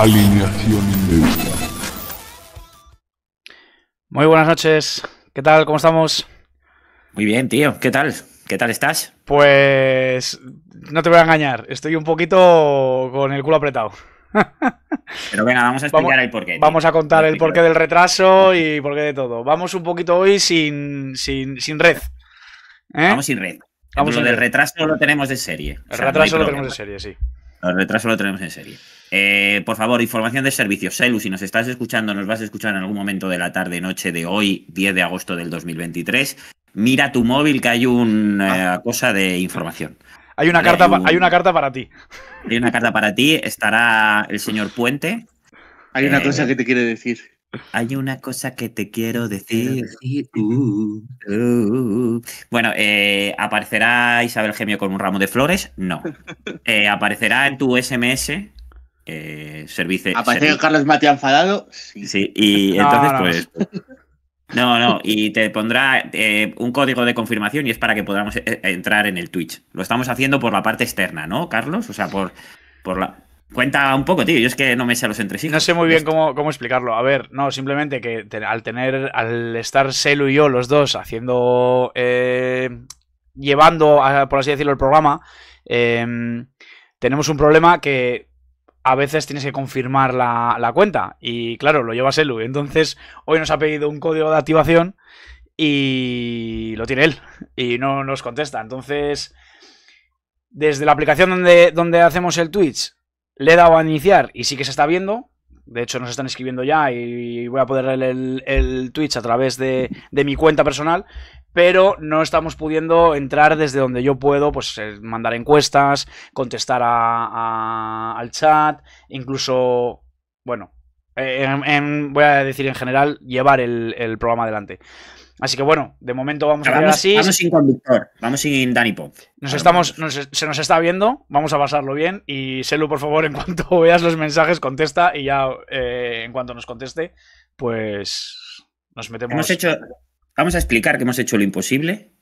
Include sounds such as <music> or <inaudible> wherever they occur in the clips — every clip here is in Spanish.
Alineación indebida. Muy buenas noches. ¿Qué tal? ¿Cómo estamos? Muy bien, tío. ¿Qué tal? ¿Qué tal estás? Pues no te voy a engañar. Estoy un poquito con el culo apretado. Pero venga, vamos a explicar el porqué. Vamos a contar el porqué del retraso y qué de todo. Vamos un poquito hoy sin, sin, red. ¿eh? Vamos sin red. Vamos lo del retraso lo tenemos de serie. El retraso lo tenemos de serie, sí. Los retrasos lo tenemos en serie. Eh, por favor, información de servicio. Selu, si nos estás escuchando, nos vas a escuchar en algún momento de la tarde, noche de hoy, 10 de agosto del 2023. Mira tu móvil que hay una eh, ah. cosa de información. Hay una, carta, hay, una carta para ti. Hay una carta para ti. Estará el señor Puente. Hay una eh, cosa que te quiere decir. Hay una cosa que te quiero decir. <laughs> Uh. Uh. Bueno, eh, ¿aparecerá Isabel Gemio con un ramo de flores? No. <laughs> Eh, ¿Aparecerá en tu SMS? Eh, servicio, ¿Aparecerá Carlos Mate enfadado? Sí. sí. y <laughs> entonces, pues. No, no, y te pondrá eh, un código de confirmación y es para que podamos entrar en el Twitch. Lo estamos haciendo por la parte externa, ¿no, Carlos? O sea, por, por la. Cuenta un poco, tío. Yo es que no me sé a los sí. No sé muy bien cómo, explicarlo. A ver, no, simplemente que al tener, al estar Selu y yo los dos haciendo, eh, llevando, por así decirlo, el programa, em, tenemos un problema que a veces tienes que confirmar la, la cuenta. Y claro, lo lleva Selu. Entonces, hoy nos ha pedido un código de activación y lo tiene él. Y no nos contesta. Entonces, desde la aplicación donde, donde hacemos el Twitch le he dado a iniciar y sí que se está viendo. De hecho, nos están escribiendo ya y voy a poder leer el, Twitch a través de, mi cuenta personal. Pero no estamos pudiendo entrar desde donde yo puedo, pues eh, mandar encuestas, contestar a, al chat, incluso, bueno, eh, voy a decir en general, llevar el programa adelante. Así que bueno, de momento vamos a vamos, así. Vamos sin conductor, vamos sin Dani Pop. Nos estamos, se nos está viendo, vamos a pasarlo bien. Y Selu, por favor, en cuanto <laughs> veas los mensajes, contesta y ya eh, en cuanto nos conteste, pues nos metemos. vamos a explicar que hemos hecho lo imposible.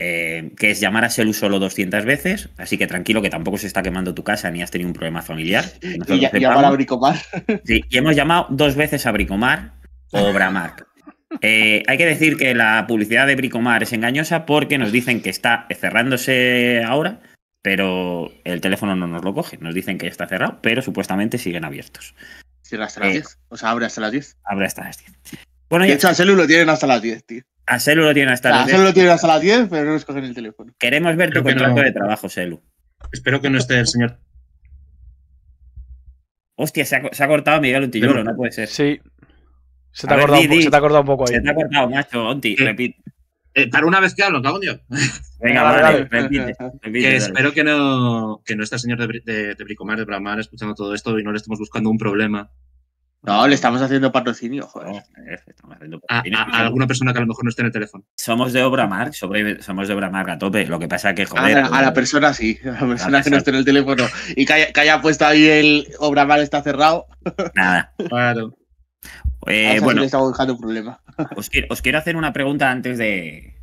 Eh, que es llamar a Selu solo 200 veces, así que tranquilo que tampoco se está quemando tu casa ni has tenido un problema familiar. Y, llamar a Bricomar. Sí, y hemos llamado dos veces a Bricomar o Bramar. <laughs> Eh, hay que decir que la publicidad de Bricomar es engañosa porque nos dicen que está cerrándose ahora, pero el teléfono no nos lo coge. Nos dicen que está cerrado, pero supuestamente siguen abiertos. Cierra hasta las 10. Eh, o sea, abre hasta las 10. Abre hasta las 10. Bueno, de hecho, a Selu lo tienen hasta las 10, tío. A Selu lo tienen hasta las 10. A Celu lo tienen hasta las 10, pero no nos cogen el teléfono. Queremos ver tu contrato de trabajo, Selu. Espero que no esté el señor. Hostia, se ha, se ha cortado Miguel Untilloro, no puede ser. Sí, se te, ha acordado un poco ahí. Se te ha acordado, macho, Onti, repite. Eh, para una vez que hablo, dios <laughs> Venga, vale, <laughs> espero que no, que no señor de, de, Bricomar, de Bramar, escuchando todo esto y no le estemos buscando un problema. No, le estamos haciendo patrocinio, joder. Eh, estamos A, alguna persona que a lo mejor no esté en el teléfono. Somos de Obramar, somos de Obramar a tope. Lo que pasa que, ah, joder. A, la, pues, persona sí, a la persona que no esté en el teléfono y que haya, que haya puesto ahí el Obramar está cerrado. Nada. Claro. Eh, bueno, estamos dejando problema. <laughs> Os quiero, hacer una pregunta antes de.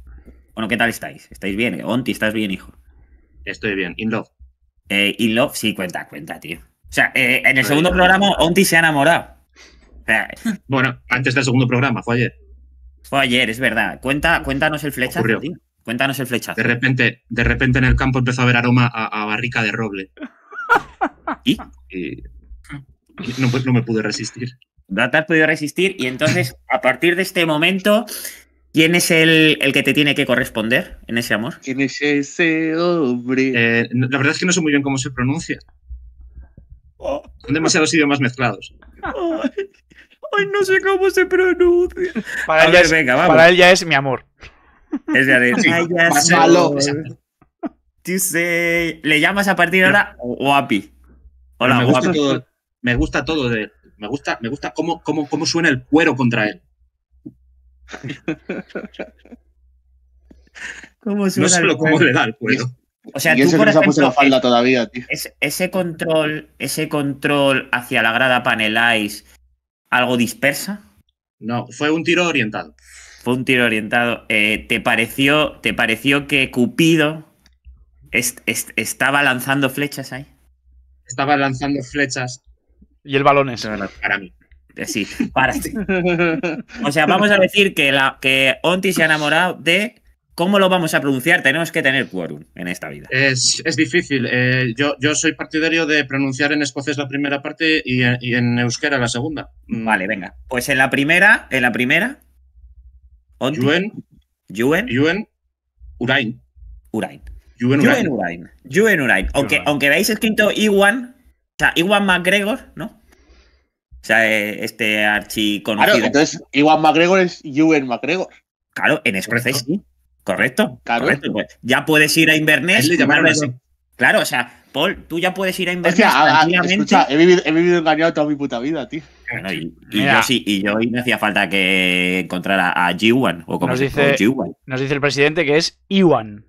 Bueno, ¿qué tal estáis? ¿Estáis bien? Onti, ¿estás bien, hijo? Estoy bien. In love. Eh, in love, sí, cuenta, cuenta, tío. O sea, eh, en el segundo programa, Onti se ha enamorado. <laughs> bueno, antes del segundo programa, fue ayer. Fue ayer, es verdad. Cuenta, cuéntanos el flechazo, Cuéntanos el flecha. De repente, de repente en el campo empezó a haber aroma a, barrica de roble. ¿Y? no me pude resistir no te has podido resistir y entonces <laughs> a partir de este momento, ¿quién es el, que te tiene que corresponder en ese amor? ¿Quién es ese hombre? Eh, la verdad es que no sé muy bien cómo se pronuncia. Oh. Son demasiados idiomas mezclados. <laughs> Ay, no sé cómo se pronuncia. Para, él, ya es, venga, vamos. para él es mi amor. Es de Le llamas a partir de ahora Guapi. Hola, me gusta, guapi. Todo, me gusta todo de me gusta, me gusta cómo, cómo, suena el cuero contra él. <laughs> ¿Cómo suena no sé cómo le da el cuero. O sea, tú, por ejemplo, la falda eh, todavía, tío. Ese, control, ese control hacia la grada paneláis, algo dispersa. No, fue un tiro orientado. Fue un tiro orientado. Eh, ¿te, pareció, ¿Te pareció que Cupido estaba lanzando flechas ahí? Estaba lanzando flechas y el balón es. para mí. Eh, sí, para ti. O sea, vamos a decir que, la, que Onti se ha enamorado de. ¿Cómo lo vamos a pronunciar? Tenemos que tener quórum en esta vida. Es, es difícil. Eh, yo, yo soy partidario de pronunciar en escocés la primera parte y, en euskera la segunda. Mm. Vale, venga. Pues en la primera, en la primera. Onti. Yuen. Yuen. Yuen. Urain. Urain. Yuen Urain. Yuen Urain. Aunque, aunque veáis escrito Iwan, o sea, Iwan McGregor, ¿no? O sea, eh, este archiconocido. Claro, entonces Iwan McGregor es Ewan McGregor. Claro, en Scorsese sí. Correcto. Pues, ya puedes ir a Inverness. Claro, o sea, Paul, tú ya puedes ir a Inverness. O sea, he, vivido, engañado toda mi puta vida, tío. y, yo sí, y yo hoy me hacía falta que encontrara a g o como nos dice, Nos dice el presidente que es Iwan.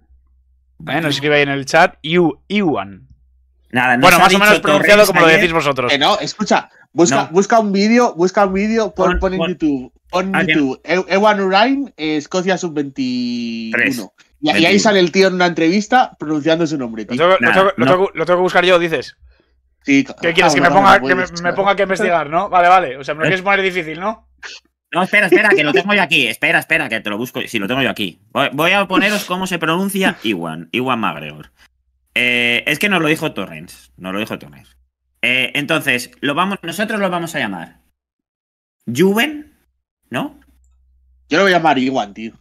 Nos escribe ahí en el chat, Iwan bueno, más o menos pronunciado como lo decís vosotros. Eh, no, escucha, busca, busca un vídeo, busca un vídeo, pon, en YouTube. Pon en ah, YouTube. Ewan Urain, eh, Escocia sub-21. Y, ahí sale el tío en una entrevista pronunciando su nombre. Lo, tengo, que buscar yo, dices. Sí, ¿Qué quieres? que, ah, pues, me ponga, a que me, investigar, ¿no? Vale, vale. O sea, me lo eh. quieres poner difícil, ¿no? No, espera, espera, que lo tengo yo aquí. <laughs> Espera, espera, que te lo busco. Sí, lo tengo yo aquí. Voy, a poneros cómo se pronuncia Iwan, Iwan Magregor. Eh, es que nos lo dijo Torrens. Nos lo dijo Torrens. Eh, entonces, nosotros lo vamos a llamar Juven, ¿no? Yo lo voy a llamar Iwan, tío.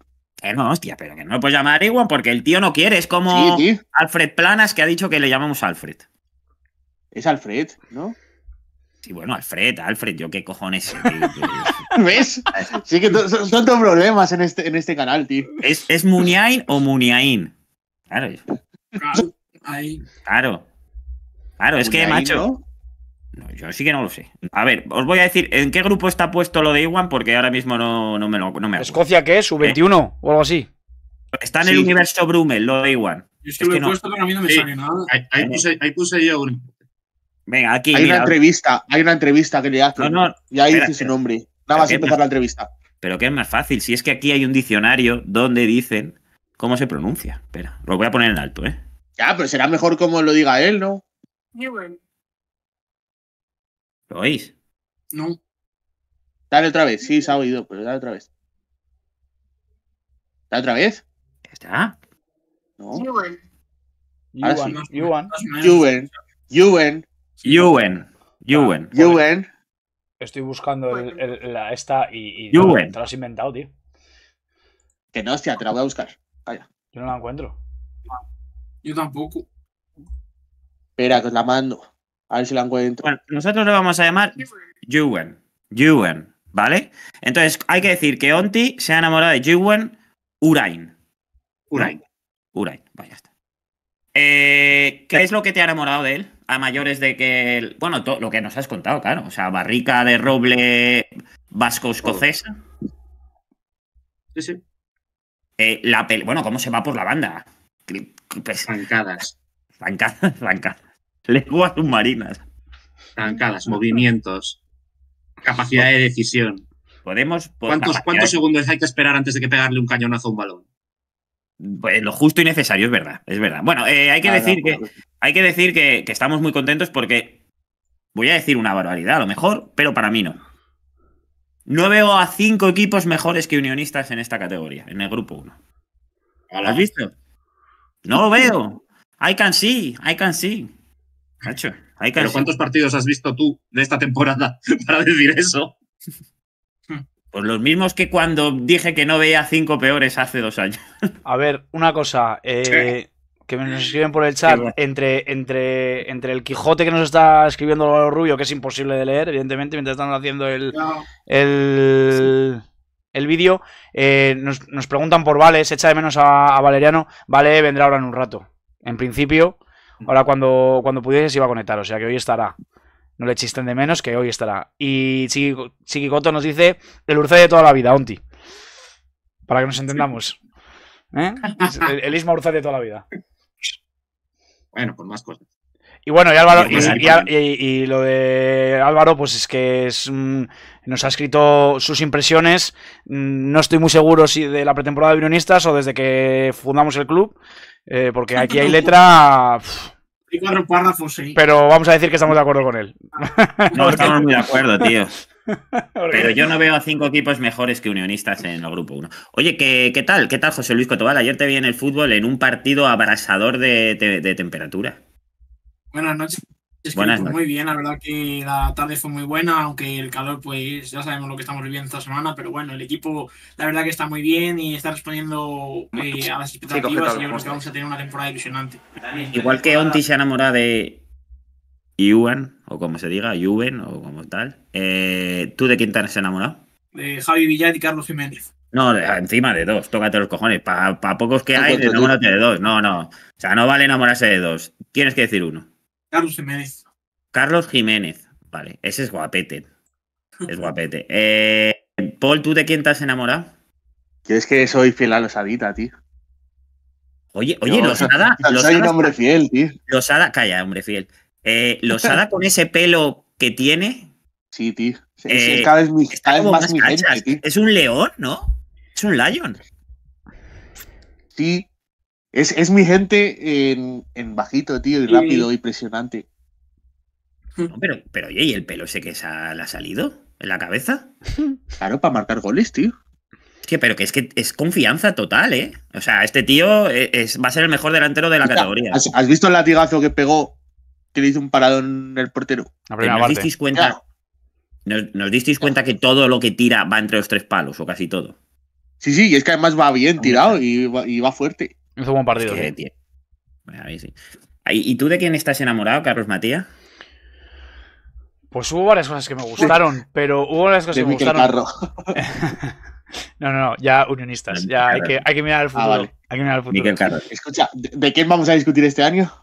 Eh, no, hostia, pero que no lo puedes llamar Iwan porque el tío no quiere. Es como Alfred Planas que ha dicho que le llamamos Alfred. Es Alfred, ¿no? Sí, bueno, Alfred, Alfred, yo qué cojones. <laughs> ¿Ves? Sí que son todos problemas este, en este, canal, tío. ¿Es, es Muniain o Muniain? Claro. <laughs> Claro. Claro, es que, macho. yo sí que no lo sé. A ver, os voy a decir en qué grupo está puesto lo de Iwan, porque ahora mismo no, no me lo ¿Escocia qué es? ¿U21 o algo así? Está en el universo Brumel, lo de Iwan. Yo es que puesto, no. pero a mí no me sale nada. Ahí, puse, yo Venga, aquí. Hay una entrevista, hay una entrevista que le hacen. y ahí dice su nombre. Nada más empezar la entrevista. Pero que es más fácil, si es que aquí hay un diccionario donde dicen cómo se pronuncia. Espera, lo voy a poner en alto, ¿eh? Ya, pero será mejor como lo diga él, ¿no? Sí, ¿Lo oís? No. Dale otra vez, sí, se ha oído, pero dale otra vez. ¿Dale otra vez? está? No. Juven. Juven. Juven. Juven. Juven. Estoy buscando la esta y, y te la has inventado, tío. Que no, hostia, te la voy a buscar. Vaya. Yo no la encuentro. Yo tampoco. Espera, que la mando. A ver si la encuentro. Bueno, nosotros le vamos a llamar Juwen. Juwen, ¿vale? Entonces, hay que decir que Onti se ha enamorado de Juwen Urain. Urain. Urain, vaya está. Eh, ¿Qué es lo que te ha enamorado de él? A mayores de que. bueno, todo lo que nos has contado, claro. O sea, barrica de roble vasco-escocesa. Sí, sí. Eh, la bueno, ¿cómo se va por la banda? Pues, zancadas. Zancadas, <laughs> zancadas. Lenguas submarinas. Zancadas, movimientos. Capacidad de decisión. Podemos. ¿Cuántos, segundos hay que esperar antes de que pegarle un cañonazo a un balón? Pues lo justo y necesario, es verdad, es verdad. Bueno, eh, hay, que decir pues, que, hay que decir que, que estamos muy contentos porque voy a decir una barbaridad a lo mejor, pero para mí no. No veo a cinco equipos mejores que unionistas en esta categoría, en el grupo 1. ¿Has visto? No lo veo. I can see, I can see. Cacho, Pero ¿cuántos partidos has visto tú de esta temporada <laughs> para decir eso? Pues los mismos que cuando dije que no veía cinco peores hace dos años. A ver, una cosa. Eh, que nos escriben por el chat, entre, entre, entre el Quijote que nos está escribiendo Rubio, que es imposible de leer, evidentemente, mientras están haciendo el, el, el vídeo. Eh, nos, preguntan por Vale, se echa de menos a, Valeriano. Vale vendrá ahora en un rato. En principio, mm. ahora cuando, cuando pudiese se iba a conectar, o sea que hoy estará. No le chisten de menos, que hoy estará. Y Chiquicoto nos dice el urce de toda la vida, Onti. Para que nos entendamos. ¿Eh? El, Isma urce de toda la vida. Bueno, por más cosas. Y bueno, y Álvaro, y, lo de Álvaro, pues es que es un, nos ha escrito sus impresiones. Mm, no estoy muy seguro si de la pretemporada de Unionistas o desde que fundamos el club, eh, porque aquí hay letra. Hay cuatro párrafos, sí. Pero vamos a decir que estamos de acuerdo con él. No, <laughs> estamos muy de acuerdo, tío. Pero yo no veo a cinco equipos mejores que unionistas en el grupo 1. Oye, ¿qué, tal? ¿Qué tal, José Luis Cotobal? Ayer te vi en el fútbol en un partido abrasador de, de temperatura. Buenas noches. Es que muy bien, la verdad que la tarde fue muy buena, aunque el calor, pues ya sabemos lo que estamos viviendo esta semana, pero bueno, el equipo, la verdad que está muy bien y está respondiendo eh, a las expectativas y yo creo que vamos a tener una temporada ilusionante. Igual que Onti se enamora de Juven, o como se diga, Juven, o como tal, eh, ¿tú de quién te has enamorado? De Javi Villar y Carlos Jiménez. No, encima de dos, tócate los cojones. Para pocos que hay, enamórate de dos. No, no. O sea, no vale enamorarse de dos. Tienes que decir uno. Carlos Jiménez. Carlos Jiménez, vale. Ese es guapete. Es guapete. <laughs> Eh, Paul, ¿tú de quién te has enamorado? es que soy fiel a Adita, tío. Oye, oye, Losada. los <laughs> soy un hombre fiel, tío. Losada, calla, hombre fiel. Eh, Losada <laughs> con ese pelo que tiene. Sí, tío. Eh, cada vez, más tío. Es un león, ¿no? Es un lion. Sí, es, es mi gente en, en bajito, tío, y rápido y impresionante. Hmm. pero, pero oye, ¿y el pelo ese que le ha salido en la cabeza? <laughs> Claro, para marcar goles, tío. Sí, pero que es que es confianza total, ¿eh? O sea, este tío eh, es, va a ser el mejor delantero de la categoría. ¿Has, visto el latigazo que pegó, que le hizo un parado en el portero? nos disteis cuenta, disteis cuenta que todo lo que tira va entre los tres palos, o casi todo. Sí, sí, y es que además va bien tirado y va, y va fuerte un buen partido. ¿Y tú de quién estás enamorado, Carlos Matías? Pues hubo varias cosas que me gustaron, <laughs> pero hubo varias cosas que me gustaron. <laughs> no, no, no, ya unionistas. ya ah, hay que, mirar al futuro. Hay que mirar Escucha, ¿de quién vamos a discutir este año? <laughs>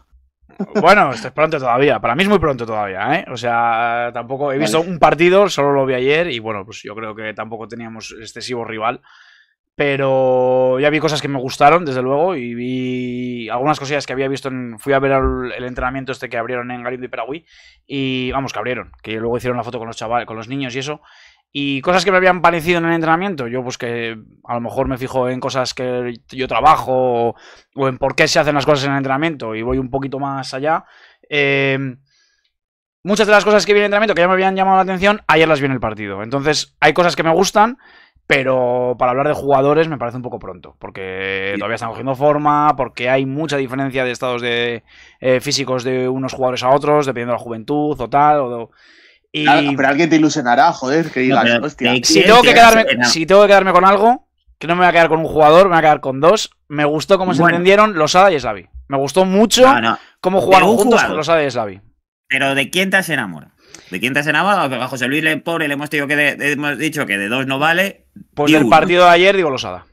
Bueno, esto es pronto todavía. Para mí es muy pronto todavía, ¿eh? O sea, tampoco he visto un partido, solo lo vi ayer y bueno, pues yo creo que tampoco teníamos excesivo rival. Pero ya vi cosas que me gustaron, desde luego, y vi algunas cosillas que había visto. En, fui a ver el, entrenamiento este que abrieron en Galindo y Paraguay, y vamos, que abrieron, que luego hicieron la foto con los con los niños y eso. Y cosas que me habían parecido en el entrenamiento, yo pues que a lo mejor me fijo en cosas que yo trabajo o, en por qué se hacen las cosas en el entrenamiento y voy un poquito más allá. Eh, muchas de las cosas que vi en el entrenamiento que ya me habían llamado la atención, ayer las vi en el partido. Entonces hay cosas que me gustan pero para hablar de jugadores me parece un poco pronto, porque todavía están cogiendo forma, porque hay mucha diferencia de estados de, eh, físicos de unos jugadores a otros, dependiendo de la juventud o tal. y... pero alguien te ilusionará, joder, que digas, hostia. Si tengo que, quedarme, con algo, que no me voy a quedar con un jugador, me voy a quedar con dos. Me gustó cómo se entendieron los Ada y Slavi. Me gustó mucho cómo jugaron juntos los Ada y Slavi. Pero ¿de quién te has enamorado? ¿De quién te cenaba? A José Luis le, pobre le hemos, dicho que de, hemos dicho que de dos no vale. Pues del partido de ayer digo Losada.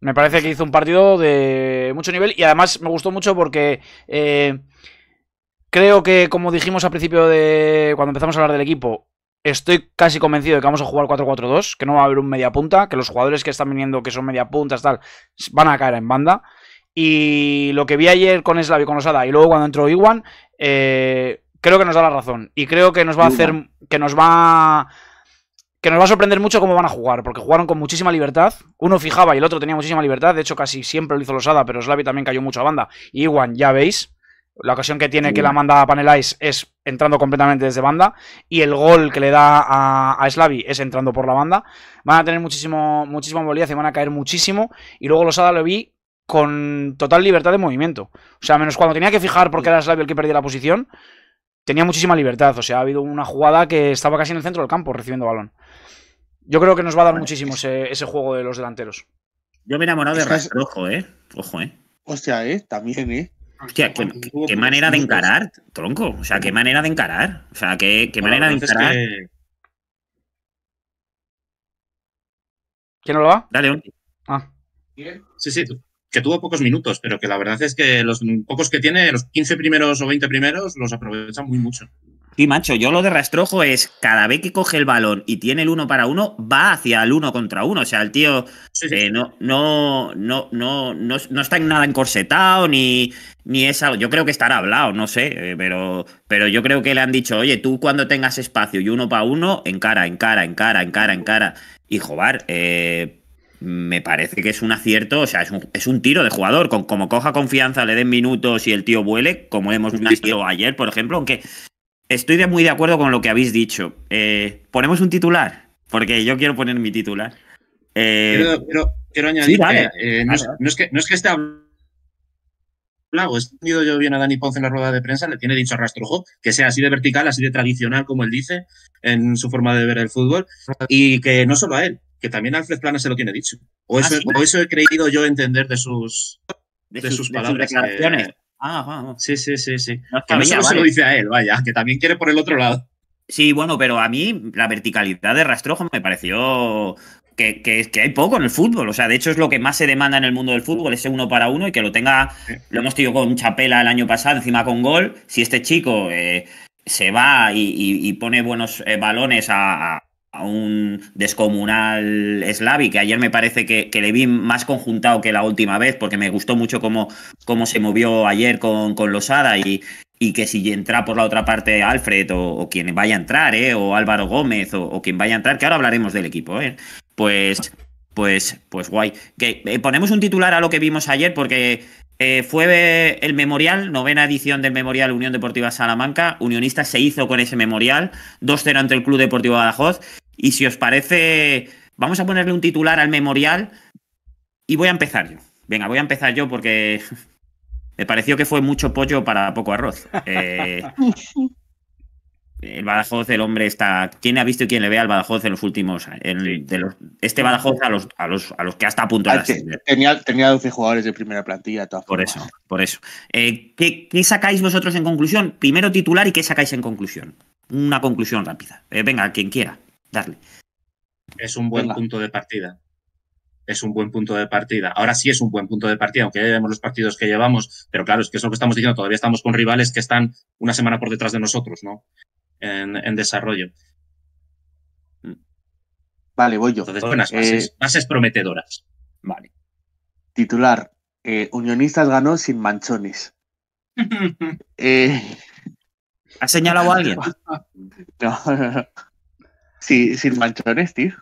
Me parece que hizo un partido de mucho nivel y además me gustó mucho porque eh, creo que como dijimos al principio de cuando empezamos a hablar del equipo, estoy casi convencido de que vamos a jugar 4-4-2, que no va a haber un media punta, que los jugadores que están viniendo que son media puntas tal van a caer en banda. Y lo que vi ayer con Slavio y con Osada y luego cuando entró Iwan, eh, creo que nos da la razón. Y creo que nos va a hacer. que nos va. Que nos va a sorprender mucho cómo van a jugar, porque jugaron con muchísima libertad. Uno fijaba y el otro tenía muchísima libertad. De hecho, casi siempre lo hizo Losada, pero Slavi también cayó mucho a banda. Y Iwan, ya veis, la ocasión que tiene que la manda a Ice es entrando completamente desde banda. Y el gol que le da a, a Slavi es entrando por la banda. Van a tener muchísimo, muchísima movilidad y van a caer muchísimo. Y luego Losada lo vi con total libertad de movimiento. O sea, menos cuando tenía que fijar porque era Slavi el que perdía la posición tenía muchísima libertad. O sea, ha habido una jugada que estaba casi en el centro del campo recibiendo balón. Yo creo que nos va a dar muchísimo ese, juego de los delanteros. Yo me he enamorado de Estás... ojo, eh. Ojo, eh. Hostia, eh, también, eh. qué, manera de encarar, tronco. O sea, qué manera de encarar. O sea, qué, manera de encarar. ¿Quién no lo va? Dale, un... Ah. Sí, sí, tú que tuvo pocos minutos, pero que la verdad es que los pocos que tiene, los 15 primeros o 20 primeros, los aprovecha muy mucho. Sí, macho, yo lo de Rastrojo es cada vez que coge el balón y tiene el uno para uno, va hacia el uno contra uno. O sea, el tío eh, no, no, no, no, no, está en nada encorsetado, ni, ni es algo. Yo creo que estará hablado, no sé, eh, pero, pero yo creo que le han dicho, oye, tú cuando tengas espacio y uno para uno, encara, encara, encara, encara, encara. Y jobar eh, me parece que es un acierto, o sea, es un, es un tiro de jugador. Con, como coja confianza, le den minutos y el tío vuele, como hemos visto ayer, por ejemplo, aunque estoy muy de acuerdo con lo que habéis dicho. Eh, Ponemos un titular, porque yo quiero poner mi titular. quiero, añadir no, es, que no es que esté hablando he tenido yo bien a Dani Ponce en la rueda de prensa, le tiene dicho a Rastrojo que sea así de vertical, así de tradicional, como él dice, en su forma de ver el fútbol, y que no solo a él, que también Alfred Plano se lo tiene dicho. O, eso, ah, he creído yo entender de sus, sus, palabras. Ah, ah, ah, Sí, sí, sí, sí. No que se lo dice a él, vaya, que también quiere por el otro lado. Sí, bueno, pero a mí la verticalidad de Rastrojo me pareció que, que, hay poco en el fútbol. O sea, de hecho es lo que más se demanda en el mundo del fútbol, ese uno para uno y que lo tenga. Lo hemos tenido con Chapela el año pasado, encima con gol. Si este chico eh, se va y, pone buenos eh, balones a, un descomunal Slavi, que ayer me parece que, le vi más conjuntado que la última vez, porque me gustó mucho cómo, cómo se movió ayer con, con Losada y, y que si entra por la otra parte Alfred o, quien vaya a entrar, ¿eh? o Álvaro Gómez o, quien vaya a entrar, que ahora hablaremos del equipo, ¿eh? pues, pues, pues guay. Que, eh, ponemos un titular a lo que vimos ayer porque fue el memorial, novena edición del memorial Unión Deportiva Salamanca. Unionista se hizo con ese memorial, 2-0 ante el Club Deportivo Badajoz. Y si os parece, vamos a ponerle un titular al memorial y voy a empezar yo. Venga, voy a empezar yo porque <laughs> me pareció que fue mucho pollo para poco arroz. Eh, <laughs> el Badajoz, el hombre está. ¿Quién ha visto y quién le ve al Badajoz en los últimos Este Badajoz a los, a los, a los que hasta a punto tenía, tenía 12 jugadores de primera plantilla, Por eso, por eso. Eh, ¿qué, sacáis vosotros en conclusión? Primero titular y qué sacáis en conclusión. Una conclusión rápida. Eh, venga, quien quiera darle. Es un buen punto de partida. Es un buen punto de partida. Ahora sí es un buen punto de partida, aunque ya vemos los partidos que llevamos, pero claro, es que es lo que estamos diciendo, todavía estamos con rivales que están una semana por detrás de nosotros, ¿no? En, desarrollo. Vale, voy yo. Entonces, buenas eh, bases, bases prometedoras. Vale. Titular, eh, Unionistas ganó sin manchones. <laughs> Eh, ¿Ha señalado alguien? <laughs> no. Sí, sin manchones, tío.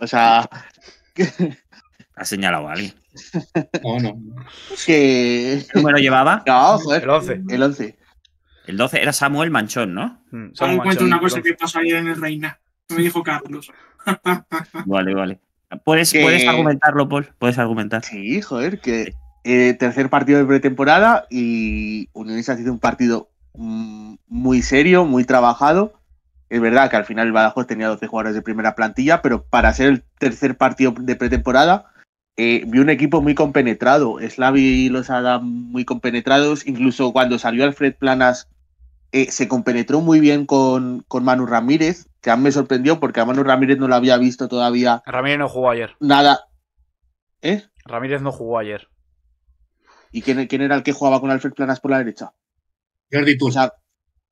O sea. <laughs> ha señalado a alguien. No, no. ¿Qué número llevaba? <laughs> No, El 11. El 11. El 12 era Samuel Manchón, ¿no? Mm, Solo Samuel una cosa que pasó ayer en el Reina. Me dijo Carlos. <laughs> vale, vale. ¿Puedes, puedes argumentarlo, Paul. Puedes argumentar. Sí, joder, que eh, tercer partido de pretemporada y Uniones ha sido un partido mm, muy serio, muy trabajado es verdad que al final el Badajoz tenía 12 jugadores de primera plantilla, pero para ser el tercer partido de pretemporada, eh, vi un equipo muy compenetrado. Slavi y dado muy compenetrados. Incluso cuando salió Alfred Planas, eh, se compenetró muy bien con, con, Manu Ramírez, que a mí me sorprendió porque a Manu Ramírez no lo había visto todavía. Ramírez no jugó ayer. Nada. ¿Eh? Ramírez no jugó ayer. ¿Y quién, era el que jugaba con Alfred Planas por la derecha? Jordi Tull.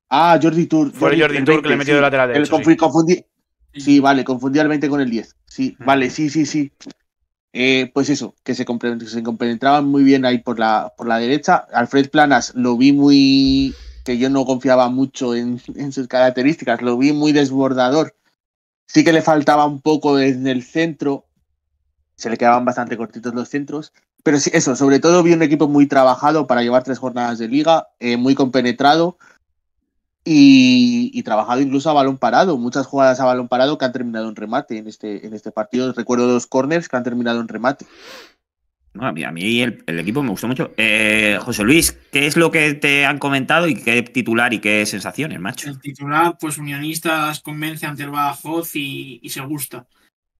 Ah, Jordi Tour. Fue Jordi, Jordi que le metió sí, de lateral sí. sí, vale, confundí al 20 con el 10. Sí, vale, sí, sí, sí. Eh, pues eso, que se, compenetraban muy bien ahí por la, por la derecha. Alfred Planas lo vi muy. que yo no confiaba mucho <laughs> en, sus características, lo vi muy desbordador. Sí que le faltaba un poco en el centro, se le quedaban bastante cortitos los centros. Pero sí, eso, sobre todo vi un equipo muy trabajado para llevar tres jornadas de liga, eh, muy compenetrado, y, trabajado incluso a balón parado, muchas jugadas a balón parado que han terminado en remate en este, en este partido. Recuerdo dos corners que han terminado en remate. a mí, el, equipo me gustó mucho. Eh, José Luis, ¿qué es lo que te han comentado y qué titular y qué sensaciones, macho? El titular, pues Unionistas convence ante el Badajoz y, se gusta.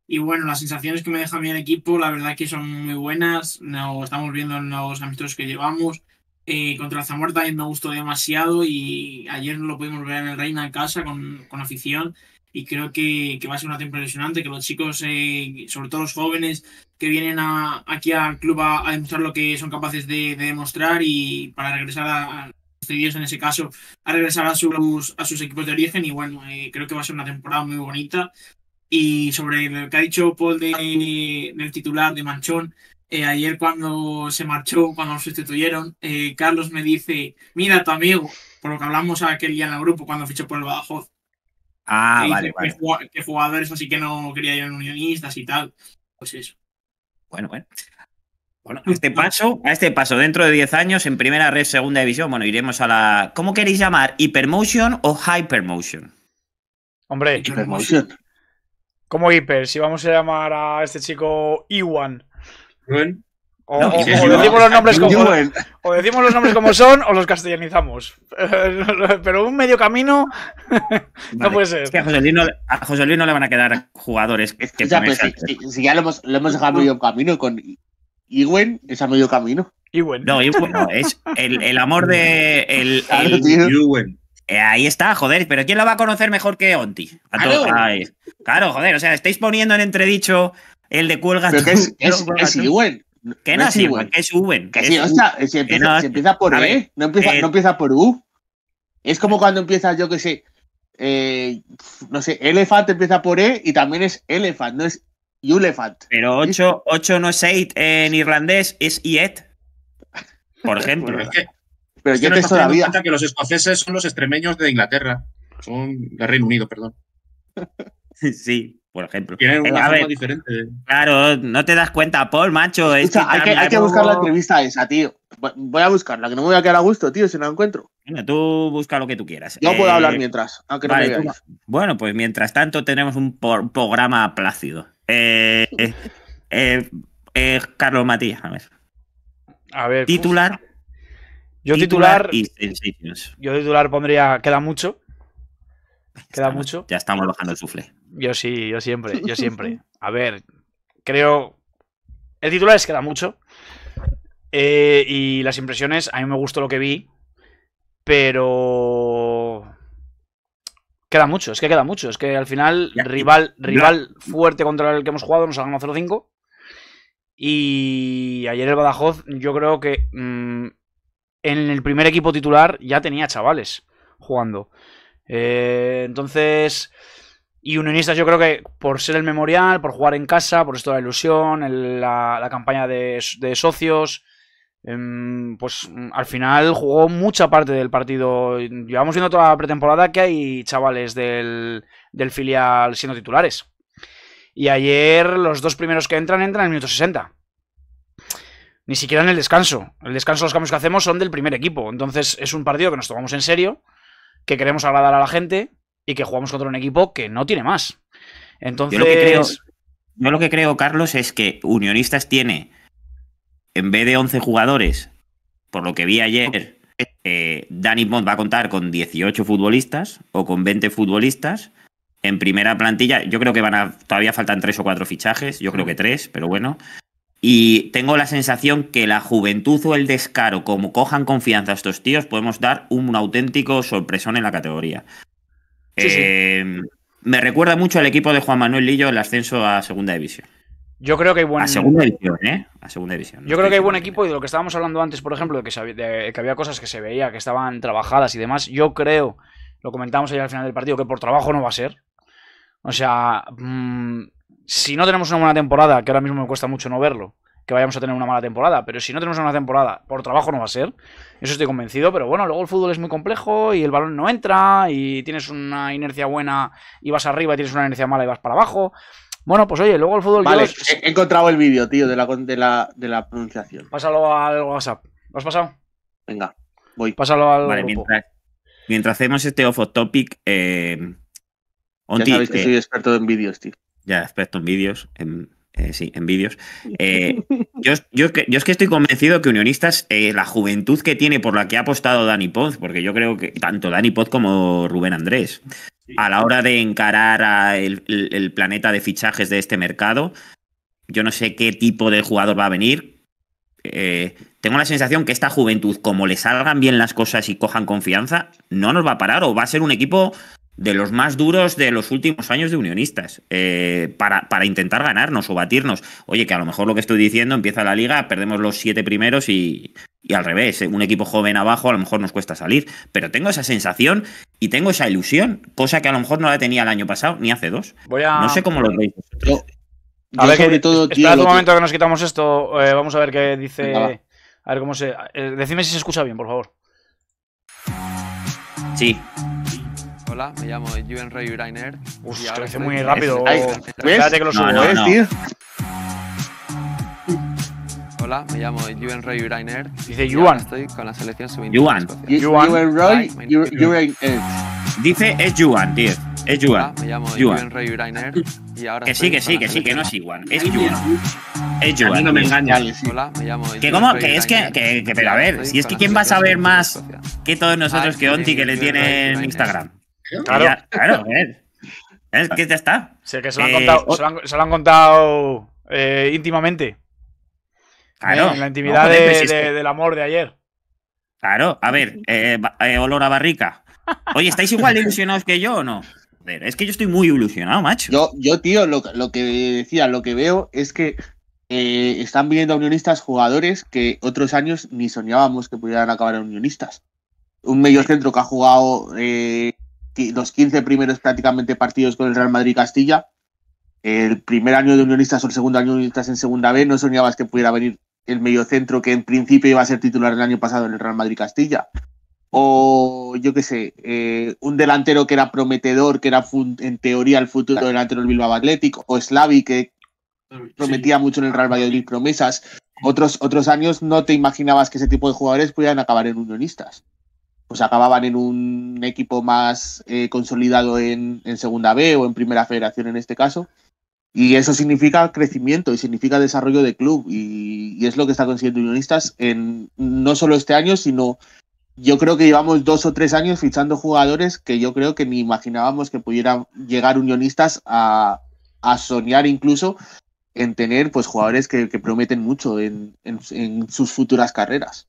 Y bueno, las sensaciones que me deja el equipo, la verdad que son muy buenas. estamos viendo en los amistosos que llevamos eh, contra Zamora también me gustó demasiado y ayer lo pudimos ver en el Reina en casa con, con afición y creo que, que, va a ser una temporada impresionante, que los chicos, eh, sobre todo los jóvenes que vienen a, aquí al club a, demostrar lo que son capaces de, demostrar y para regresar a, en ese caso, a regresar a sus, a sus equipos de origen y bueno, eh, creo que va a ser una temporada muy bonita. Y sobre lo que ha dicho Paul del titular de Manchón, eh, ayer cuando se marchó, cuando lo sustituyeron, eh, Carlos me dice, mira tu amigo, por lo que hablamos aquel día en el grupo cuando fichó por el Badajoz. Ah, vale, vale. Qué jugadores así que no quería ir en unionistas y tal. Pues eso. Bueno, bueno. Bueno, a mm. este paso, a este paso, dentro de 10 años, en primera red, segunda división, bueno, iremos a la. ¿Cómo queréis llamar? ¿Hypermotion o Hypermotion? Hombre, Hypermotion. ¿Cómo hiper? Si vamos a llamar a este chico Iwan. O, decimos los nombres como, son o los castellanizamos. <laughs> Pero un medio camino <laughs> no puede ser. a José, Luis no, le van a quedar jugadores si, pues, ya lo hemos, dejado medio camino con Iwen, es a medio camino. No, Iwen es el, amor de el, eh, Ahí está, joder, pero ¿quién la va a conocer mejor que Onti? claro. claro, joder, o sea, estáis poniendo en entredicho el de cuelga es, es, ¿Qué es Iwen. es U? que se empieza, empieza por E, eh, no empieza, por U. Es como cuando empieza, yo que sé, eh, no sé, elefante empieza por E y también es elefante, no es ulefante. Pero 8, no es 8 en irlandés, es Iet, por <laughs> ejemplo. Pero, yo no la que los escoceses son los extremeños de Inglaterra, son del Reino Unido, perdón. <laughs> sí por ejemplo. diferente. Claro, no te das cuenta, Paul, macho. hay, que, buscar la entrevista esa, tío. Voy a buscarla, que no me voy a quedar a gusto, tío, si no la encuentro. Bueno, tú busca lo que tú quieras. no puedo hablar eh, mientras, Bueno, pues mientras tanto tenemos un programa plácido. Eh, eh, Carlos Matías, a ver. Titular. Yo titular, Yo titular pondría. Queda mucho. Queda mucho. Ya estamos bajando el sufle. Yo sí, yo siempre, yo siempre. <laughs> A ver, creo. El titular es que da mucho. Eh, y las impresiones, a mí me gustó lo que vi. Pero. Queda mucho, es que queda mucho. Es que al final, rival, rival fuerte contra el que hemos jugado, nos ha ganado 0-5. Y ayer el Badajoz, yo creo que mm, en el primer equipo titular ya tenía chavales jugando. Eh, entonces, y Unionistas yo creo que por ser el memorial, por jugar en casa, por esto de la ilusión, la, campaña de, socios, em, pues mm, al final jugó mucha parte del partido. Llevamos viendo toda la pretemporada que hay chavales del, filial siendo titulares. Y ayer los dos primeros que entran entran en el minuto 60. Ni siquiera en el descanso. El descanso, los cambios que hacemos son del primer equipo. Entonces es un partido que nos tomamos en serio, que queremos agradar a la gente y que jugamos contra un equipo que no tiene más. Entonces. Yo lo que creo, Carlos, es que Unionistas tiene, en vez de 11 jugadores, por lo que vi ayer, eh, Danny Bond va a contar con 18 futbolistas o con 20 futbolistas. En primera plantilla, yo creo que van a. Todavía faltan tres o cuatro fichajes, yo creo que tres, pero bueno. Y tengo la sensación que la juventud o el descaro, como cojan confianza estos tíos, podemos dar un auténtico sorpresón en la categoría. Em, me recuerda mucho al equipo de Juan Manuel Lillo el ascenso a segunda división. Yo creo que hay buen... A segunda división, ¿eh? A segunda división. Yo creo que hay buen equipo y de lo que estábamos hablando antes, por ejemplo, de que, había cosas que se veía, que estaban trabajadas y demás. Yo creo, lo comentamos ayer al final del partido, que por trabajo no va a ser. O sea, mm, si no tenemos una buena temporada, que ahora mismo me cuesta mucho no verlo, que vayamos a tener una mala temporada, pero si no tenemos una temporada, por trabajo no va a ser. Eso estoy convencido, pero bueno, luego el fútbol es muy complejo y el balón no entra y tienes una inercia buena y vas arriba y tienes una inercia mala y vas para abajo. Bueno, pues oye, luego el fútbol... Vale, he encontrado el vídeo, tío, de la, de, la, de la pronunciación. Pásalo al WhatsApp. ¿Lo has pasado? Venga, voy. Pásalo al vale, Mientras, hacemos este off topic... Eh... ya sabéis que eh, soy experto en vídeos, tío. Ya, experto en vídeos. En... Eh, sí, en vídeos. Eh, <laughs> yo, es que estoy convencido que Unionistas, eh, la juventud que tiene por la que ha apostado Dani Poz, porque yo creo que tanto Dani Poz como Rubén Andrés, a la hora de encarar el, el, planeta de fichajes de este mercado, yo no sé qué tipo de jugador va a venir. tengo la sensación que esta juventud, como le salgan bien las cosas y cojan confianza, no nos va a parar o va a ser un equipo de los más duros de los últimos años de unionistas eh, para, para, intentar ganarnos o batirnos. Oye, que a lo mejor lo que estoy diciendo empieza la liga, perdemos los siete primeros y, y al revés, eh, un equipo joven abajo a lo mejor nos cuesta salir. Pero tengo esa sensación y tengo esa ilusión, cosa que a lo mejor no la tenía el año pasado ni hace dos. No sé cómo lo veis a ver, sobre todo, tío, un momento que nos quitamos esto. Eh, vamos a ver qué dice. a ver cómo se. decime si se escucha bien, por favor. Sí. Hola, me llamo Juven Ray Urainer. Uf, y muy rápido. espérate que lo subo, no, tío. Hola, me llamo Juven Roy Urainer. Dice Juan. Estoy con la selección Dice es Yuan, tío. Es Juan. Me llamo Juan Roy Urainer. que sí, que sí, que sí, que no es Juan. Es Juan. Es Juan. A mí no me engañes. Hola, me llamo Que cómo, que es que, que, pero a ver, si es que quién va a saber más que todos nosotros que Onti que le tiene en Instagram. Claro, claro. <laughs> Es, que ya está. que se lo han contado, íntimamente. Claro. en la intimidad del amor de ayer. Claro, a ver, eh, eh, olor a barrica. Oye, ¿estáis igual ilusionados que yo o no? A ver, es que yo estoy muy ilusionado, macho. Yo, tío, lo, que decía, lo que veo es que eh, están viendo a unionistas jugadores que otros años ni soñábamos que pudieran acabar unionistas. Un medio centro que ha jugado los 15 primeros prácticamente partidos con el Real Madrid Castilla. El primer año de Unionistas o el segundo año de Unionistas en Segunda B, no soñabas que pudiera venir el mediocentro que en principio iba a ser titular el año pasado en el Real Madrid Castilla. O yo qué sé, eh, un delantero que era prometedor, que era en teoría el futuro delantero del Bilbao Atlético, o Slavi, que prometía mucho en el Real Valladolid promesas. Otros, otros años no te imaginabas que ese tipo de jugadores pudieran acabar en Unionistas. Pues acababan en un equipo más eh, consolidado en, Segunda B o en Primera Federación en este caso. Y eso significa crecimiento y significa desarrollo de club. Y, es lo que está consiguiendo Unionistas en no solo este año, sino yo creo que llevamos dos o tres años fichando jugadores que yo creo que ni imaginábamos que pudieran llegar Unionistas a, soñar incluso en tener pues jugadores que, prometen mucho en sus futuras carreras.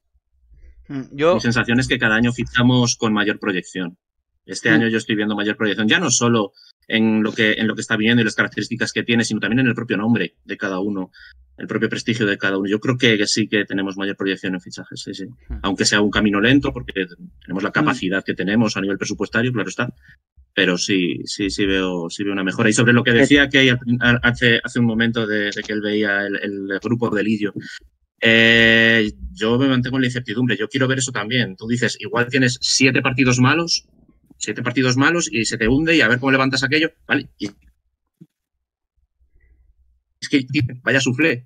Mm, yo... Mi sensación es que cada año fichamos con mayor proyección. Este mm. año yo estoy viendo mayor proyección, ya no solo en lo que, en lo que está viendo y las características que tiene, sino también en el propio nombre de cada uno, el propio prestigio de cada uno. Yo creo que sí que tenemos mayor proyección en fichajes, sí, sí. Mm. Aunque sea un camino lento, porque tenemos la capacidad que tenemos a nivel presupuestario, claro está. Pero sí, sí, sí veo, sí una mejora. Y sobre lo que eh, decía que hace, hace un momento de, que él veía el, grupo de Lidio, eh, yo me mantengo en la incertidumbre, yo quiero ver eso también. Tú dices, igual tienes siete partidos malos, siete partidos malos y se te hunde y a ver cómo levantas aquello, ¿vale? es que vaya suflé.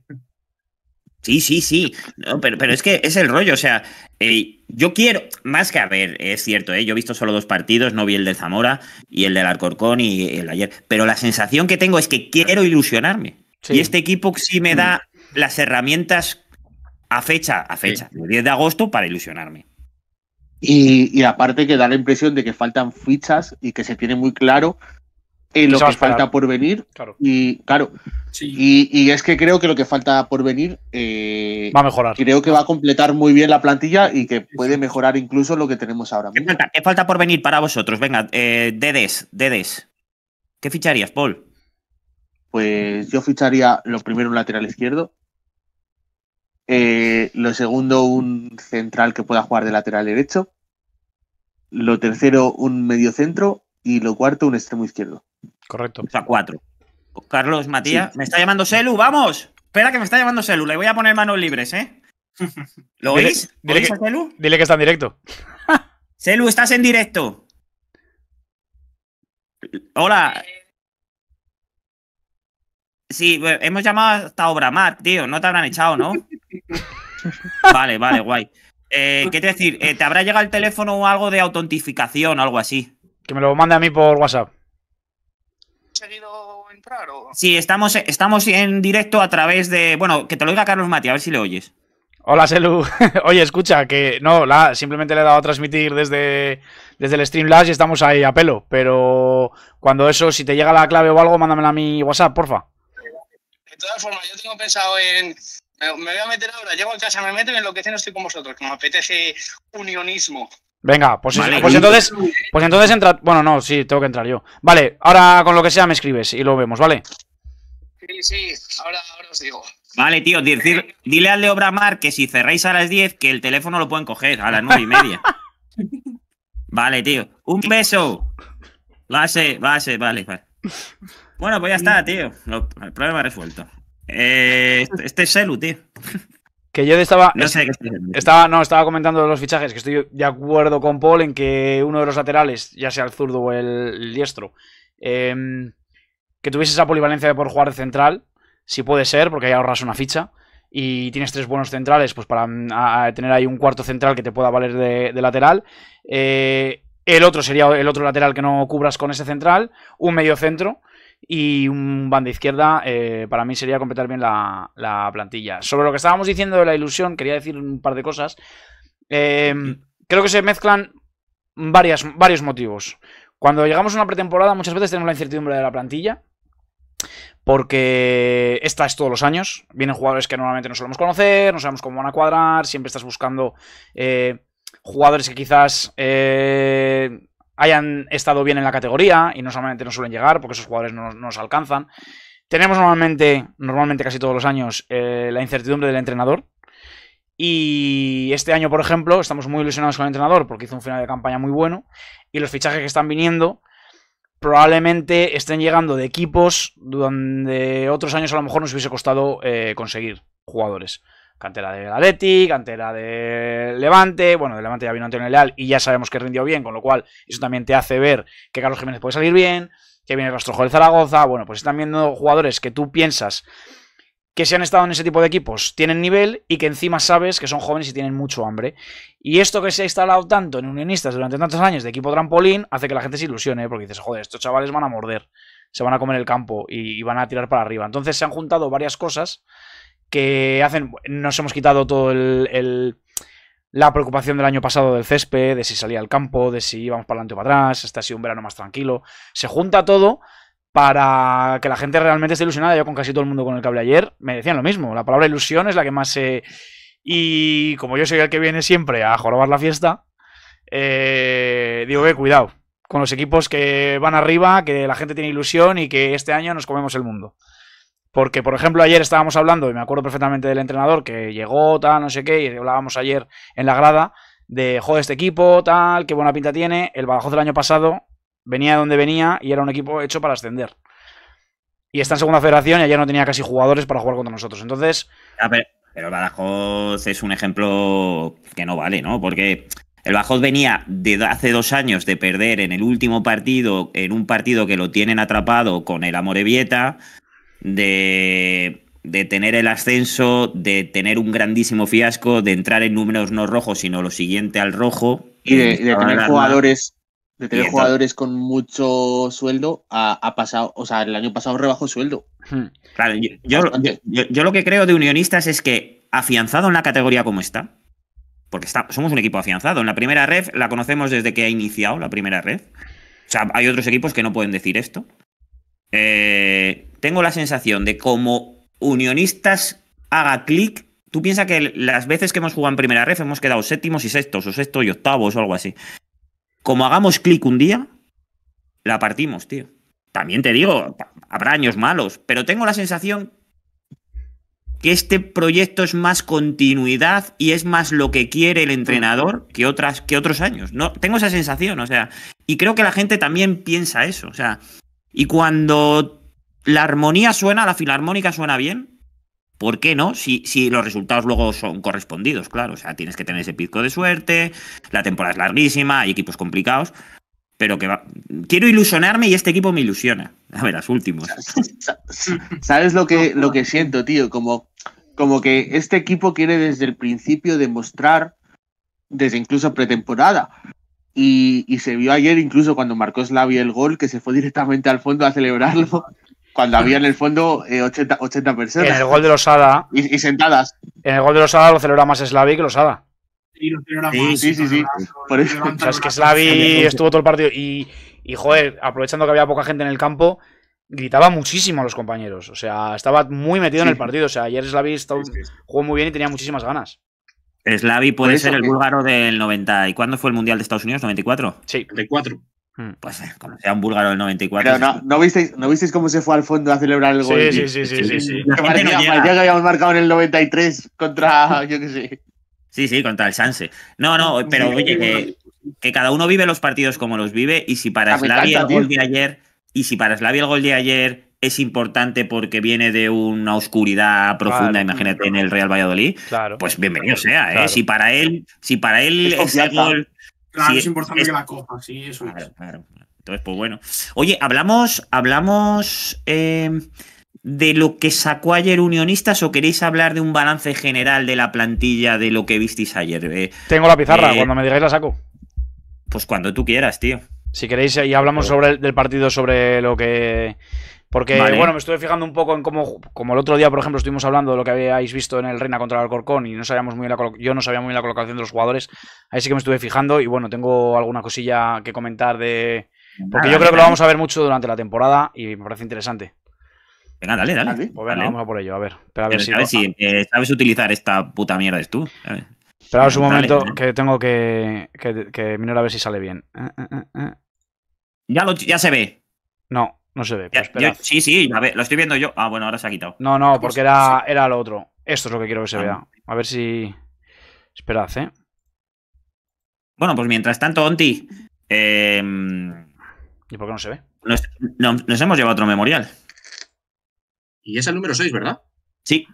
Sí, sí, sí. No, pero, pero, es que es el rollo. O sea, eh, yo quiero, más que a ver, es cierto, eh, yo he visto solo dos partidos, no vi el de Zamora y el del Alcorcón y el ayer. Pero la sensación que tengo es que quiero ilusionarme. Y este equipo sí me da mm. las herramientas a fecha, a fecha, el 10 de agosto para ilusionarme. Y, aparte que da la impresión de que faltan fichas y que se tiene muy claro en eh, lo que falta por venir. Claro. Y claro, y, es que creo que lo que falta por venir eh, va a mejorar. Creo que va a completar muy bien la plantilla y que puede mejorar incluso lo que tenemos ahora. ¿Qué, Falta, ¿qué falta, por venir para vosotros? Venga, eh, Dedes, Dedes. ¿Qué ficharías, Paul? Pues yo ficharía lo primero un lateral izquierdo. Eh, lo segundo, un central que pueda jugar de lateral derecho. Lo tercero, un medio centro. Y lo cuarto, un extremo izquierdo. Correcto. O sea, cuatro. Pues, Carlos, Matías, me está llamando Selu, vamos. Espera que me está llamando Selu, le voy a poner manos libres, ¿eh? <laughs> ¿Lo dile, oís? dile, que, a Selu? dile que está en directo. <laughs> Selu, estás en directo. Hola. Sí, hemos llamado hasta Obramar, tío. No te habrán echado, ¿no? <laughs> <laughs> vale, vale, guay. Eh, ¿Qué te decir? Eh, ¿Te habrá llegado el teléfono o algo de autentificación o algo así? Que me lo mande a mí por WhatsApp. ¿Seguido entrar o...? Sí, estamos, estamos en directo a través de... Bueno, que te lo diga Carlos Mati, a ver si le oyes. Hola, Selu. <laughs> Oye, escucha, que no, la, simplemente le he dado a transmitir desde, desde el Streamlabs y estamos ahí a pelo. Pero cuando eso, si te llega la clave o algo, mándamela a mi WhatsApp, porfa. De todas formas, yo tengo pensado en, me, voy a meter ahora, llego a casa, me meto y en lo que no estoy con vosotros, que me apetece unionismo. Venga, pues, pues entonces, pues entonces entra. Bueno, no, sí, tengo que entrar yo. Vale, ahora con lo que sea me escribes y lo vemos, ¿vale? Sí, sí, ahora, ahora os digo. Vale, tío, dile al Leo Bramar que si cerráis a las 10, que el teléfono lo pueden coger a las 9 y media. <laughs> vale, tío. Un beso. Base, base, vale, vale. Bueno, pues ya está, tío. el problema resuelto. Eh, pues- este es Selu, tío. Que yo estaba. No estaba, no, estaba comentando los fichajes, que estoy de acuerdo con Paul en que uno de los laterales, ya sea el zurdo o el diestro, em, que tuviese esa polivalencia de por jugar de central, si puede ser, porque ahí ahorras una ficha. Y tienes tres buenos centrales, pues para tener ahí un cuarto central que te pueda valer de, lateral. Eh, el otro sería el otro lateral que no cubras con ese central. Un medio centro y un banda izquierda eh, para mí sería completar bien la, plantilla. Sobre lo que estábamos diciendo de la ilusión, quería decir un par de cosas. Em, creo que se mezclan varias, varios motivos. Cuando llegamos a una pretemporada muchas veces tenemos la incertidumbre de la plantilla. Porque esta es todos los años. Vienen jugadores que normalmente no solemos conocer, no sabemos cómo van a cuadrar, siempre estás buscando eh, jugadores que quizás eh, hayan estado bien en la categoría y normalmente no suelen llegar porque esos jugadores no, nos alcanzan. Tenemos normalmente, normalmente casi todos los años, eh, la incertidumbre del entrenador. Y este año, por ejemplo, estamos muy ilusionados con el entrenador porque hizo un final de campaña muy bueno. Y los fichajes que están viniendo probablemente estén llegando de equipos donde otros años a lo mejor nos hubiese costado eh, conseguir jugadores. Cantera de Atleti, cantera del Levante. Bueno, de Levante ya vino Antonio Leal y ya sabemos que rindió bien, con lo cual eso también te hace ver que Carlos Jiménez puede salir bien, que viene el rastrojo del Zaragoza. Bueno, pues están viendo jugadores que tú piensas que se han estado en ese tipo de equipos tienen nivel y que encima sabes que son jóvenes y tienen mucho hambre. Y esto que se ha instalado tanto en unionistas durante tantos años de equipo trampolín hace que la gente se ilusione, porque dices, joder, estos chavales van a morder, se van a comer el campo y, van a tirar para arriba. Entonces se han juntado varias cosas que hacen. Nos hemos quitado todo el, la preocupación del año pasado del césped, de si salía al campo, de si íbamos para adelante o para atrás, hasta este ha un verano más tranquilo. Se junta todo para que la gente realmente esté ilusionada. Yo con casi todo el mundo con el cable ayer me decían lo mismo. La palabra ilusión es la que más se... Y como yo soy el que viene siempre a jorobar la fiesta, eh, digo que cuidado con los equipos que van arriba, que la gente tiene ilusión y que este año nos comemos el mundo. Porque, por ejemplo, ayer estábamos hablando, y me acuerdo perfectamente del entrenador que llegó, tal, no sé qué, y hablábamos ayer en la grada de, joder, este equipo, tal, qué buena pinta tiene. El Badajoz del año pasado venía de donde venía y era un equipo hecho para ascender. Y está en segunda federación y ayer no tenía casi jugadores para jugar contra nosotros. Entonces. pero, el Badajoz es un ejemplo que no vale, ¿no? Porque el Badajoz venía de hace dos años de perder en el último partido, en un partido que lo tienen atrapado con el Amorevieta de, tener el ascenso, de tener un grandísimo fiasco, de entrar en números no rojos, sino lo siguiente al rojo. Y de, tener jugadores, de tener jugadores con mucho sueldo ha, pasado, o sea, el año pasado rebajó sueldo. Hmm. Claro, yo, lo que creo de Unionistas es que afianzado en la categoría como está, porque somos un equipo afianzado, en la primera red la conocemos desde que ha iniciado la primera red. O sea, hay otros equipos que no pueden decir esto. Eh, tengo la sensación de como unionistas haga clic. Tú piensas que las veces que hemos jugado en primera ref hemos quedado séptimos y sextos, o sexto y octavos, o algo así. Como hagamos clic un día, la partimos, tío. También te digo, habrá años malos, pero tengo la sensación que este proyecto es más continuidad y es más lo que quiere el entrenador que, otras, que otros años. No, tengo esa sensación, o sea, y creo que la gente también piensa eso, o sea, y cuando la armonía suena, la filarmónica suena bien. ¿Por qué no? Si, si los resultados luego son correspondidos, claro. O sea, tienes que tener ese pico de suerte, la temporada es larguísima, hay equipos complicados. Pero que quiero ilusionarme y este equipo me ilusiona. A ver, los últimos. <laughs> ¿Sabes lo que, lo que siento, tío? Como, como que este equipo quiere desde el principio demostrar, desde incluso pretemporada, y, se vio ayer, incluso cuando marcó Slavi el gol, que se fue directamente al fondo a celebrarlo cuando había en el fondo 80, eh, 80, personas. En el gol de Losada. Y, y, sentadas. En el gol de los Losada lo celebra más Slavi que los Sí, sí, Sí, sí, es que Slavi estuvo todo el partido. Y, joder, aprovechando que había poca gente en el campo, gritaba muchísimo a los compañeros. O sea, estaba muy metido en el partido. O sea, ayer Slavi jugó muy bien y tenía muchísimas ganas. Slavi puede ser el búlgaro del 90. ¿Y cuándo fue el Mundial de Estados Unidos? ¿94? Sí. 94. Mm. Pues eh, como sea un búlgaro del 94. Pero no, ¿no, visteis, ¿no visteis cómo se fue al fondo a celebrar el gol? Sí, sí, sí, sí. sí, que habíamos marcado en el 93 contra, yo qué sé. Sí, sí, contra el Sanse. No, no, pero oye, que, cada uno vive los partidos como los vive y si para ah, Slavia el gol de ayer y si para Slavia el gol de ayer es importante porque viene de una oscuridad profunda, imagínate, en el Real Valladolid, pues bienvenido sea. ¿eh? Si para él, si para él es ese gol Claro, es importante que la coja, sí, eso Entonces, pues bueno. Oye, hablamos, hablamos eh, de lo que sacó ayer Unionistas o queréis hablar de un balance general de la plantilla de lo que visteis ayer. Eh, Tengo la pizarra, eh, cuando me digáis la saco. Pues cuando tú quieras, tío. Si queréis, y hablamos sobre el, del partido, sobre lo que porque, bueno, me estuve fijando un poco en cómo, como el otro día, por ejemplo, estuvimos hablando de lo que habíais visto en el Reina contra el Alcorcón y no sabíamos muy yo no sabía muy bien la colocación de los jugadores. Ahí sí que me estuve fijando y, bueno, tengo alguna cosilla que comentar de... Porque yo creo que lo vamos a ver mucho durante la temporada y me parece interesante. Venga, dale, dale. Pues vamos a por ello, a ver. a ver si, eh, sabes, utilizar esta puta mierda, es tú. Esperaos un momento que tengo que, que, mirar a ver si sale bien. Eh, eh, ya, ya se ve. No, no se ve. sí, sí, a ver, lo estoy viendo yo. Ah, bueno, ahora se ha quitado. No, no, porque era, era lo otro. Esto es lo que quiero que se ah. vea. A ver si. Esperad, ¿eh? Bueno, pues mientras tanto, Onti. Eh, ¿Y por qué no se ve? Nos, hemos llevado otro memorial. Y es el número 6, ¿verdad? Sí.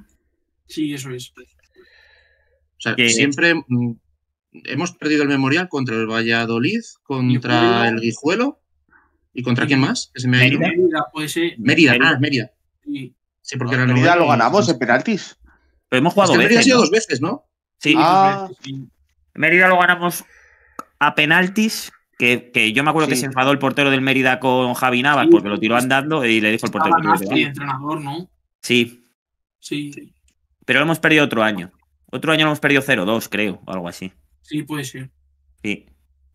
Sí, eso es. O sea, que siempre mm, hemos perdido el memorial contra el Valladolid, contra el Guijuelo ¿Y contra quién más? Mérida, Mérida, puede ser. Mérida, Mérida. Ah, Mérida. Sí, sí porque en Mérida lo ganamos en penaltis. Pero hemos jugado es Mérida ha sido dos veces, ¿no? Ah. Sí. Mérida lo ganamos a penaltis. Que, que yo me acuerdo que se enfadó el portero del Mérida con Javi Navas porque lo tiró andando y le dijo el portero. Que entrenador, ¿no? Sí. Sí. Pero lo hemos perdido otro año. Otro año lo hemos perdido 0-2, creo, o algo así. Sí, puede ser. Sí,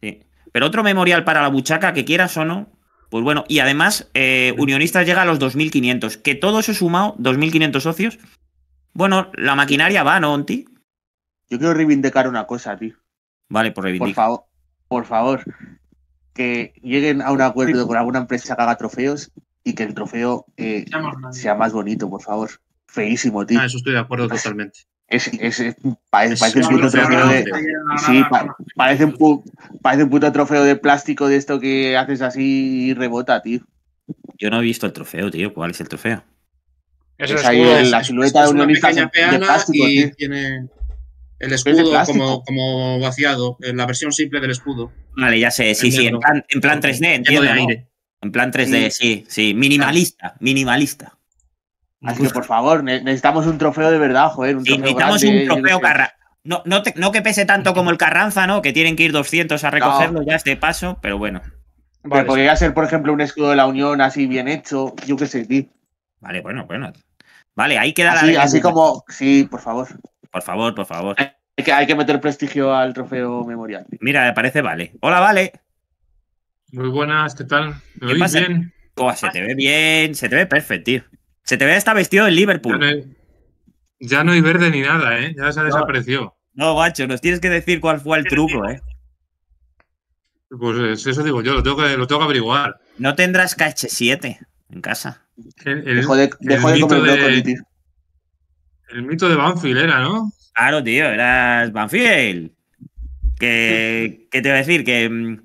sí. Pero otro memorial para la buchaca, que quieras o no, pues bueno, y además, eh, Unionistas llega a los 2.500. Que todo eso sumado, 2.500 socios. Bueno, la maquinaria va, ¿no, Onti? Yo quiero reivindicar una cosa, tío. Vale, por pues reivindicar. Por favor, por favor, que lleguen a un acuerdo con alguna empresa que haga trofeos y que el trofeo eh, sea, más bonito, por favor. Feísimo, tío. Ah, eso estoy de acuerdo totalmente. Es, parece, un puto trofeo de. Sí, parece, parece un trofeo de plástico de esto que haces así y rebota, tío. Yo no he visto el trofeo, tío. ¿Cuál es el trofeo? Eso es la silueta de una. de plástico, y tiene el escudo como, como, vaciado, la versión simple del escudo. Vale, ya sé, sí, sí, en plan, 3D, entiendo. En plan 3D, sí, sí, minimalista, minimalista. Así que por favor, necesitamos un trofeo de verdad, joder. necesitamos un trofeo no No, que pese tanto como el Carranza, ¿no? Que tienen que ir 200 a recogerlo ya este paso, pero bueno. podría ser, por ejemplo, un escudo de la Unión así bien hecho, yo qué sé, tío. Vale, bueno, bueno. Vale, ahí queda así, la. Así como, sí, por favor. Por favor, por favor. Hay que, hay que meter prestigio al trofeo memorial. Mira, me parece Vale. Hola, Vale. Muy buenas, ¿qué tal? ¿Me ¿Qué oís bien? se te ve bien, se te ve perfecto, tío. Se te ve esta vestido en Liverpool. Ya no, hay, verde ni nada, ¿eh? Ya se ha no, desaparecido. No, guacho, nos tienes que decir cuál fue el truco, ¿eh? Pues eso digo yo, lo tengo que, averiguar. No tendrás KH7 en casa. El, de, mito de, El mito de Banfield era, ¿no? Claro, tío, eras Banfield. ¿Qué te voy a decir? Mm,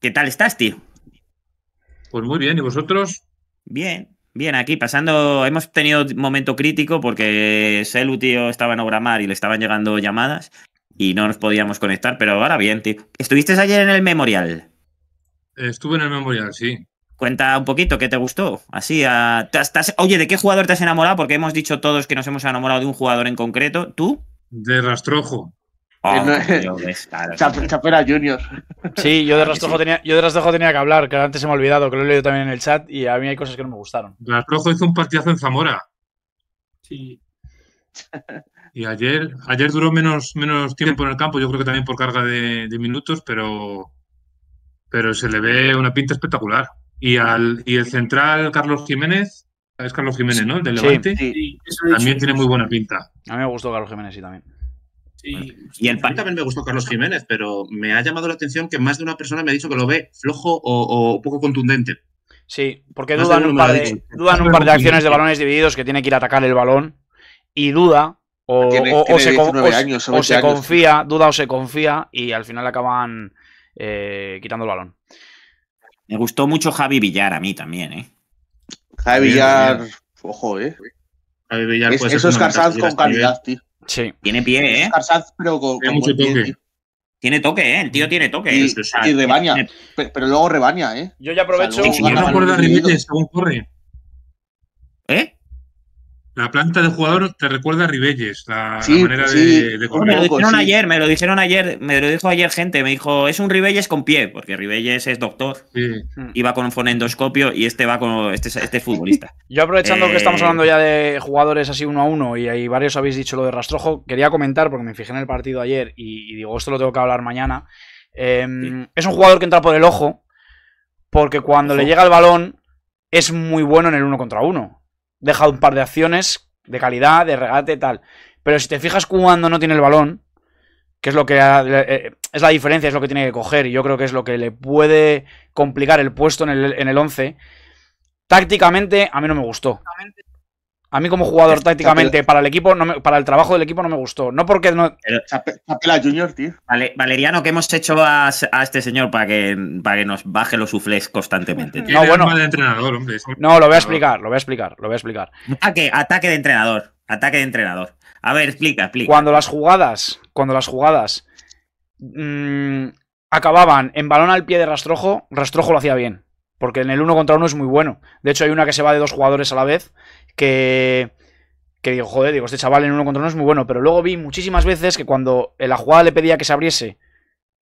¿Qué tal estás, tío? Pues muy bien, ¿y vosotros? Bien. Bien, aquí pasando, hemos tenido momento crítico porque Selu, tío, estaba en Obramar y le estaban llegando llamadas y no nos podíamos conectar, pero ahora bien, tío. ¿Estuviste ayer en el memorial? Estuve en el memorial, sí. Cuenta un poquito qué te gustó. Así, a... oye, ¿de qué jugador te has enamorado? Porque hemos dicho todos que nos hemos enamorado de un jugador en concreto. ¿Tú? De Rastrojo. Ah, <laughs> Chapela Junior. <laughs> Sí, yo de Rastrojo tenía, yo de tenía que hablar, que antes se me ha olvidado, que lo he leído también en el chat y a mí hay cosas que no me gustaron. Rastrojo hizo un partidazo en Zamora. Sí. Y ayer, ayer duró menos, menos tiempo en el campo, yo creo que también por carga de, minutos, pero, pero se le ve una pinta espectacular. Y al y el central Carlos Jiménez, es Carlos Jiménez, ¿no? El del Levante, sí, también tiene muy buena pinta. A mí me gustó Carlos Jiménez, sí, también. Y el PAN también me gustó Carlos Jiménez, pero me ha llamado la atención que más de una persona me ha dicho que lo ve flojo o, poco contundente. Sí, porque dudan, un par, de, acciones de balones divididos que tiene que ir a atacar el balón y duda o, se, confía, duda o se confía y al final acaban eh, quitando el balón. Me gustó mucho Javi Villar a mí también, ¿eh? Javi Villar, ojo, ¿eh? eso es Carsaz con este calidad, tío. Sí. Tiene pie, ¿eh? Carsaz, pero con, tiene mucho toque. tiene toque, ¿eh? El tío tiene toque. Y, o y rebaña. Pero, luego rebaña, ¿eh? Yo ya aprovecho. O acuerdo corre. La planta de jugador te recuerda a Ribelles, la, manera de, de correr. Me lo dijeron ayer, me lo dijeron ayer, me lo dijo ayer gente, me dijo, es un Ribelles con pie, porque Ribelles es doctor, iba con un fonendoscopio y este va con este, este futbolista. <laughs> Yo aprovechando que estamos eh, hablando ya de jugadores así uno a uno y, hay varios habéis dicho lo de Rastrojo, quería comentar porque me fijé en el partido ayer y, digo, esto lo tengo que hablar mañana. Em, es un jugador que entra por el ojo porque cuando le llega el balón es muy bueno en el uno contra uno dejado un par de acciones de calidad, de regate, tal. Pero si te fijas cuando no tiene el balón, que es lo que eh, es la diferencia, es lo que tiene que coger, y yo creo que es lo que le puede complicar el puesto en el, en el 11. Tácticamente, a mí no me gustó. A mí como jugador tácticamente, para el equipo, para el trabajo del equipo no me gustó. No porque no... Junior, tío. Vale, Valeriano, ¿qué hemos hecho a, este señor para que, para que nos baje los suflés constantemente? No, bueno. no, lo voy a explicar, lo voy a explicar, lo voy a explicar. Ataque, ataque de entrenador, ataque de entrenador. A ver, explica, explica. Cuando las jugadas, cuando las jugadas mm, acababan en balón al pie de Rastrojo, Rastrojo lo hacía bien. Porque en el uno contra uno es muy bueno. De hecho, hay una que se va de dos jugadores a la vez que, que digo, joder, digo, este chaval en uno contra uno es muy bueno, pero luego vi muchísimas veces que cuando la jugada le pedía que se abriese,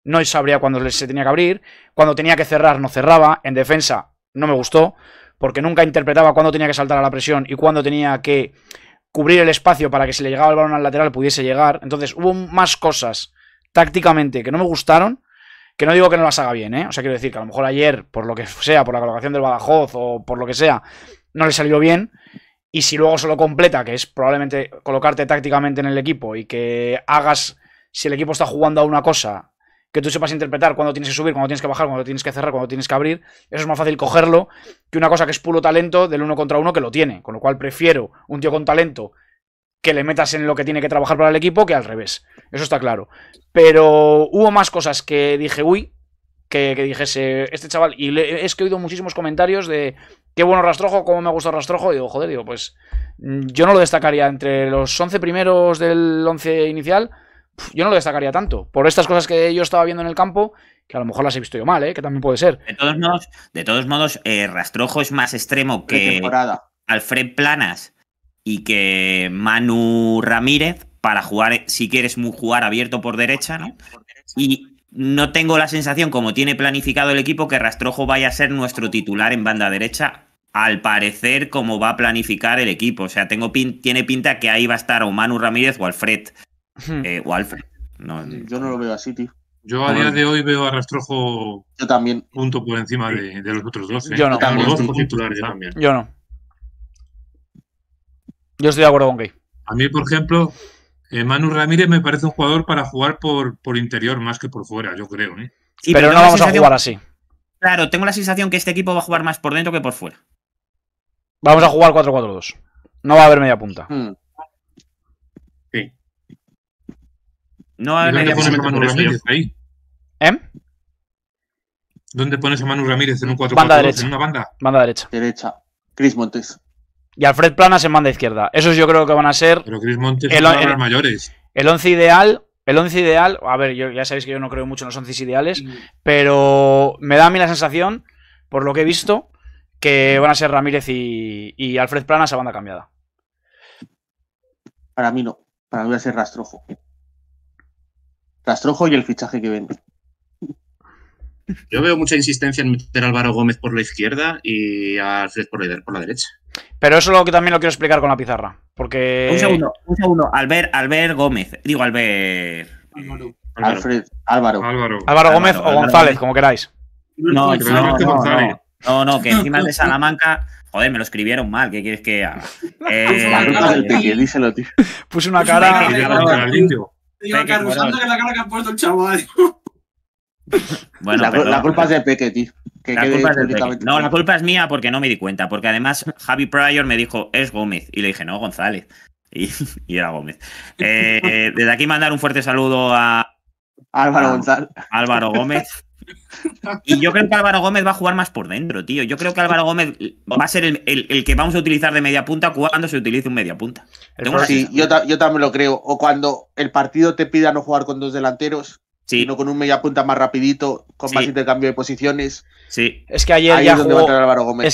no sabría cuando se tenía que abrir, cuando tenía que cerrar, no cerraba, en defensa no me gustó, porque nunca interpretaba cuándo tenía que saltar a la presión y cuándo tenía que cubrir el espacio para que si le llegaba el balón al lateral pudiese llegar. Entonces hubo más cosas tácticamente que no me gustaron, que no digo que no las haga bien, ¿eh? O sea, quiero decir que a lo mejor ayer, por lo que sea, por la colocación del Badajoz o por lo que sea, no le salió bien, y si luego se lo completa, que es probablemente colocarte tácticamente en el equipo y que hagas, si el equipo está jugando a una cosa, que tú sepas interpretar cuándo tienes que subir, cuándo tienes que bajar, cuándo tienes que cerrar, cuándo tienes que abrir, eso es más fácil cogerlo que una cosa que es puro talento del uno contra uno que lo tiene. Con lo cual prefiero un tío con talento que le metas en lo que tiene que trabajar para el equipo que al revés. Eso está claro. Pero hubo más cosas que dije, uy, que, dijese, este chaval, y es que he oído muchísimos comentarios de, qué bueno Rastrojo, cómo me gusta Rastrojo. Y digo, joder, digo, pues mm, yo no lo destacaría entre los 11 primeros del 11 inicial. Yo no lo destacaría tanto. Por estas cosas que yo estaba viendo en el campo, que a lo mejor las he visto yo mal, ¿eh? que también puede ser. De todos modos, de todos modos eh, Rastrojo es más extremo que Alfred Planas y que Manu Ramírez para jugar, si quieres, jugar abierto por derecha, ¿no? Y, no tengo la sensación, como tiene planificado el equipo, que Rastrojo vaya a ser nuestro titular en banda derecha, al parecer, como va a planificar el equipo. O sea, tengo tiene pinta que ahí va a estar o Manu Ramírez o Alfred. Hmm. Eh, o Alfred. Yo no lo veo así, tío. Yo a día de hoy veo a Rastrojo yo también. punto por encima de, los otros dos. ¿eh? Yo no. Yo no. Yo estoy de acuerdo con Gay. A mí, por ejemplo, eh, Manu Ramírez me parece un jugador para jugar por, interior más que por fuera, yo creo. ¿eh? pero, no vamos a jugar así. Claro, tengo la sensación que este equipo va a jugar más por dentro que por fuera. Vamos a jugar 4-4-2. No va a haber media punta. Hmm. Sí. No va a haber media Ahí. ¿Eh? ¿Dónde pones a Manu Ramírez en un 4-4-2? ¿En una banda? Banda derecha. Derecha. Cris Montes. Y Alfred Planas en banda izquierda. Esos yo creo que van a ser. Pero Montes los mayores. El 11 ideal. El once ideal. A ver, ya sabéis que yo no creo mucho en los 11 ideales. Mm. Pero me da a mí la sensación, por lo que he visto, que van a ser Ramírez y, y Alfred Planas a banda cambiada. Para mí no. Para mí va a ser Rastrojo. Rastrojo y el fichaje que vende. Yo veo mucha insistencia en meter a Álvaro Gómez por la izquierda y a Alfred por la, derecha. Pero eso es lo que también lo quiero explicar con la pizarra. Porque. Un segundo, un segundo. Albert, Gómez. Digo, Albert. Eh, Alfred, Álvaro. Álvaro. Álvaro Gómez o González, como queráis. No, no, no, no, que encima de Salamanca. Joder, me lo escribieron mal, ¿qué quieres que haga? <laughs> Eh, díselo, tío. Puse una cara. Puse <laughs> una cara. que cara. cara. <laughs> Bueno, la, culpa es de Peque, tío. No, la culpa es mía porque no me di cuenta. Porque además Javi Pryor me dijo, es Gómez. Y le dije, no, González. <laughs> Y, era Gómez. Eh, <laughs> desde aquí mandar un fuerte saludo a Álvaro González. Álvaro Gómez. Y yo creo que Álvaro Gómez va a jugar más por dentro, tío. Yo creo que Álvaro Gómez va a ser el, que vamos a utilizar de media punta cuando se utilice un media punta. yo, yo también lo creo. O cuando el partido te pida no jugar con dos delanteros Sino con un media punta más rapidito, con más intercambio de posiciones. Sí. Es que ayer ya jugó.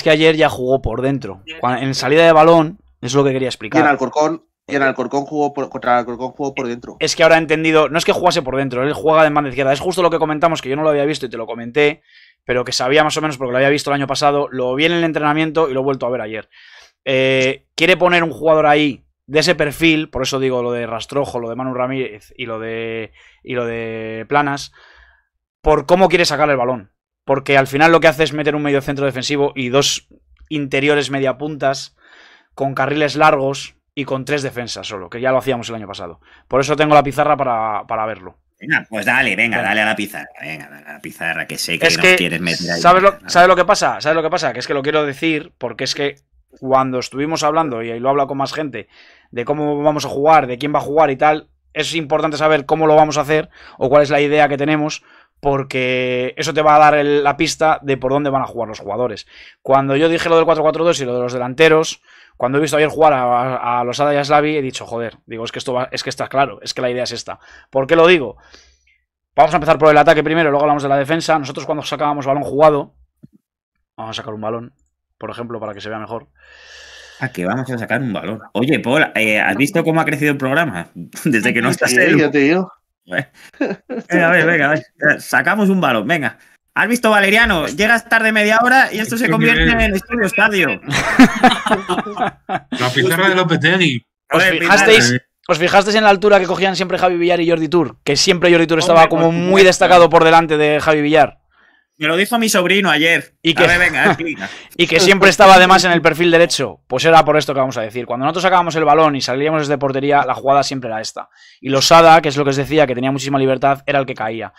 que ayer ya jugó por dentro. en salida de balón, eso es lo que quería explicar. Y en Alcorcón, y en jugó por, contra el Alcorcón jugó por eh, dentro. Es que ahora he entendido, no es que jugase por dentro, él juega de mano izquierda. Es justo lo que comentamos, que yo no lo había visto y te lo comenté, pero que sabía más o menos porque lo había visto el año pasado. Lo vi en el entrenamiento y lo he vuelto a ver ayer. Eh, quiere poner un jugador ahí de ese perfil, por eso digo lo de Rastrojo, lo de Manu Ramírez y lo de y lo de Planas, por cómo quiere sacar el balón. Porque al final lo que hace es meter un medio centro defensivo y dos interiores media puntas con carriles largos y con tres defensas solo, que ya lo hacíamos el año pasado. Por eso tengo la pizarra para, verlo. Venga, pues dale, venga, dale a la pizarra, venga, dale a la pizarra, que sé que, quieres meter ahí. ¿sabes lo, que pasa? ¿Sabes lo que pasa? Que es que lo quiero decir porque es que cuando estuvimos hablando, y ahí lo habla con más gente, de cómo vamos a jugar, de quién va a jugar y tal, es importante saber cómo lo vamos a hacer o cuál es la idea que tenemos, porque eso te va a dar la pista de por dónde van a jugar los jugadores. Cuando yo dije lo del 4-4-2 y lo de los delanteros, cuando he visto ayer jugar a, los Ada y he dicho, joder, digo, es que esto es que está claro, es que la idea es esta. ¿Por qué lo digo? Vamos a empezar por el ataque primero, luego hablamos de la defensa. Nosotros cuando sacábamos balón jugado, vamos a sacar un balón, por ejemplo, para que se vea mejor a que vamos a sacar un valor. Oye, Paul, eh, ¿has visto cómo ha crecido el programa? <laughs> Desde que no estás sí, el... te digo. Venga, a ver, venga, <laughs> eh, sacamos un balón, venga. ¿Has visto, Valeriano? Llegas tarde media hora y esto, se convierte en estudio estadio. La pizarra de Lopetegui. ¿Os fijasteis, ¿Os fijasteis en la altura que cogían siempre Javi Villar y Jordi Tour? Que siempre Jordi Tour estaba como muy destacado por delante de Javi Villar. Me lo dijo mi sobrino ayer. <laughs> Y que, siempre estaba además en el perfil derecho. Pues era por esto que vamos a decir. Cuando nosotros sacábamos el balón y salíamos desde portería, la jugada siempre era esta. Y Losada, que es lo que os decía, que tenía muchísima libertad, era el que caía.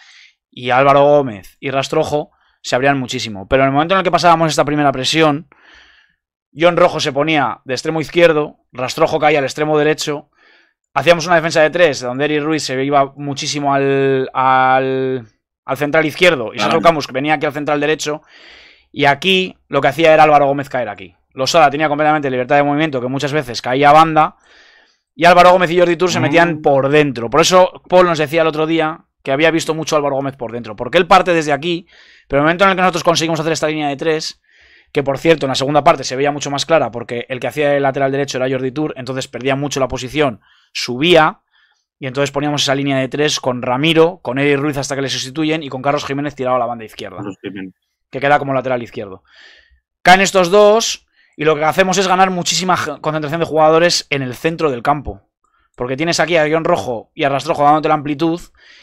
Y Álvaro Gómez y Rastrojo se abrían muchísimo. Pero en el momento en el que pasábamos esta primera presión, John Rojo se ponía de extremo izquierdo, Rastrojo caía al extremo derecho. Hacíamos una defensa de tres, donde Eri Ruiz se iba muchísimo al, al al central izquierdo y Sergio Camus que venía aquí al central derecho. Y aquí lo que hacía era Álvaro Gómez caer aquí. Losada tenía completamente libertad de movimiento, que muchas veces caía a banda. Y Álvaro Gómez y Jordi Tour se mm. metían por dentro. Por eso Paul nos decía el otro día que había visto mucho Álvaro Gómez por dentro. Porque él parte desde aquí, pero en el momento en el que nosotros conseguimos hacer esta línea de tres, que por cierto en la segunda parte se veía mucho más clara porque el que hacía el lateral derecho era Jordi Tour, entonces perdía mucho la posición, subía y entonces poníamos esa línea de tres con Ramiro, con Eddie Ruiz hasta que le sustituyen y con Carlos Jiménez tirado a la banda izquierda. Que queda como lateral izquierdo. Caen estos dos y lo que hacemos es ganar muchísima concentración de jugadores en el centro del campo. Porque tienes aquí a Guión Rojo y a Rastrojo dándote la amplitud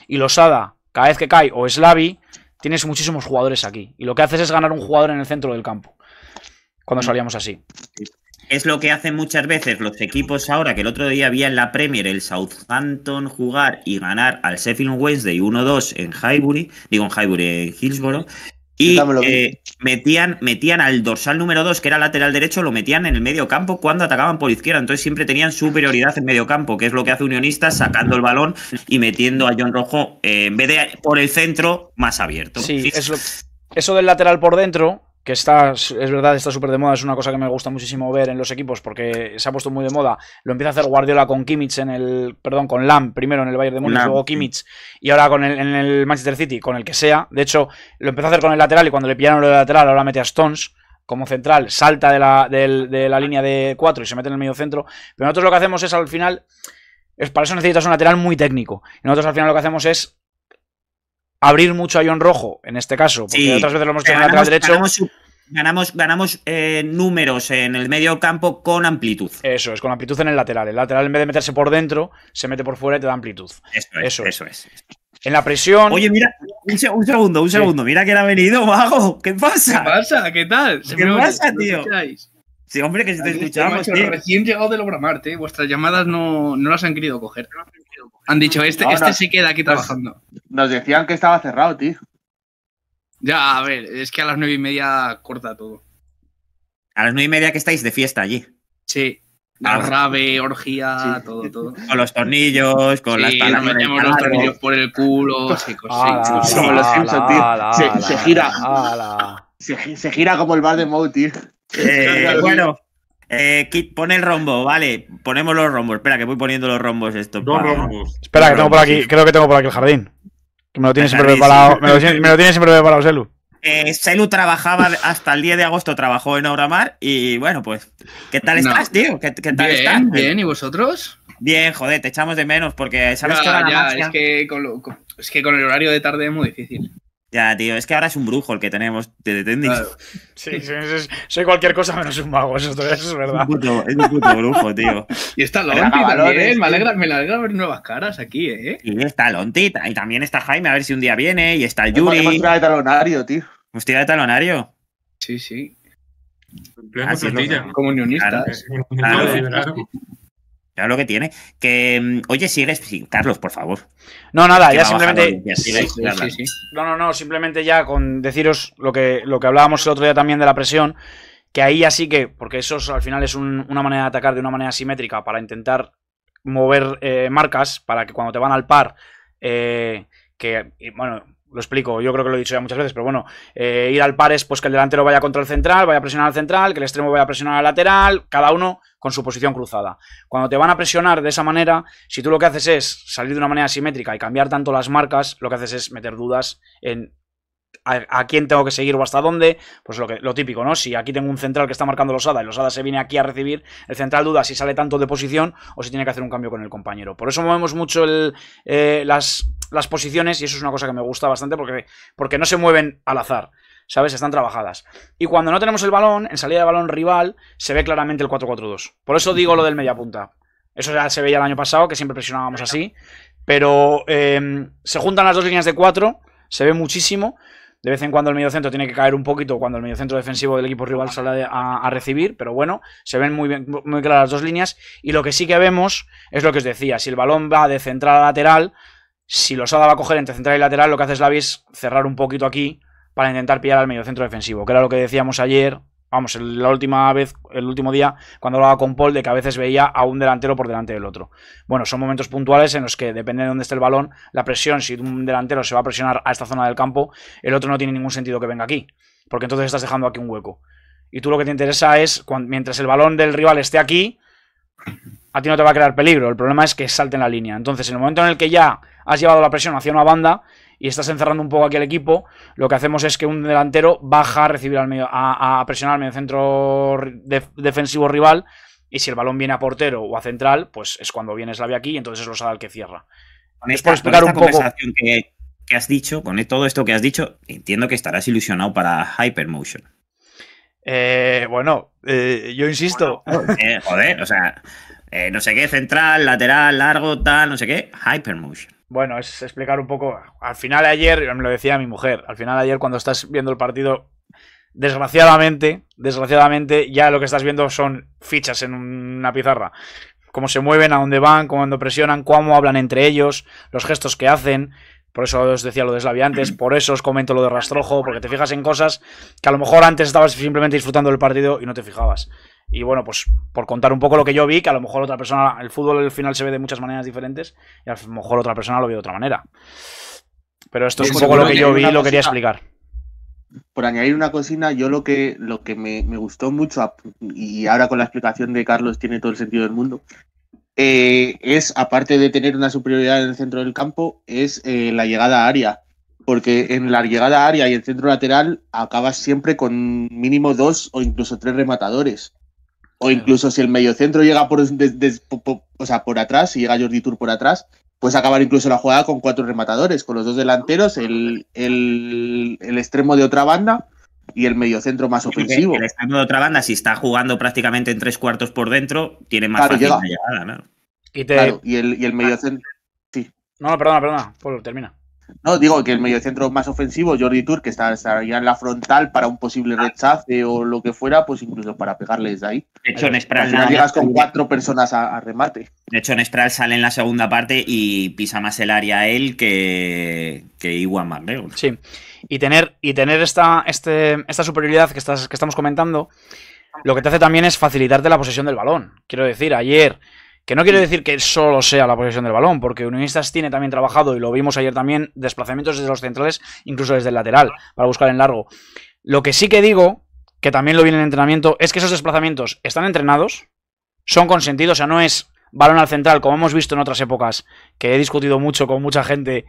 y Losada, cada vez que cae, o Slavi, tienes muchísimos jugadores aquí. Y lo que haces es ganar un jugador en el centro del campo. Cuando salíamos así. Es lo que hacen muchas veces los equipos ahora, que el otro día había en la Premier el Southampton jugar y ganar al Sheffield Wednesday 1-2 en Highbury, digo en Highbury, en Hillsborough, y eh, metían, metían al dorsal número 2, que era lateral derecho, lo metían en el medio campo cuando atacaban por izquierda. Entonces siempre tenían superioridad en medio campo, que es lo que hace Unionistas sacando el balón y metiendo a John Rojo eh, en vez de por el centro más abierto. Sí, eso del lateral por dentro que está, es verdad, está súper de moda, es una cosa que me gusta muchísimo ver en los equipos porque se ha puesto muy de moda. Lo empieza a hacer Guardiola con Kimmich en el, perdón, con Lam primero en el Bayern de Múnich, luego Kimmich y ahora con el, en el Manchester City, con el que sea. De hecho, lo empezó a hacer con el lateral y cuando le pillaron lo lateral ahora mete a Stones como central, salta de la, línea de cuatro y se mete en el medio centro. Pero nosotros lo que hacemos es al final, es, para eso necesitas un lateral muy técnico. nosotros al final lo que hacemos es abrir mucho a John Rojo, en este caso, porque otras veces lo hemos hecho en el lateral derecho. Ganamos, ganamos, eh, números en el medio campo con amplitud. Eso es, con amplitud en el lateral. El lateral, en vez de meterse por dentro, se mete por fuera y te da amplitud. Eso es. Eso, es. En la presión. Oye, mira, un, segundo, un segundo. Mira que ha venido, mago. ¿Qué pasa? ¿Qué pasa? ¿Qué tal? ¿Qué, pasa, tío? Sí, hombre, que si te escuchamos, tío. Recién llegado del Marte. vuestras llamadas no, no las han querido coger. Han dicho, este, este se queda aquí trabajando. Nos, decían que estaba cerrado, tío. Ya, a ver, es que a las nueve y media corta todo. A las nueve y media que estáis de fiesta allí. Sí. Ah, la rave, orgía, todo, todo. Con los tornillos, con las palas. Nos metemos los tornillos por el culo, ah, sí, pues, los ah, tío. se, gira. se, gira como el bar de Moe, tío. Eh, <laughs> bueno, eh, Kit, pon el rombo, vale. Ponemos los rombos. Espera, que voy poniendo los rombos esto Dos rombos. Espera, que tengo por aquí. Creo que tengo por aquí el jardín. Que me lo tiene siempre preparado. Me lo, tiene, siempre preparado, Selu. Eh, Selu trabajaba hasta el 10 de agosto, trabajó en Obramar. Y bueno, pues, ¿qué tal estás, tío? ¿Qué, tal bien, estás? Bien, ¿y vosotros? Bien, joder, te echamos de menos porque sabes que ahora es que con el horario de tarde es muy difícil. Ya, tío, es que ahora es un brujo el que tenemos, ¿te entendí? Sí, sí, soy cualquier cosa menos un mago, eso, es verdad. Es un, puto, brujo, tío. Y está Lonti me alegra, me alegra ver nuevas caras aquí, ¿eh? Y está Lonti, y también está Jaime, a ver si un día viene, y está Yuri. Hostia de talonario, tío. Hostia de talonario? Sí, sí. Ah, Comunionista. como unionistas. Claro lo que tiene. Que, mm, oye, sigues, eres... Carlos, por favor. No, nada, ya simplemente. no, no, no, simplemente ya con deciros lo que, lo que hablábamos el otro día también de la presión, que ahí así sí que, porque eso al final es una manera de atacar de una manera simétrica para intentar mover eh, marcas para que cuando te van al par, eh, que, bueno, lo explico, yo creo que lo he dicho ya muchas veces, pero bueno, eh, ir al par es pues que el delantero vaya contra el central, vaya a presionar al central, que el extremo vaya a presionar al lateral, cada uno con su posición cruzada. Cuando te van a presionar de esa manera, si tú lo que haces es salir de una manera simétrica y cambiar tanto las marcas, lo que haces es meter dudas en a, quién tengo que seguir o hasta dónde, pues lo, que, lo típico, ¿no? Si aquí tengo un central que está marcando los y los se viene aquí a recibir, el central duda si sale tanto de posición o si tiene que hacer un cambio con el compañero. Por eso movemos mucho eh, las, posiciones y eso es una cosa que me gusta bastante porque, porque no se mueven al azar. ¿sabes? Están trabajadas. Y cuando no tenemos el balón, en salida de balón rival, se ve claramente el 4-4-2. Por eso digo lo del mediapunta Eso ya se veía el año pasado, que siempre presionábamos así. Pero em, se juntan las dos líneas de 4, se ve muchísimo. De vez en cuando el mediocentro tiene que caer un poquito cuando el mediocentro defensivo del equipo rival sale a, recibir, pero bueno, se ven muy, bien, muy claras las dos líneas. Y lo que sí que vemos es lo que os decía: si el balón va de central a lateral, si los ha dado a coger entre central y lateral, lo que hace Slavi es cerrar un poquito aquí para intentar pillar al medio centro defensivo, que era lo que decíamos ayer, vamos, la última vez, el último día, cuando hablaba con Paul, de que a veces veía a un delantero por delante del otro. Bueno, son momentos puntuales en los que, depende de dónde esté el balón, la presión, si un delantero se va a presionar a esta zona del campo, el otro no tiene ningún sentido que venga aquí, porque entonces estás dejando aquí un hueco. Y tú lo que te interesa es, mientras el balón del rival esté aquí, a ti no te va a crear peligro. El problema es que salte en la línea. Entonces, en el momento en el que ya has llevado la presión hacia una banda, y estás encerrando un poco aquí el equipo, lo que hacemos es que un delantero baja a recibir al medio, a, presionar al medio centro defensivo rival. Y si el balón viene a portero o a central, pues es cuando viene Slavia aquí y entonces es Losada el que cierra. Con esta, por explicar conversación que, has dicho, con e-, todo esto que has dicho, entiendo que estarás ilusionado para Hypermotion. Eh, bueno, eh, yo insisto. joder, o sea, eh, no sé qué, central, lateral, largo, tal, no sé qué, Hypermotion. Bueno, es explicar un poco. Al final de ayer, me lo decía mi mujer, al final de ayer cuando estás viendo el partido, desgraciadamente, desgraciadamente, ya lo que estás viendo son fichas en una pizarra. Cómo se mueven, a dónde van, cuando presionan, cómo hablan entre ellos, los gestos que hacen. Por eso os decía lo de Slavia antes, por eso os comento lo de rastrojo, porque te fijas en cosas que a lo mejor antes estabas simplemente disfrutando del partido y no te fijabas. Y bueno, pues por contar un poco lo que yo vi, que a lo mejor otra persona, el fútbol al final se ve de muchas maneras diferentes y a lo mejor otra persona lo ve de otra manera. Pero esto es un poco lo que yo vi y lo quería explicar. Por añadir una cocina, yo lo que, lo que me, gustó mucho, y ahora con la explicación de Carlos tiene todo el sentido del mundo, eh, es, aparte de tener una superioridad en el centro del campo, es eh, la llegada a área porque en la llegada a área y el centro lateral acabas siempre con mínimo dos o incluso tres rematadores. O incluso si el mediocentro llega por, o sea, por atrás, si llega Jordi Tour por atrás, pues acabar incluso la jugada con cuatro rematadores, con los dos delanteros, el, el, extremo de otra banda y el mediocentro más ofensivo. El extremo de otra banda, si está jugando prácticamente en tres cuartos por dentro, tiene más Y, y el, y el ah. mediocentro. Sí. No, perdona, perdona, termina. No, digo que el mediocentro más ofensivo, Jordi Tour, que estaría en la frontal para un posible ah. rechace o lo que fuera, pues incluso para pegarles desde ahí. De hecho, en Espral. con cuatro personas a, remate. De hecho, en sale en la segunda parte y pisa más el área él que, que Iwan Sí. Y tener, y tener esta, este, esta superioridad que, que estamos comentando, lo que te hace también es facilitarte la posesión del balón. Quiero decir, ayer. Que no quiere decir que solo sea la posición del balón, porque Unionistas tiene también trabajado, y lo vimos ayer también, desplazamientos desde los centrales, incluso desde el lateral, para buscar en largo. Lo que sí que digo, que también lo viene en el entrenamiento, es que esos desplazamientos están entrenados, son consentidos, o sea, no es balón al central, como hemos visto en otras épocas, que he discutido mucho con mucha gente,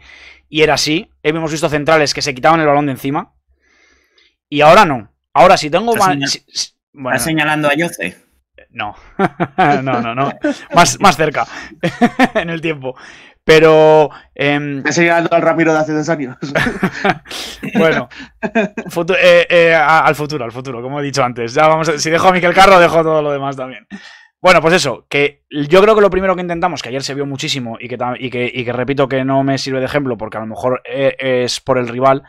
y era así. Hemos visto centrales que se quitaban el balón de encima, y ahora no. Ahora, si tengo. Está, señalando a Yoce. No, <laughs> no, no, no. Más, más cerca <laughs> en el tiempo. Pero. Eh, em, He al Ramiro de hace dos años. <laughs> bueno, eh, eh, al futuro, al futuro, como he dicho antes. Ya vamos si dejo a Miquel Carro, dejo todo lo demás también. Bueno, pues eso, que yo creo que lo primero que intentamos, que ayer se vio muchísimo y y y que repito que no me sirve de ejemplo porque a lo mejor eh, es por el rival,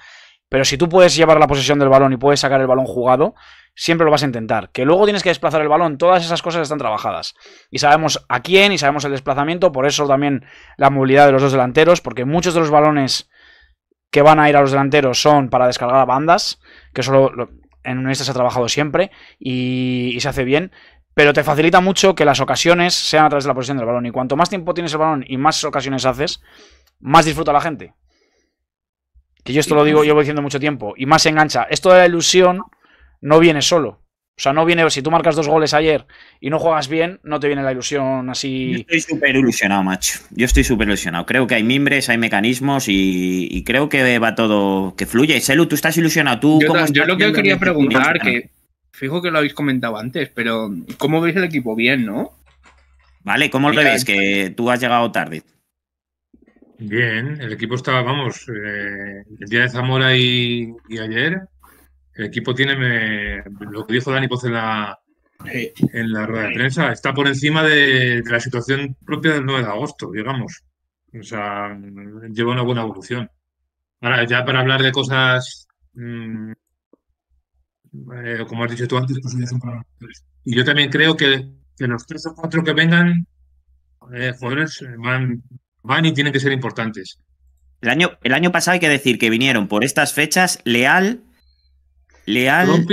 pero si tú puedes llevar la posesión del balón y puedes sacar el balón jugado, siempre lo vas a intentar. Que luego tienes que desplazar el balón, todas esas cosas están trabajadas. Y sabemos a quién y sabemos el desplazamiento, por eso también la movilidad de los dos delanteros, porque muchos de los balones que van a ir a los delanteros son para descargar a bandas, que solo en un se ha trabajado siempre y, se hace bien pero te facilita mucho que las ocasiones sean a través de la posición del balón. Y cuanto más tiempo tienes el balón y más ocasiones haces, más disfruta la gente. Que yo esto lo digo, yo voy diciendo mucho tiempo. Y más se engancha. Esto de la ilusión no viene solo. O sea, no viene, si tú marcas dos goles ayer y no juegas bien, no te viene la ilusión así. Yo estoy súper ilusionado, macho. Yo estoy súper ilusionado. Creo que hay mimbres, hay mecanismos y, creo que va todo, que fluye. Selu, tú estás ilusionado. ¿Tú yo, lo que quería preguntar, que fijo que lo habéis comentado antes, pero ¿cómo veis el equipo? Bien, ¿no? Vale, ¿cómo lo veis? Que tú has llegado tarde. Bien, el equipo estaba, vamos, eh, el día de Zamora y ayer el equipo tiene, lo que dijo Dani Poz en la, en la rueda de prensa, está por encima de, la situación propia del 9 de agosto, digamos. O sea, lleva una buena evolución. Ahora, ya para hablar de cosas, mm, eh, como has dicho tú antes, pues Y yo también creo que, los tres o cuatro que vengan, eh, joder, eh, van, van y tienen que ser importantes. El año, el año pasado hay que decir que vinieron por estas fechas Leal, Leal.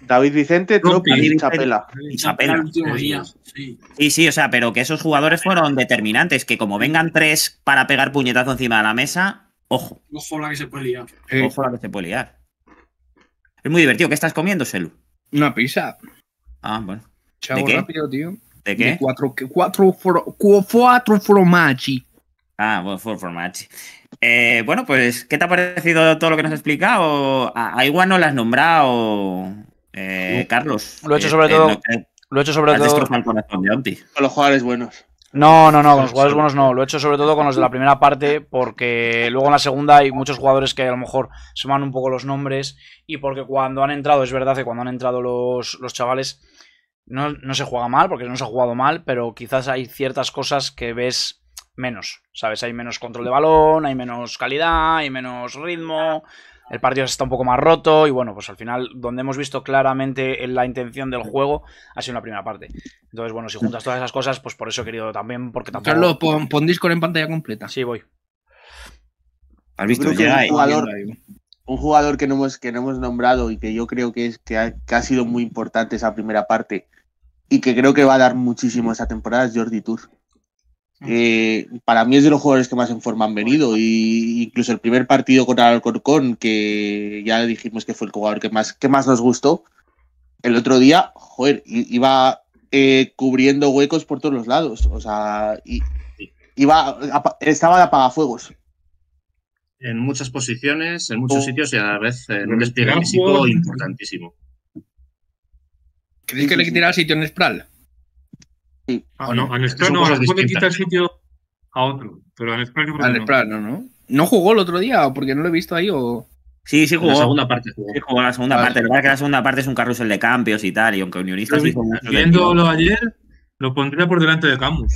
David Vicente, Tropi, Trumpi, y Chapela. Y Sí. o sea, pero que esos jugadores fueron determinantes, que como vengan tres para pegar puñetazo encima de la mesa, ojo. Ojo la que se puede liar. Ojo la que se puede liar. Es muy divertido. ¿Qué estás comiendo, Selu? Una pizza. Ah, bueno. ¿De qué? rápido, tío. ¿De qué? cuatro, cuatro, cuatro, cuatro Ah, bueno, for, eh, bueno, pues, ¿qué te ha parecido todo lo que nos has explicado? A, ah, ah, igual no las has nombrado, eh, Carlos. Lo he hecho eh, sobre todo. lo he hecho sobre todo. Con los jugadores buenos. No, no, no, con los jugadores buenos no. Lo he hecho sobre todo con los de la primera parte, porque luego en la segunda hay muchos jugadores que a lo mejor se van un poco los nombres. Y porque cuando han entrado, es verdad que cuando han entrado los, chavales, no, no se juega mal, porque no se ha jugado mal, pero quizás hay ciertas cosas que ves menos, ¿sabes? Hay menos control de balón, hay menos calidad, hay menos ritmo, el partido está un poco más roto y bueno, pues al final donde hemos visto claramente la intención del juego ha sido en la primera parte. Entonces, bueno, si juntas todas esas cosas, pues por eso he querido también, porque tampoco... Carlos, pon, Discord en pantalla completa. Sí, voy. ¿Has visto? Que un, jugador, que no, hemos, que no hemos nombrado y que yo creo que, es, que ha, que ha sido muy importante esa primera parte y que creo que va a dar muchísimo esa temporada es Jordi Tour. Eh, para mí es de los jugadores que más en forma han venido. Y incluso el primer partido contra Alcorcón, que ya dijimos que fue el jugador que más, que más nos gustó, el otro día, joder, iba eh, cubriendo huecos por todos los lados. O sea, iba, estaba de apagafuegos. En muchas posiciones, en muchos oh. sitios y a la vez en un despliegue físico importantísimo. ¿Crees que le quitará el sitio en Spral? Sí. Ah, no, Anesplan no, Anesplan puede quitar sitio a otro, pero Anesplan yo no. no, jugó el otro día? o Porque no lo he visto ahí o... Sí, sí jugó. La segunda parte jugó. Sí jugó la segunda parte. Lo que es que la segunda parte es un carrusel de cambios y tal, y aunque unionistas... Sí, viéndolo no ayer, lo pondría por delante de Camus.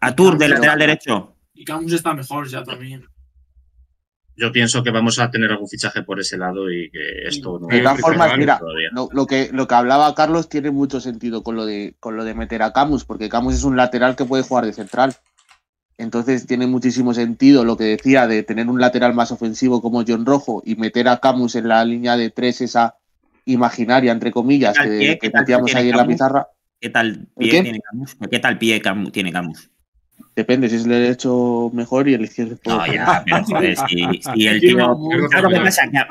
Atur, de lateral derecho. Y Camus está mejor ya también yo pienso que vamos a tener algún fichaje por ese lado y que esto no. De todas formas, mira, lo, que, lo que hablaba Carlos tiene mucho sentido con lo, de, con lo de meter a Camus, porque Camus es un lateral que puede jugar de central. Entonces tiene muchísimo sentido lo que decía de tener un lateral más ofensivo como John Rojo y meter a Camus en la línea de tres, esa imaginaria, entre comillas, que, que ahí en la pizarra. ¿Qué tal pie tiene Camus? ¿Qué tal pie tiene Camus? Depende, si es el derecho mejor y el izquierdo. Ah, ya, pero el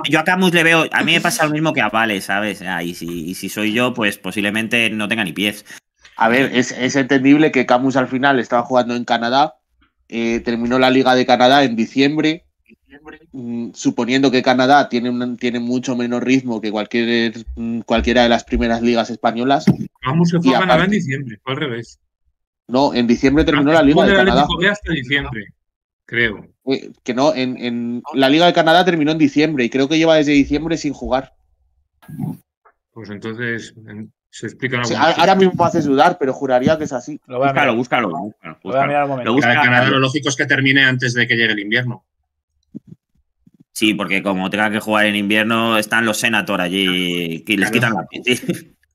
Yo a Camus le veo. A mí me pasa lo mismo que a Vale, ¿sabes? Ah, y, si, soy yo, pues posiblemente no tenga ni pies. A ver, es, entendible que Camus al final estaba jugando en Canadá. Eh, terminó la Liga de Canadá en diciembre. Mm, suponiendo que Canadá tiene, mucho menos ritmo que cualquier, mm, cualquiera de las primeras ligas españolas. Camus se fue a Canadá en diciembre, fue al revés. No, en diciembre terminó la Liga de Canadá. hasta diciembre, creo. Eh, que no, en, la Liga de Canadá terminó en diciembre y creo que lleva desde diciembre sin jugar. Pues entonces se explica Ahora mismo me haces dudar, pero juraría que es así. Lo búscalo, búscalo, Lo lo lógico es que termine antes de que llegue el invierno. Sí, porque como tenga que jugar en invierno, están los Senator allí y les quitan la piel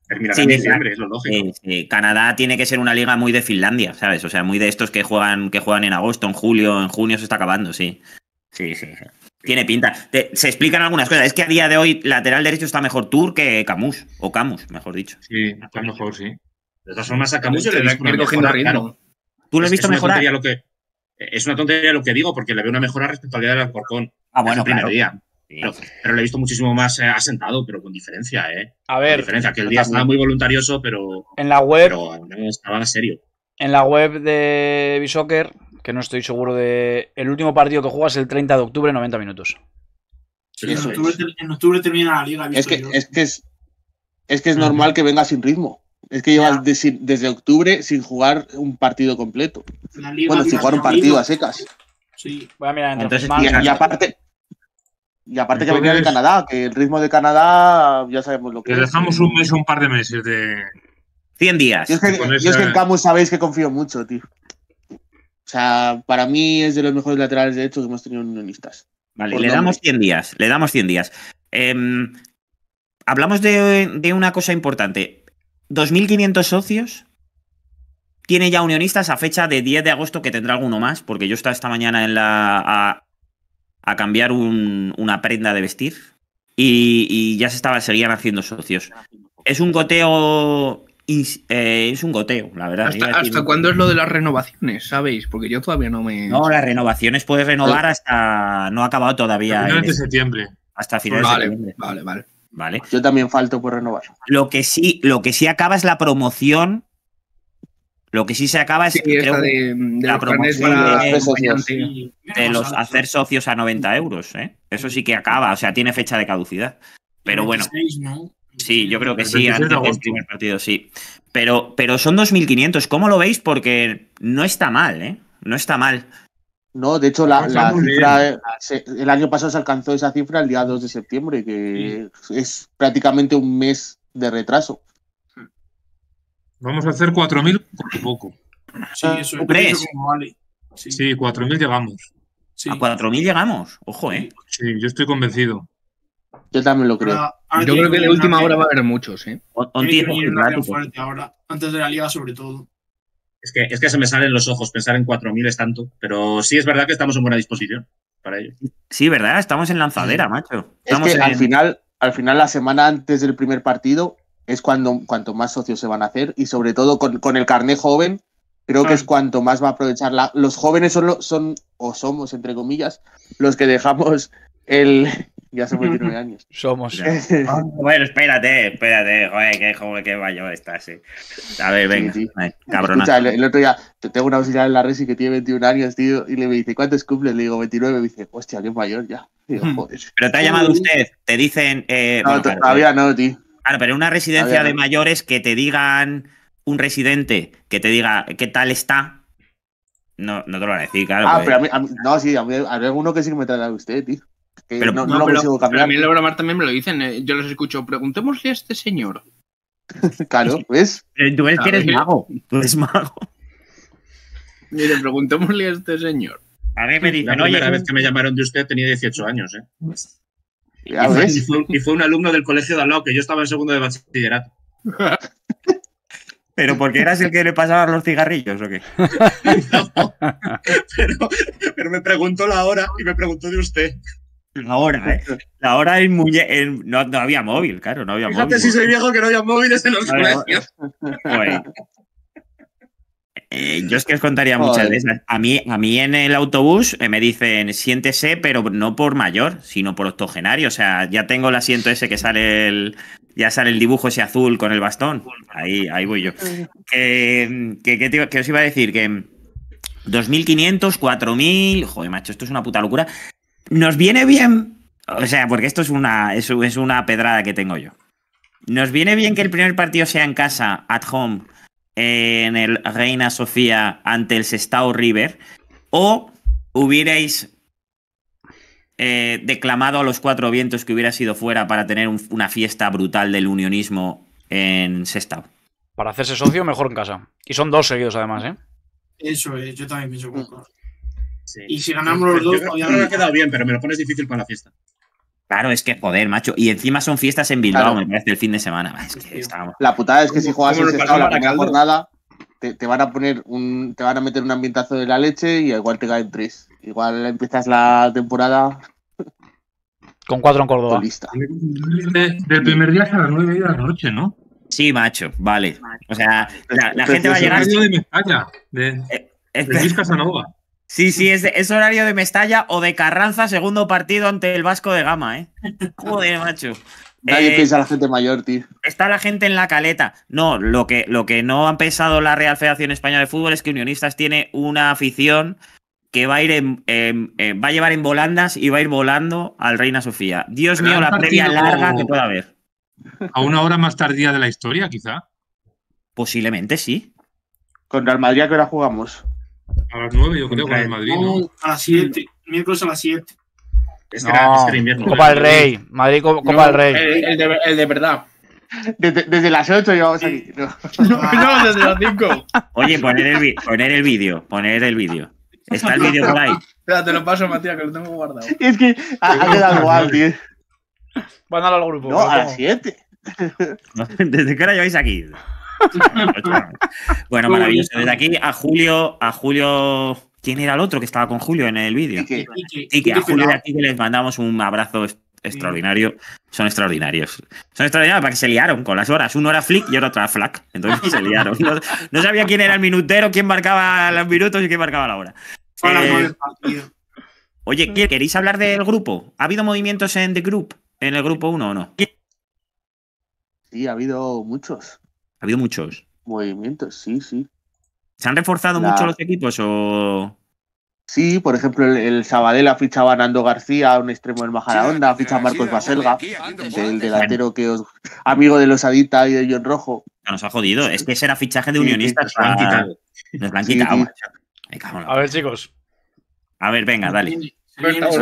en diciembre, es lo lógico. Canadá tiene que ser una liga muy de Finlandia, ¿sabes? O sea, muy de estos que juegan, que juegan en agosto, en julio, en junio se está acabando, sí. Sí, sí. Tiene pinta. se explican algunas cosas. Es que a día de hoy lateral derecho está mejor Tour que Camus, o Camus, mejor dicho. Sí, está mejor, sí. De todas formas, a Camus yo le he cogiendo ¿Tú lo has visto mejorar? es una tontería lo que digo, porque le veo una mejora respecto al día del Alcorcón. Ah, bueno, claro. Día. Pero, lo he visto muchísimo más eh, asentado, pero con diferencia, ¿eh? A ver. diferencia, que el día estaba muy voluntarioso, pero. En la web. Pero estaba serio. En la web de Bishoker que no estoy seguro de. El último partido que juegas es el 30 de octubre, 90 minutos. en, octubre, termina la liga. Es que, es que es, normal que venga sin ritmo. Es que llevas desde, octubre sin jugar un partido completo. bueno, sin jugar un partido a secas. Sí. Voy a mirar Entonces, y, y aparte y aparte que venía de Canadá, que el ritmo de Canadá ya sabemos lo que es. Le dejamos un mes o un par de meses de. 100 días. Yo es que, en Camus sabéis que confío mucho, tío. O sea, para mí es de los mejores laterales de hecho que hemos tenido unionistas. Vale, le damos 100 días, le damos 100 días. Em, hablamos de, una cosa importante. 2.500 socios tiene ya unionistas a fecha de 10 de agosto, que tendrá alguno más, porque yo estaba esta mañana en la, a cambiar una prenda de vestir y, ya se estaba, seguían haciendo socios. Es un goteo. Eh, es un goteo, la verdad. ¿Hasta, cuándo es lo de las renovaciones? ¿Sabéis? Porque yo todavía no me. No, las renovaciones puedes renovar hasta. No ha acabado todavía. finales de septiembre. Hasta finales de septiembre. Vale, vale. Vale. Yo también falto por renovar. Lo que sí, lo que sí acaba es la promoción lo que sí se acaba es de, la promoción de, los hacer socios a 90 euros. ¿eh? Eso sí que acaba, o sea, tiene fecha de caducidad. Pero bueno. Sí, yo creo que sí, antes del primer partido, sí. Pero, pero son 2.500, ¿cómo lo veis? Porque no está mal, ¿eh? No está mal. No, de hecho, la, la el año pasado se alcanzó esa cifra el día 2 de septiembre, que es prácticamente un mes de retraso. Vamos a hacer 4.000 por poco. Sí, ah, eso es Sí, sí 4.000 llegamos. A 4.000 llegamos, ojo, ¿eh? Sí, yo estoy convencido. Yo también lo creo. yo creo que en la última hora va a haber muchos, ¿eh? Pues. antes de la liga sobre todo. Es que, es que se me salen los ojos pensar en 4.000 es tanto, pero sí es verdad que estamos en buena disposición para ello. Sí, ¿verdad? Estamos en lanzadera, macho. al, final, al final, la semana antes del primer partido, es cuando cuanto más socios se van a hacer y sobre todo con, el carné joven, creo que es mm. cuanto más va a aprovechar la, los jóvenes son, son o somos entre comillas los que dejamos el <laughs> ya son 29 años. <laughs> Somos. bueno, <laughs> espérate, espérate, joder, qué joven, qué mayor está eh. A ver, venga, sí, sí. El, otro día tengo una auxiliar en la Resi que tiene 21 años, tío, y le me dice, ¿cuántos cumples? Le digo, 29, me dice, hostia, es mayor ya. Mm. Pero te ha llamado usted, te dicen... Eh, no, todavía no, tío. Claro, pero en una residencia de mayores que te digan un residente que te diga qué tal está, no, no te lo van a decir, claro. Ah, pues. pero a mí, a mí, no, sí, a mí, habría alguno que sí me trae a usted, tío. Que pero, no, lo consigo cambiar. a mí el bromar también me lo dicen, eh, yo los escucho, preguntémosle a este señor. <laughs> claro, pues. Tú eres, que mago, tú eres mago. Mire, preguntémosle a este señor. A mí me dicen, La primera vez que me llamaron de usted tenía 18 años, ¿eh? Y fue, un alumno del colegio de al que yo estaba en segundo de bachillerato. <laughs> ¿Pero porque eras el que le pasaban los cigarrillos o qué? <laughs> pero, me preguntó la hora y me preguntó de usted. La hora, ¿eh? La hora En, no, no, había móvil, claro, no había móvil. Fíjate si soy viejo que no había móviles en los colegios. Eh, yo es que os contaría muchas veces, A mí, a mí en el autobús eh, me dicen siéntese, pero no por mayor, sino por octogenario. O sea, ya tengo el asiento ese que sale el. Ya sale el dibujo ese azul con el bastón. Ahí, ahí voy yo. ¿qué, os iba a decir? Que 2.500, 4.000. Joder, macho, esto es una puta locura. Nos viene bien. O sea, porque esto es una, es una pedrada que tengo yo. Nos viene bien que el primer partido sea en casa, at home en el Reina Sofía ante el Sestao River, o hubierais eh, declamado a los cuatro vientos que hubiera sido fuera para tener una fiesta brutal del unionismo en Sestao. Para hacerse socio, mejor en casa. Y son dos seguidos, además, ¿eh? Eso es, yo también pienso con Y si ganamos los dos. no me ha quedado bien, pero me lo pones difícil para la fiesta. Claro, es que joder, macho. Y encima son fiestas en Bilbao, me parece, el fin de semana. Es que La putada es que si juegas en la primera jornada, te, van a poner un, te van a meter un ambientazo de la leche y igual te caen tres. Igual empiezas la temporada con cuatro en Córdoba. Del primer día hasta las nueve de la noche, ¿no? Sí, macho, vale. O sea, la, gente va a llegar. De Mestalla, de, de eh, Casanova. Sí, sí, es, horario de Mestalla o de Carranza, segundo partido ante el Vasco de Gama, ¿eh? <laughs> Joder, macho. Nadie eh, piensa la gente mayor, tío. Está la gente en la caleta. No, lo que, lo que no han pensado la Real Federación Española de Fútbol es que Unionistas tiene una afición que va a ir eh, va a llevar en volandas y va a ir volando al Reina Sofía. Dios mío, la previa larga que pueda haber. A una hora más tardía de la historia, quizá. Posiblemente sí. Contra el Madrid, ¿a qué hora jugamos? A las 9, yo creo, con el Madrid. ¿no? A las 7. Miércoles a las 7. Es no, invierno. Copa del Rey. Madrid, Copa no, del Rey. El, de, el de verdad. Desde, las 8 llevamos aquí. No, <laughs> no desde las 5. Oye, poner el, poner el vídeo. Poner el vídeo. Está el vídeo por ahí. Espera, te lo paso, Matías, que lo tengo guardado. Es que ha quedado igual, tío. Van al grupo. No, a las 7. ¿Desde qué hora lleváis aquí? <laughs> bueno, maravilloso. Desde aquí a Julio, a Julio. ¿Quién era el otro que estaba con Julio en el vídeo? Y que a Julio y a les mandamos un abrazo extraordinario. Son extraordinarios. Son extraordinarios para que se liaron con las horas. Uno era flick y otro otra flack. Entonces se liaron. No, sabía quién era el minutero, quién marcaba los minutos y quién marcaba la hora. Eh, oye, ¿queréis hablar del grupo? ¿Ha habido movimientos en The Group? ¿En el grupo uno o no? Sí, ha habido muchos. Ha habido muchos. Movimientos, sí, sí. ¿Se han reforzado mucho los equipos o.? Sí, por ejemplo, el, Sabadell ha fichado a Nando García, un extremo del Majaraonda, ha fichado a Marcos Baselga, el delantero que es amigo de los Adita y de John Rojo. Ah, nos ha jodido, es que ese era fichaje de unionistas. nos lo han quitado. A ver, chicos. A ver, venga, dale. No sí, estamos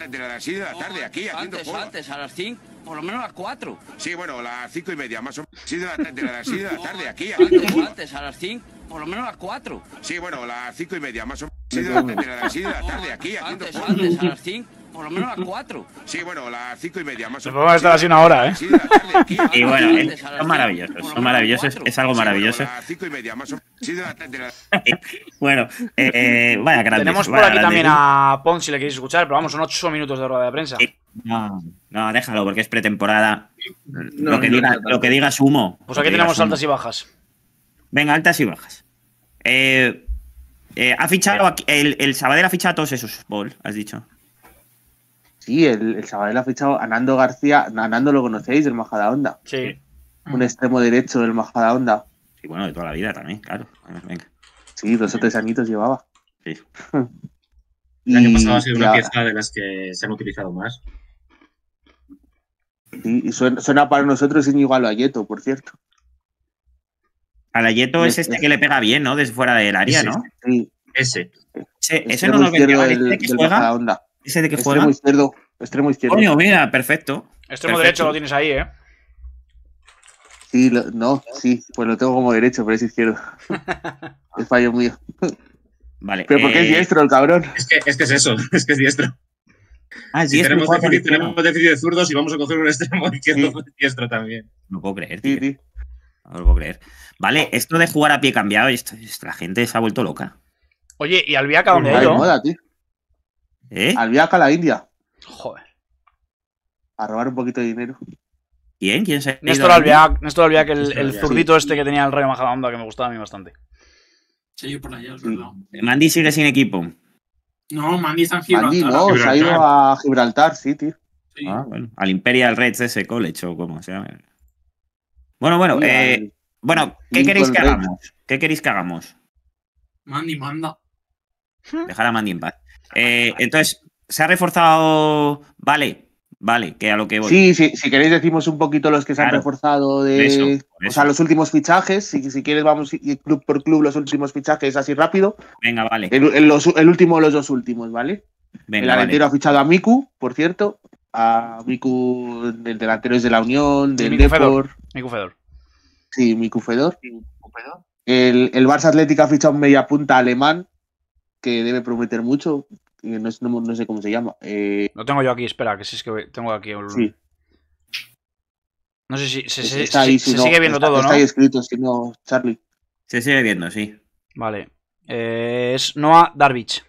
de, de las 6 de la tarde, aquí, antes, haciendo Antes, a las 5, por lo menos a las 4. Sí, bueno, a las 5 y media, más o menos. De, las 6 de la tarde, aquí, haciendo antes, antes, a las 5, por lo menos a las 4. Sí, bueno, a las 5 y media, más o menos. De las 6 de la tarde, aquí, haciendo Antes, antes, a las 5 por lo menos a las 4. Sí, bueno, a las 5 y media más o menos. Podemos estar así una hora, ¿eh? y bueno, son maravillosos, son maravillosos, es algo maravilloso. bueno, bueno, eh, vaya grande. Tenemos por aquí también a Pon, si le queréis escuchar, pero vamos, son 8 minutos de rueda de prensa. No, déjalo, porque es pretemporada. lo, que diga, Sumo Pues aquí tenemos altas y bajas. Venga, altas y bajas. Eh, eh, ha fichado, el, el Sabadell ha fichado a todos esos, Paul, has dicho sí, el, el Sabadell ha fichado a Nando García. A Nando lo conocéis, del Majada Onda. Sí. Un extremo derecho del Majada Onda. Sí, bueno, de toda la vida también, claro. Sí, dos o tres añitos llevaba. Sí. <laughs> el año pasado ha sido una pieza de las que se han utilizado más. Sí, y suena, para nosotros sin igual a Yeto, por cierto. A Ayeto es este que le pega bien, ¿no? Desde fuera del área, ¿no? Sí. Ese. Ese, ese no lo que el este que juega. Onda. ¿Ese de que extremo juega? izquierdo. Extremo izquierdo. Coño, mira, perfecto. Extremo derecho lo tienes ahí, ¿eh? Sí, no, sí, pues lo tengo como derecho, pero es izquierdo. <laughs> es fallo mío. Vale. Pero ¿por qué es eh, diestro el cabrón. Es que, es eso, <laughs> es que es diestro. Ah, si diestro tenemos, déficit, tenemos déficit de zurdos y vamos a coger un extremo <laughs> izquierdo sí. diestro también. No puedo creer, tío. No lo puedo creer. Vale, esto de jugar a pie cambiado, esto, esto, la gente se ha vuelto loca. Oye, ¿y Albiaca dónde ha ido? Moda, tío. ¿Eh? Al viaje a la India. Joder. A robar un poquito de dinero. ¿Quién? ¿Quién se ha Néstor Albiac, Néstor Albiac, el, el zurdito este que tenía el rey Majadahonda, que me gustaba a mí bastante. Sí, yo por allá, al verdad. Mandy sigue sin equipo. No, Mandy está en Gibraltar. Mandy no, se ha ido a Gibraltar, sí, tío. Ah, bueno. Al Imperial Reds ese college o como se llama. Bueno, bueno, eh, bueno, ¿qué queréis que hagamos? ¿Qué queréis que hagamos? Mandy manda. Dejar a Mandy en paz. Eh, entonces, se ha reforzado, vale, vale, que a lo que voy. Sí, sí si queréis decimos un poquito los que se han reforzado de, o sea, los últimos fichajes, si, si quieres vamos club por club los últimos fichajes así rápido. Venga, vale. El, último los, último los dos últimos, ¿vale? Venga, el delantero ha fichado a Miku, por cierto, a Miku, del delantero es de la Unión, del Miku Fedor. Miku Fedor. Sí, Miku Fedor. El, Barça Atlético ha fichado un punta alemán, que debe prometer mucho, no, sé cómo se llama. Eh, Lo tengo yo aquí, espera, que si es que tengo aquí Sí. No sé si se, sigue viendo todo, ¿no? escrito, si Charlie. Se sigue viendo, sí. Vale. Eh, es Noah Darvich.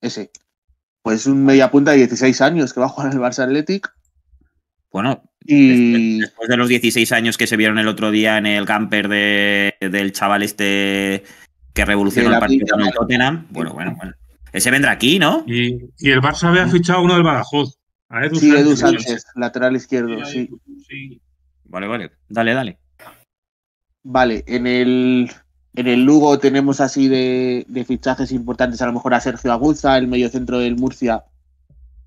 Ese. Pues un media punta de 16 años que va a jugar en el Barça Athletic. Bueno, y... después de los 16 años que se vieron el otro día en el camper de, del chaval este que revolucionó el partido en el Tottenham. Bueno, bueno, bueno. Ese vendrá aquí, ¿no? Y, el Barça había mm. fichado uno del Badajoz. sí, Edu Sánchez, lateral izquierdo, sí. Vale, vale. Dale, dale. Vale, en el, en el Lugo tenemos así de, fichajes importantes, a lo mejor a Sergio Aguza, el centro del Murcia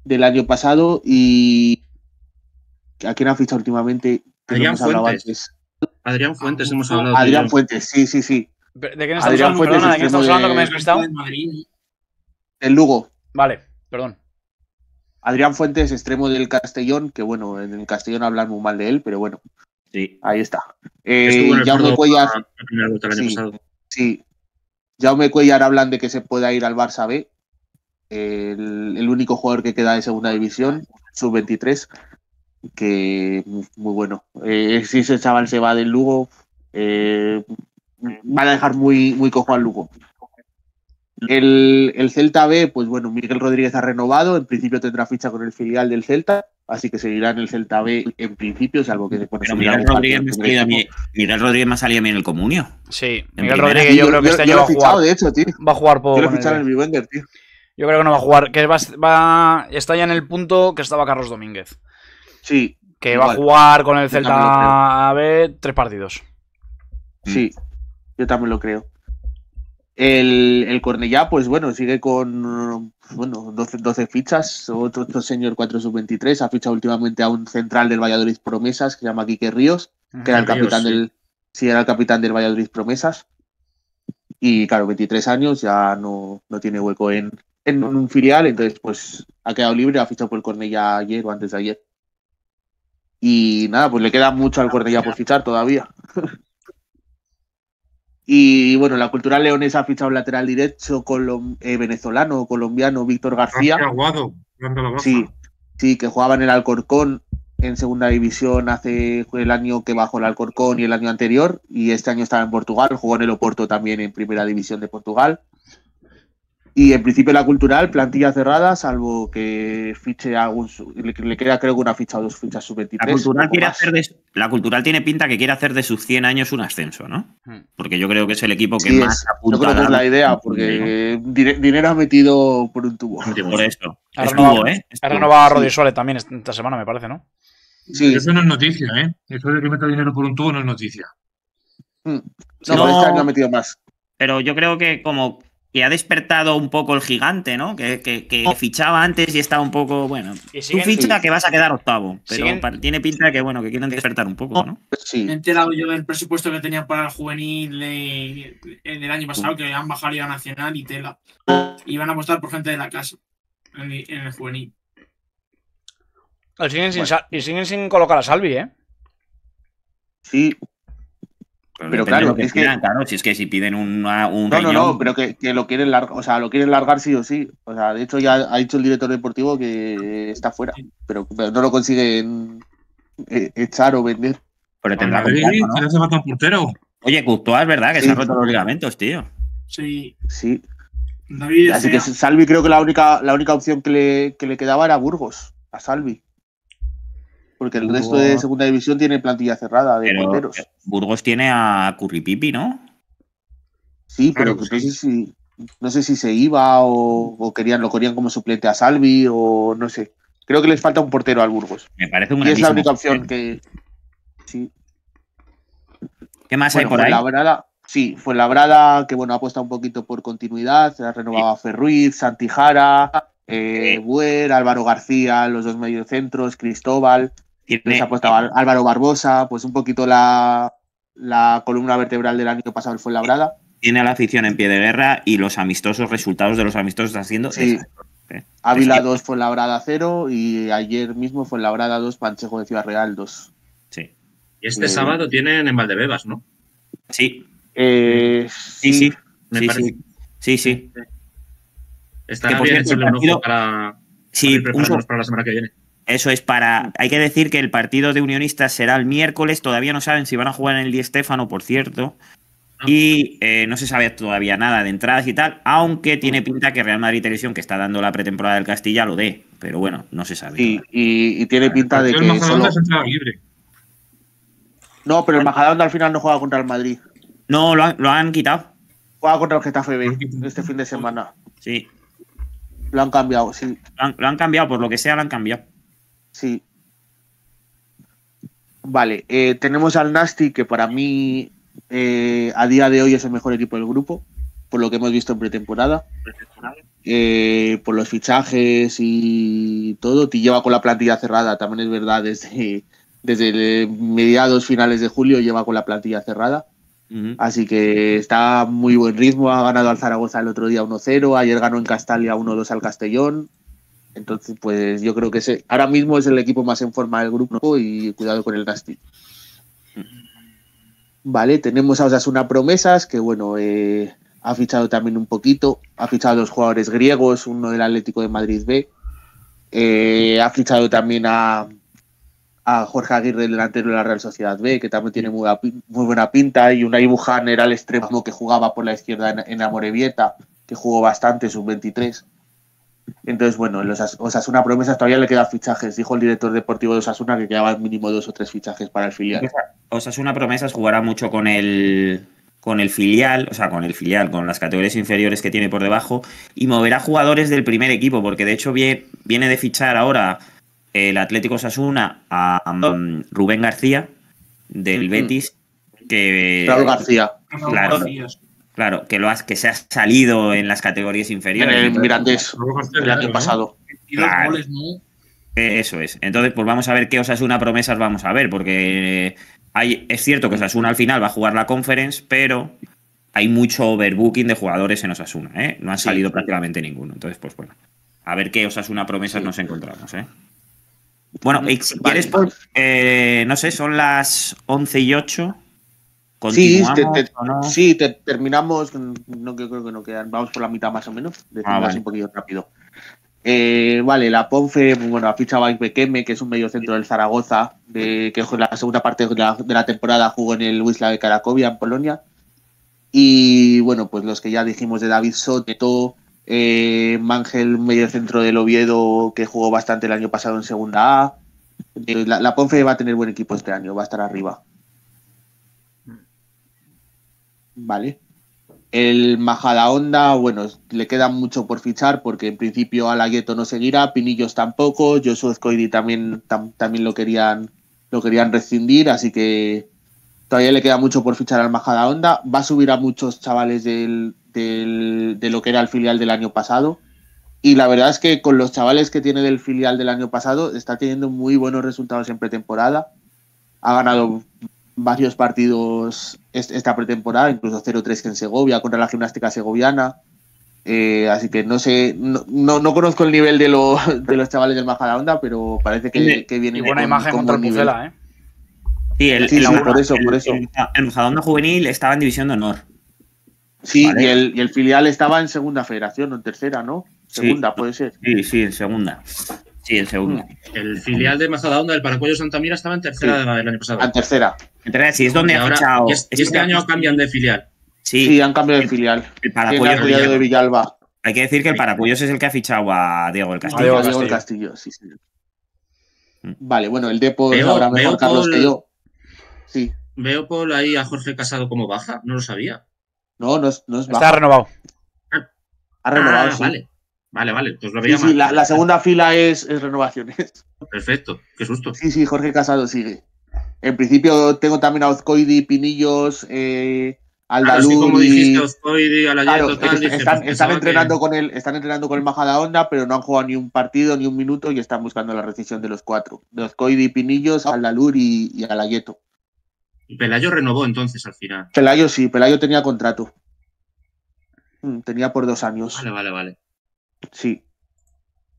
del año pasado, y ¿a quién ha fichado últimamente? Adrián Fuentes. Adrián Fuentes, hemos hablado. Adrián Fuentes, sí, sí, sí. ¿De estamos hablando? Perdona, ¿de estamos hablando que me he Del Lugo. Vale, perdón. Adrián Fuentes, extremo del Castellón, que bueno, en el Castellón hablan muy mal de él, pero bueno. Sí. Ahí está. Eh, Jaume Cuellar. Sí, Jaume Cuellar hablan de que se pueda ir al Barça B. El, único jugador que queda de segunda división, sub-23, que muy bueno. Eh, si ese chaval se va del Lugo, eh, van a dejar muy, muy cojo al Lugo. El, el, Celta B, pues bueno, Miguel Rodríguez ha renovado, en principio tendrá ficha con el filial del Celta, así que seguirá en el Celta B en principio, salvo que se Pero Miguel, Rodríguez me mí, Miguel Rodríguez me salido a mí en el comunio. Sí, Miguel Rodríguez yo, creo que este año va a jugar. de hecho, tío. Va a jugar por. Yo lo en el Bivender, tío. Yo creo que no va a jugar, que va, va, está ya en el punto que estaba Carlos Domínguez. Sí. Que va a jugar con el Celta B tres partidos. Sí. Yo también lo creo. El, el Cornellá, pues bueno, sigue con bueno, 12, fichas. Otro, señor 4 sub-23. Ha fichado últimamente a un central del Valladolid Promesas que se llama Quique Ríos, ah, que era el capitán del. Sí, era el capitán del Valladolid Promesas. Y claro, 23 años, ya no, no tiene hueco en, un filial, entonces pues ha quedado libre, ha fichado por el Cornellá ayer o antes de ayer. Y nada, pues le queda mucho al Cornellá por fichar todavía. <laughs> Y bueno, la cultural leonesa ha fichado lateral derecho colom eh, venezolano colombiano Víctor García. Aguado, sí, sí, que jugaba en el Alcorcón en segunda división hace el año que bajó el Alcorcón y el año anterior. Y este año estaba en Portugal, jugó en el Oporto también en primera división de Portugal. Y en principio la cultural, plantilla cerrada, salvo que fiche algún, le, le queda creo que una ficha o dos fichas sub-23. La cultural, la cultural tiene pinta que quiere hacer de sus 100 años un ascenso, ¿no? Hmm. Porque yo creo que es el equipo que más apunta. Yo creo que es la idea, porque dinero ha metido por un tubo. Por pues, eso. Es tubo, ¿eh? no renovado a Rodri Suárez también esta semana, me parece, ¿no? Sí. Eso no es noticia, ¿eh? Eso de que meta dinero por un tubo no es noticia. Hmm. No, No, no, este ha metido más. Pero yo creo que como que ha despertado un poco el gigante, ¿no? Que, oh. fichaba antes y estaba un poco, bueno, tú ficha que vas a quedar octavo, pero tiene pinta de que, bueno, que quieren despertar un poco, oh. ¿no? Me he enterado yo del presupuesto que tenían para el juvenil en el año oh. pasado, que han bajado a Nacional y Tela. Y van a apostar por gente de la casa en, el juvenil. y siguen sin colocar a Salvi, ¿eh? Sí, pero, claro, es que, claro, si es que si piden un no, No, no, pero que, lo quieren largar, o sea, lo quieren largar sí o sí. O sea, de hecho ya ha dicho el director deportivo que está fuera, pero, no lo consiguen eh, echar o vender. Pero tendrá que ¿no? Oye, Custoa es verdad que se han roto los ligamentos, tío. Sí. Sí. Así que Salvi creo que la única, la única opción que que le quedaba era Burgos, a Salvi porque el resto de segunda división tiene plantilla cerrada de porteros. Burgos tiene a Curripipi, ¿no? Sí, pero No, sé si, se iba o, querían, lo querían como suplente a Salvi o no sé. Creo que les falta un portero al Burgos. Me parece y es la única opción que. Sí. ¿Qué más hay por ahí? sí, fue Labrada, que bueno, ha apuesta un poquito por continuidad, se ha renovado a Ferruiz, Santijara, eh, Buer, Álvaro García, los dos mediocentros, Cristóbal. Tiene... ha puesto Álvaro Barbosa, pues un poquito la, columna vertebral del año pasado fue labrada. Tiene a la afición en pie de guerra y los amistosos resultados de los amistosos haciendo. Sí. ¿eh? Ávila 2 fue labrada 0 y ayer mismo fue labrada 2, Panchejo de Ciudad Real 2. Sí. Y este sábado tienen en Valdebebas, ¿no? Sí. Eh, sí, sí. sí, sí. Está bien para, sí, para para la semana que viene. Eso es para. Hay que decir que el partido de Unionistas será el miércoles. Todavía no saben si van a jugar en el Di Stéfano, por cierto. Y eh, no se sabe todavía nada de entradas y tal, aunque tiene pinta que Real Madrid Televisión, que está dando la pretemporada del Castilla, lo dé. Pero bueno, no se sabe. Y, tiene pinta de que. No, pero el Majadahonda al final no juega contra el Madrid. No, lo han, quitado. Juega contra el Getafe B este fin de semana. Sí. Lo han cambiado, sí. lo han cambiado, por lo que sea, lo han cambiado. Sí. Vale, eh, tenemos al Nasty, que para mí eh, a día de hoy es el mejor equipo del grupo, por lo que hemos visto en pretemporada. Eh, por los fichajes y todo, te lleva con la plantilla cerrada, también es verdad, desde, desde mediados, finales de julio lleva con la plantilla cerrada. Así que está muy buen ritmo, ha ganado al Zaragoza el otro día 1-0, ayer ganó en Castalia 1-2 al Castellón, entonces, pues yo creo que ese, ahora mismo es el equipo más en forma del grupo y cuidado con el Nasty. Vale, tenemos a Osasuna Promesas, que bueno, eh, ha fichado también un poquito, ha fichado a dos jugadores griegos, uno del Atlético de Madrid B, eh, ha fichado también a, Jorge Aguirre, delantero de la Real Sociedad B, que también tiene muy, buena pinta, y una Ibujan era el extremo que jugaba por la izquierda en, en Amorebieta, que jugó bastante, un 23 entonces, bueno, los una promesa. todavía le queda fichajes, dijo el director deportivo de Osasuna que quedaban mínimo dos o tres fichajes para el filial. Osasuna promesas jugará mucho con el con el filial, o sea, con el filial, con las categorías inferiores que tiene por debajo, y moverá jugadores del primer equipo, porque de hecho viene, viene de fichar ahora el Atlético Osasuna a, mm, Rubén García del Betis, que... García. Claro, García. Claro, que lo has, que se ha salido en las categorías inferiores. En el el año pasado. Eh, eso es. Entonces, pues vamos a ver qué Osasuna promesas vamos a ver, porque eh, es cierto que Osasuna al final va a jugar la conference, pero hay mucho overbooking de jugadores en Osasuna, ¿eh? No han salido prácticamente ninguno. Entonces, pues bueno, a ver qué Osasuna promesas nos encontramos, ¿eh? Bueno, no sé, son las 11 y 8. Sí, terminamos, no creo, que no quedan, vamos por la mitad más o menos, decimos ah, un poquito rápido. Eh, vale, la PONFE bueno, ha fichado a que es un medio centro del Zaragoza, que en la segunda parte de la, temporada jugó en el Wisla de Cracovia, en Polonia. Y bueno, pues los que ya dijimos de David Soteto, eh, Mangel, medio centro del Oviedo, que jugó bastante el año pasado en Segunda A. Eh, la, PONFE va a tener buen equipo este año, va a estar arriba. ¿vale? El honda bueno, le queda mucho por fichar porque en principio Alagueto no seguirá, Pinillos tampoco, Yo Scoidi también, también lo, querían, lo querían rescindir, así que todavía le queda mucho por fichar al Majada Onda. Va a subir a muchos chavales del, de lo que era el filial del año pasado. Y la verdad es que con los chavales que tiene del filial del año pasado está teniendo muy buenos resultados en pretemporada. Ha ganado varios partidos esta pretemporada, incluso 0-3 en Segovia contra la gimnástica segoviana. Eh, así que no sé, no, conozco el nivel de, de los chavales del Honda pero parece que, que viene. Y buena imagen contra Pucela, ¿eh? Sí, el, sí, por eso, eso. El, Juvenil estaba en División de Honor. Sí, y, el, filial estaba en Segunda Federación o en Tercera, ¿no? Segunda, puede ser. Sí, sí, en Segunda. Sí, el segundo. El filial de onda del Paracuello Santamira estaba en tercera sí. del año pasado. En tercera. En tercera, sí, es donde ha fichado. este, año cambian de filial. Sí, sí han cambiado de filial. El Paracuello de Villalba. Hay que decir que el Paracuellos es el que ha fichado a Diego el Castillo. Diego, Diego Castillo, sí, mm. Vale, bueno, el Depo es ahora mejor Carlos que yo. Sí. Veo por ahí a Jorge Casado como baja, no lo sabía. No, no es, no baja. Está renovado. Ah. ha renovado, ah, sí. Vale. Vale, vale, pues la, segunda fila es, renovaciones. <laughs> Perfecto, qué susto. Sí, sí, Jorge Casado sigue. En principio tengo también a Ozcoidi, Pinillos, eh, y... sí, como dijiste, Ozcoidi, están, entrenando con el, están entrenando con el Majada Onda, pero no han jugado ni un partido ni un minuto y están buscando la rescisión de los cuatro. De Ozcoidi, Pinillos, ah. Aldalur y, y Y Pelayo renovó entonces al final. Pelayo sí, Pelayo tenía contrato. Mm, tenía por dos años. Vale, vale, vale. Sí.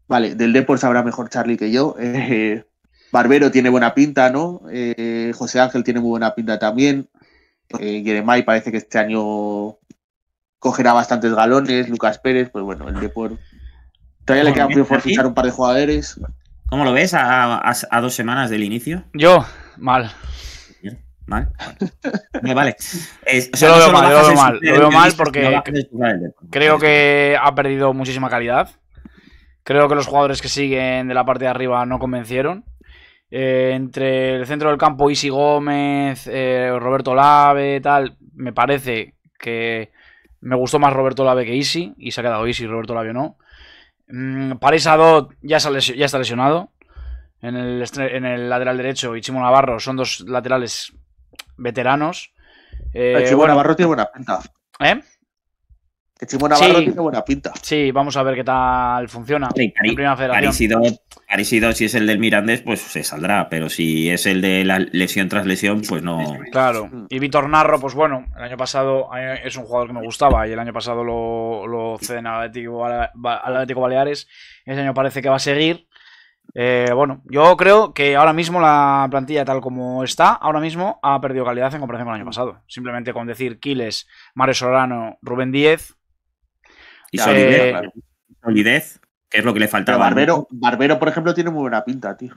Vale, del Depor sabrá mejor Charlie que yo. Eh, Barbero tiene buena pinta, ¿no? Eh, José Ángel tiene muy buena pinta también. Eh, parece que este año cogerá bastantes galones. Lucas Pérez, pues bueno, el Depor Todavía le queda por fichar un par de jugadores. ¿Cómo lo ves a dos semanas del inicio? Yo, mal. <laughs> ¿Vale? Vale. lo veo mal, lo veo mal. porque creo que ha perdido muchísima calidad. Creo que los jugadores que siguen de la parte de arriba no convencieron. Eh, entre el centro del campo, Isi Gómez, eh, Roberto Lave, tal, me parece que me gustó más Roberto Lave que Isi. Y se ha quedado Isi, Roberto Lave no. Mm, Adot ya, está lesionado en el, en el lateral derecho y Chimo Navarro son dos laterales veteranos. Eh, Navarro tiene buena pinta. ¿Eh? Que Navarro tiene buena pinta. Sí, vamos a ver qué tal funciona. Sí, Cari, si es el del Mirandés, pues se saldrá, pero si es el de la lesión tras lesión, pues no. Claro, mm. y Víctor Narro, pues bueno, el año pasado eh, es un jugador que me gustaba y el año pasado lo, ceden al al Atlético Baleares. ese año parece que va a seguir eh, bueno, yo creo que ahora mismo la plantilla tal como está, ahora mismo ha perdido calidad en comparación con el año mm. pasado. Simplemente con decir Kiles, Mario Solano, Rubén Díez. Y solidez, eh, solidez, que es lo que le faltaba. Barbero, Barbero, por ejemplo, tiene muy buena pinta, tío.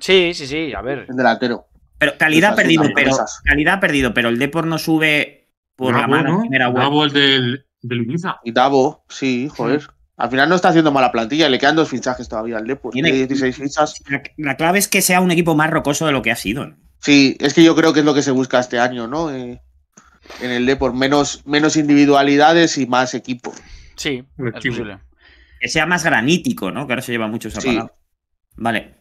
Sí, sí, sí, a ver. delantero. Pero calidad ha perdido, pero calidad perdido, pero el Depor no sube por la mano. del, Y Davo, sí, joder. Al final no está haciendo mala plantilla, le quedan dos fichajes todavía al Depor. Tiene 16 eh, fichas. La, clave es que sea un equipo más rocoso de lo que ha sido. Sí, es que yo creo que es lo que se busca este año, ¿no? Eh, en el Depor, menos, menos individualidades y más equipo. Sí, Que sea más granítico, ¿no? Que ahora se lleva mucho esa Vale.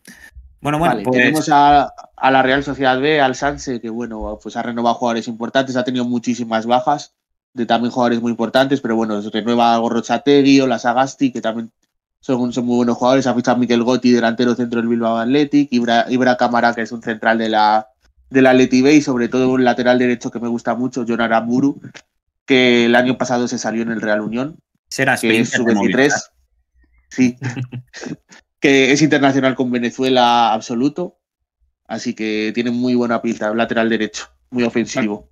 Bueno, bueno, pues tenemos a, la Real Sociedad B, al Sanse, que bueno, pues ha renovado jugadores importantes, ha tenido muchísimas bajas de también jugadores muy importantes, pero bueno, se renueva Gorrochategui o la Sagasti, que también son, son muy buenos jugadores. Ha fichado Miquel Gotti, delantero centro del Bilbao Athletic, Ibra, Ibra que es un central de la del y sobre todo un lateral derecho que me gusta mucho, John Aramburu, que el año pasado se salió en el Real Unión. Será que es su 23. Sí. <laughs> que es internacional con Venezuela absoluto. Así que tiene muy buena pinta, lateral derecho, muy ofensivo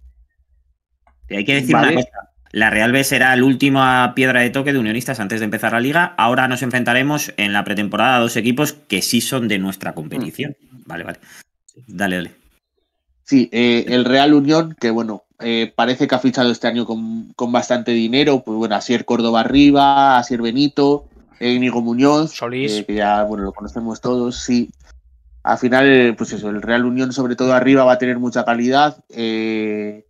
hay que decir una cosa. La Real B será la última piedra de toque de unionistas antes de empezar la liga. Ahora nos enfrentaremos en la pretemporada a dos equipos que sí son de nuestra competición. Mm. Vale, vale. Dale, dale. Sí, eh, el Real Unión, que bueno, eh, parece que ha fichado este año con, bastante dinero. Pues bueno, Asier Córdoba arriba, Asier Benito, Íñigo Muñoz, Solís. ya bueno, lo conocemos todos, sí. Al final, pues eso, el Real Unión, sobre todo arriba, va a tener mucha calidad. Eh,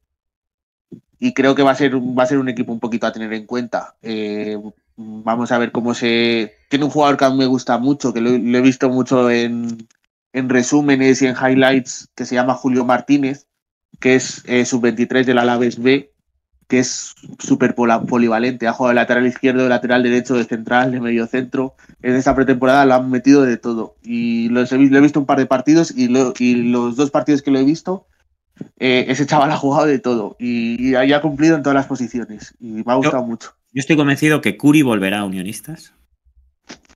y creo que va a ser, va a ser un equipo un poquito a tener en cuenta. Eh, vamos a ver cómo se... Tiene un jugador que a mí me gusta mucho, que lo, he visto mucho en, en, resúmenes y en highlights, que se llama Julio Martínez, que es eh, sub-23 del Alaves B, que es súper polivalente. Ha jugado de lateral izquierdo, de lateral derecho, de central, de medio centro. En esta pretemporada lo han metido de todo. Y lo he visto un par de partidos y, y los dos partidos que lo he visto eh, ese chaval ha jugado de todo y, haya ha cumplido en todas las posiciones y me ha gustado mucho. Yo estoy convencido que Curi volverá a Unionistas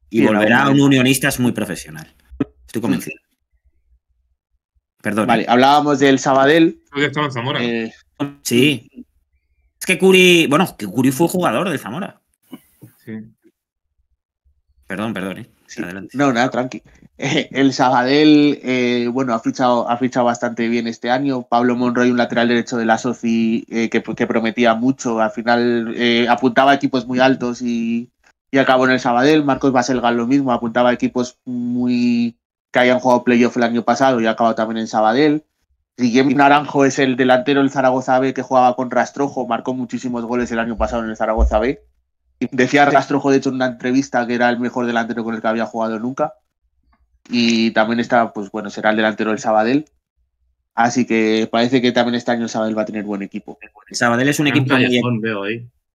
y volverá a un Unionistas muy profesional. Estoy convencido. Perdón. Vale, ¿eh? hablábamos del Sabadell. Eh, sí. Es que Curi, bueno, que Curi fue jugador de Zamora. Perdón, perdón, No, nada, tranqui. <laughs> el Sabadell, eh, bueno, ha fichado, ha bastante bien este año. Pablo Monroy, un lateral derecho de la Soci eh, pues, que, prometía mucho. Al final eh, apuntaba a equipos muy altos y, acabó en el Sabadell. Marcos Baselga lo mismo, apuntaba a equipos muy que hayan jugado playoff el año pasado y acabó también en Sabadell. Guillermo Naranjo es el delantero del Zaragoza B que jugaba con Rastrojo, marcó muchísimos goles el año pasado en el Zaragoza B. Decía Rastrojo, de hecho, en una entrevista que era el mejor delantero con el que había jugado nunca. Y también está, pues bueno, será el delantero del Sabadell. Así que parece que también este año el Sabadell va a tener buen equipo. El Sabadell es un equipo. Callejón, veo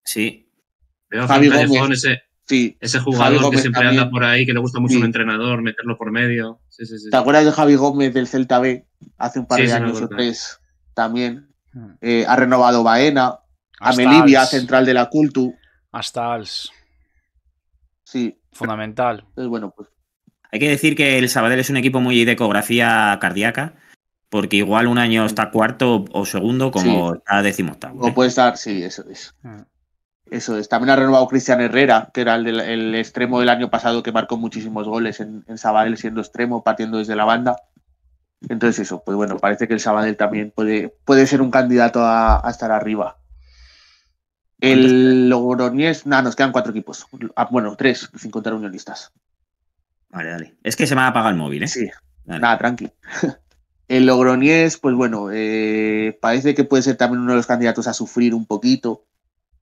Sí. Veo a Javi Gómez. Ese, jugador que siempre anda por ahí, que le gusta mucho un entrenador, meterlo por medio. ¿Te acuerdas de Javi Gómez del Celta B? Hace un par de años o tres también. Hmm. Eh, ha renovado Baena. A Melivia, central de la Cultu. Hasta Sí. Fundamental. Entonces, bueno, pues hay que decir que el Sabadell es un equipo muy de ecografía cardíaca, porque igual un año está cuarto o segundo, como está O ¿eh? puede estar, sí, eso es. Ah. Eso es. También ha renovado Cristian Herrera, que era el, extremo del año pasado que marcó muchísimos goles en, Sabadell, siendo extremo, partiendo desde la banda. Entonces, eso, pues bueno, parece que el Sabadell también puede, puede ser un candidato a, estar arriba. El Logroñés, nada, nos quedan cuatro equipos. Ah, bueno, tres, sin contar unionistas. Vale, dale. Es que se me ha apagado el móvil, ¿eh? Sí. Nada, tranqui. <laughs> El Logroñés, pues bueno, eh, parece que puede ser también uno de los candidatos a sufrir un poquito.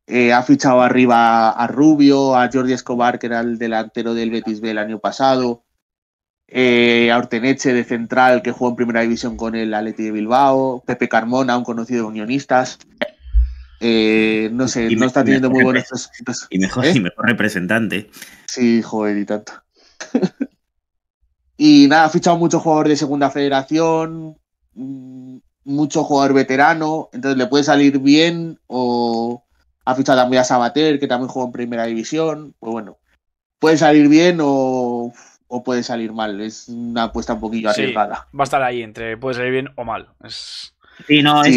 Eh, ha fichado arriba a Rubio, a Jordi Escobar, que era el delantero del Betis B el año pasado, eh, a Orteneche de central, que jugó en primera división con el Atleti de Bilbao, Pepe Carmona, un conocido de Unionistas. no sé, no está teniendo muy buenos resultados. Y mejor, representante. Sí, joder, y tanto. Y nada, ha fichado mucho jugador de segunda federación, mm, mucho jugador veterano, entonces le puede salir bien o ha fichado también a Sabater, que también juega en primera división, pues bueno, puede salir bien o, o puede salir mal, es una apuesta un poquillo sí, va a estar ahí entre puede salir bien o mal, Sí, no, es,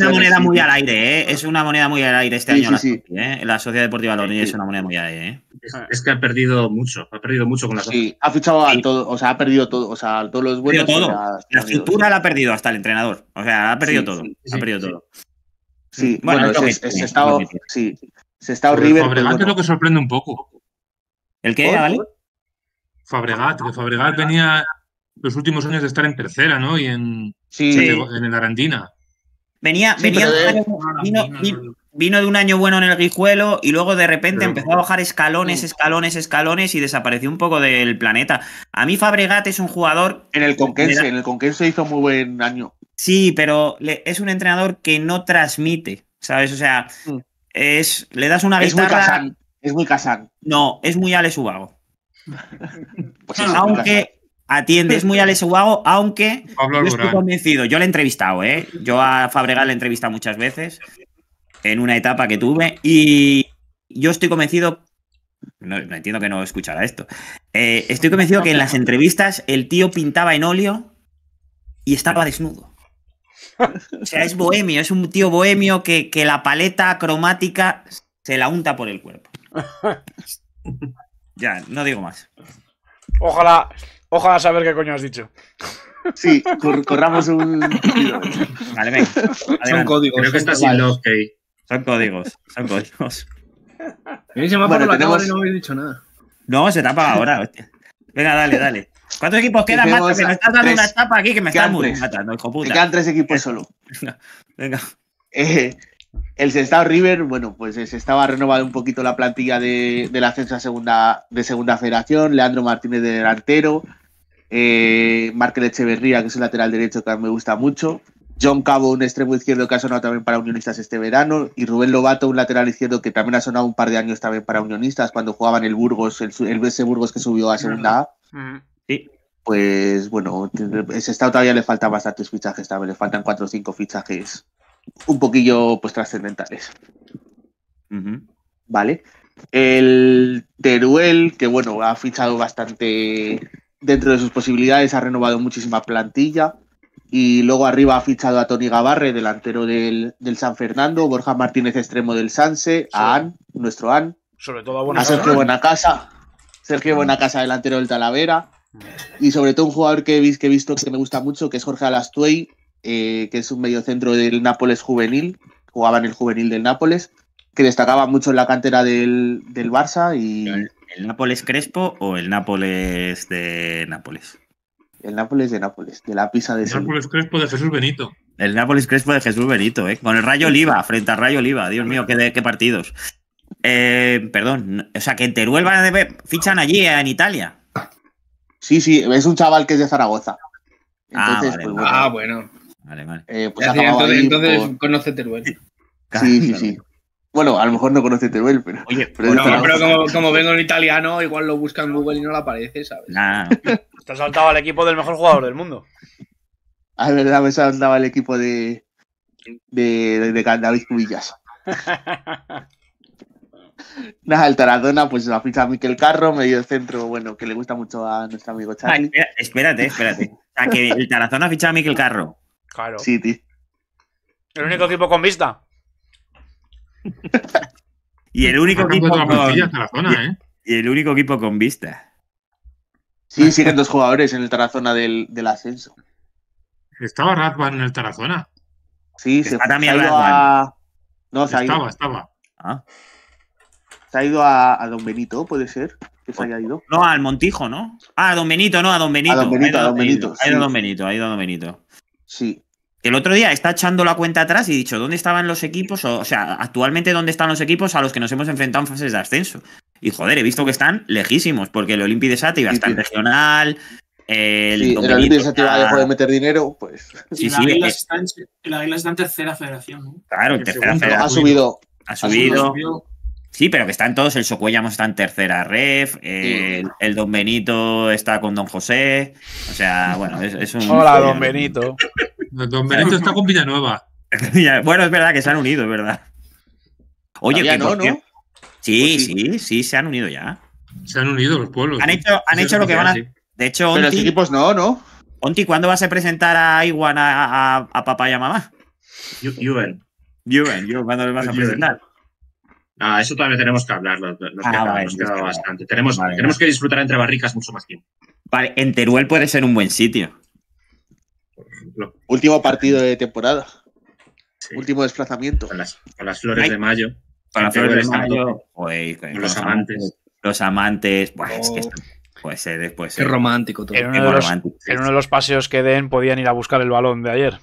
una moneda muy al aire, ¿eh? Es una moneda muy al aire este año. La, ¿eh? la, Sociedad Deportiva Unión es una moneda muy al aire, ¿eh? Es, que ha perdido mucho, ha perdido mucho con la Sí, ha fichado a todo, o sea, ha perdido todo, o sea, todos los buenos. Todo. La, la estructura la ha perdido hasta el entrenador, o sea, ha perdido todo, ha perdido todo. Sí, mm, bueno, estado, sí, se está horrible. Fabregat es lo que sorprende un poco. ¿El qué, ¿Vale? Fabregat, que Fabregat venía los últimos años de estar en tercera, ¿no? Y en, en el Arandina. Venía, venía ah, vino, de un año bueno en el Guijuelo y luego de repente empezó a bajar escalones, escalones, escalones y desapareció un poco del planeta. A mí Fabregat es un jugador... En el Conquense, en el Conquense hizo muy buen año. Sí, pero es un entrenador que no transmite, ¿sabes? O sea, mm. es, le das una es es muy casán. No, es muy Ale Subago. <laughs> Pues aunque, Atiendes muy <laughs> al esguago, aunque yo estoy convencido. Yo le he entrevistado, ¿eh? Yo a Fabregal le he entrevistado muchas veces en una etapa que tuve y yo estoy convencido. No, entiendo que no escuchara esto. Eh, estoy convencido que en las entrevistas el tío pintaba en óleo y estaba desnudo. O sea, es bohemio, es un tío bohemio que, que la paleta cromática se la unta por el cuerpo. <laughs> Ya, no digo más. Ojalá Ojalá saber qué coño has dicho. Sí, corramos un. vale, venga. Son códigos. Creo que está sin log, Son códigos. Son códigos. <laughs> Me se la tenemos... y no habéis dicho nada. No, se tapa ahora. Venga, dale, dale. ¿Cuántos equipos quedan, más? Que me estás dando una etapa aquí que me estás muy matando, hijo puta. quedan tres equipos solo. venga. Eh, el Sestao River, bueno, pues se estaba renovado un poquito la plantilla de, la ascenso segunda, de segunda federación. Leandro Martínez de delantero eh, Markel Echeverría, que es el lateral derecho que me gusta mucho. John Cabo, un extremo izquierdo que ha sonado también para Unionistas este verano. Y Rubén Lobato, un lateral izquierdo que también ha sonado un par de años también para Unionistas cuando jugaban el Burgos, el, BS Burgos que subió a Segunda A. Pues bueno, ese estado todavía le faltan bastantes fichajes también, le faltan 4 o 5 fichajes un poquillo pues trascendentales. Vale. El Teruel, que bueno, ha fichado bastante dentro de sus posibilidades, ha renovado muchísima plantilla. Y luego arriba ha fichado a Tony Gabarre, delantero del, San Fernando, Borja Martínez, extremo del Sanse, a An, nuestro An. Sobre todo a, Sergio Buenacasa. Sergio Buenacasa, delantero del Talavera. Y sobre todo un jugador que he, visto, que me gusta mucho, que es Jorge Alastuey, eh, que es un mediocentro del Nápoles juvenil, jugaba en el juvenil del Nápoles, que destacaba mucho en la cantera del, del Barça y, ¿El Nápoles Crespo o el Nápoles de Nápoles? El Nápoles de Nápoles, de la pisa de El Nápoles Crespo de Jesús Benito. El Nápoles Crespo de Jesús Benito, ¿eh? Con el Rayo Oliva, frente al Rayo Oliva. Dios mío, qué, qué partidos. Eh, perdón, o sea, que en Teruel van a fichan allí, en Italia. Sí, sí, es un chaval que es de Zaragoza. ah, pues bueno. Ah, bueno. Eh, pues entonces, conoce Teruel. Sí, sí, sí. Bueno, a lo mejor no conoce este Teruel, pero. Oye, pero, este como, vengo en italiano, igual lo buscan en Google y no le aparece, ¿sabes? Nah. Te has saltado al equipo del mejor jugador del mundo. Ah, es verdad, me saltaba el equipo de. de. de, de Cubillas. <laughs> Nada, el Tarazona, pues ha fichado a Miquel Carro, medio centro, bueno, que le gusta mucho a nuestro amigo ah, Charlie. espérate, espérate. O sea, que el Tarazona ficha a Miquel Carro. Claro. Sí, tío. El único equipo con vista y el único equipo con, vista. Sí, siguen dos jugadores en el Tarazona del, ascenso. Estaba Radvan en el Tarazona. Sí, se fue también a... No, se estaba, ha ido. estaba. ¿Ah? Se ha ido a, Don Benito, puede ser. Que se haya ido. No, al Montijo, ¿no? Ah, a Don Benito, no, a Don Benito. Don Benito, a Don Benito. Ha a Don Benito, ha ido a Don Benito. Sí. El otro día está echando la cuenta atrás y dicho, ¿dónde estaban los equipos? O, sea, actualmente, ¿dónde están los equipos a los que nos hemos enfrentado en fases de ascenso? Y joder, he visto que están lejísimos, porque el Olympi de Sate regional. El, sí, el Olympi de meter dinero, pues. Sí, La en, en tercera federación. ¿no? Claro, en tercera federación. Ha subido. Ha subido. Sí, pero que están todos, el Socuellamos está en tercera ref, el, Don Benito está con Don José, o sea, bueno, es, es un... Hola, Don Benito. Don Benito está con Villanueva. nueva. <laughs> bueno, es verdad que se han unido, es verdad. Oye, ¿qué no, pues Sí, sí, sí, se han unido ya. Se han unido los pueblos. Han hecho, han hecho lo que van a. De hecho, los equipos no, ¿no? Onti, ¿cuándo vas a presentar a Iwan a, papá y a mamá? Juven. Juven, ¿cuándo les vas a presentar? Ah, eso todavía tenemos que hablar, nos, ah, queda, bastante. Tenemos, tenemos que disfrutar entre barricas mucho más tiempo. Vale, en Teruel puede ser un buen sitio. Último partido de temporada. Último desplazamiento. Con las, flores de mayo. Con las flores de mayo. los, amantes. Los amantes. es oh. eh, Qué romántico todo. En uno, de los, paseos que den podían ir a buscar el balón de ayer.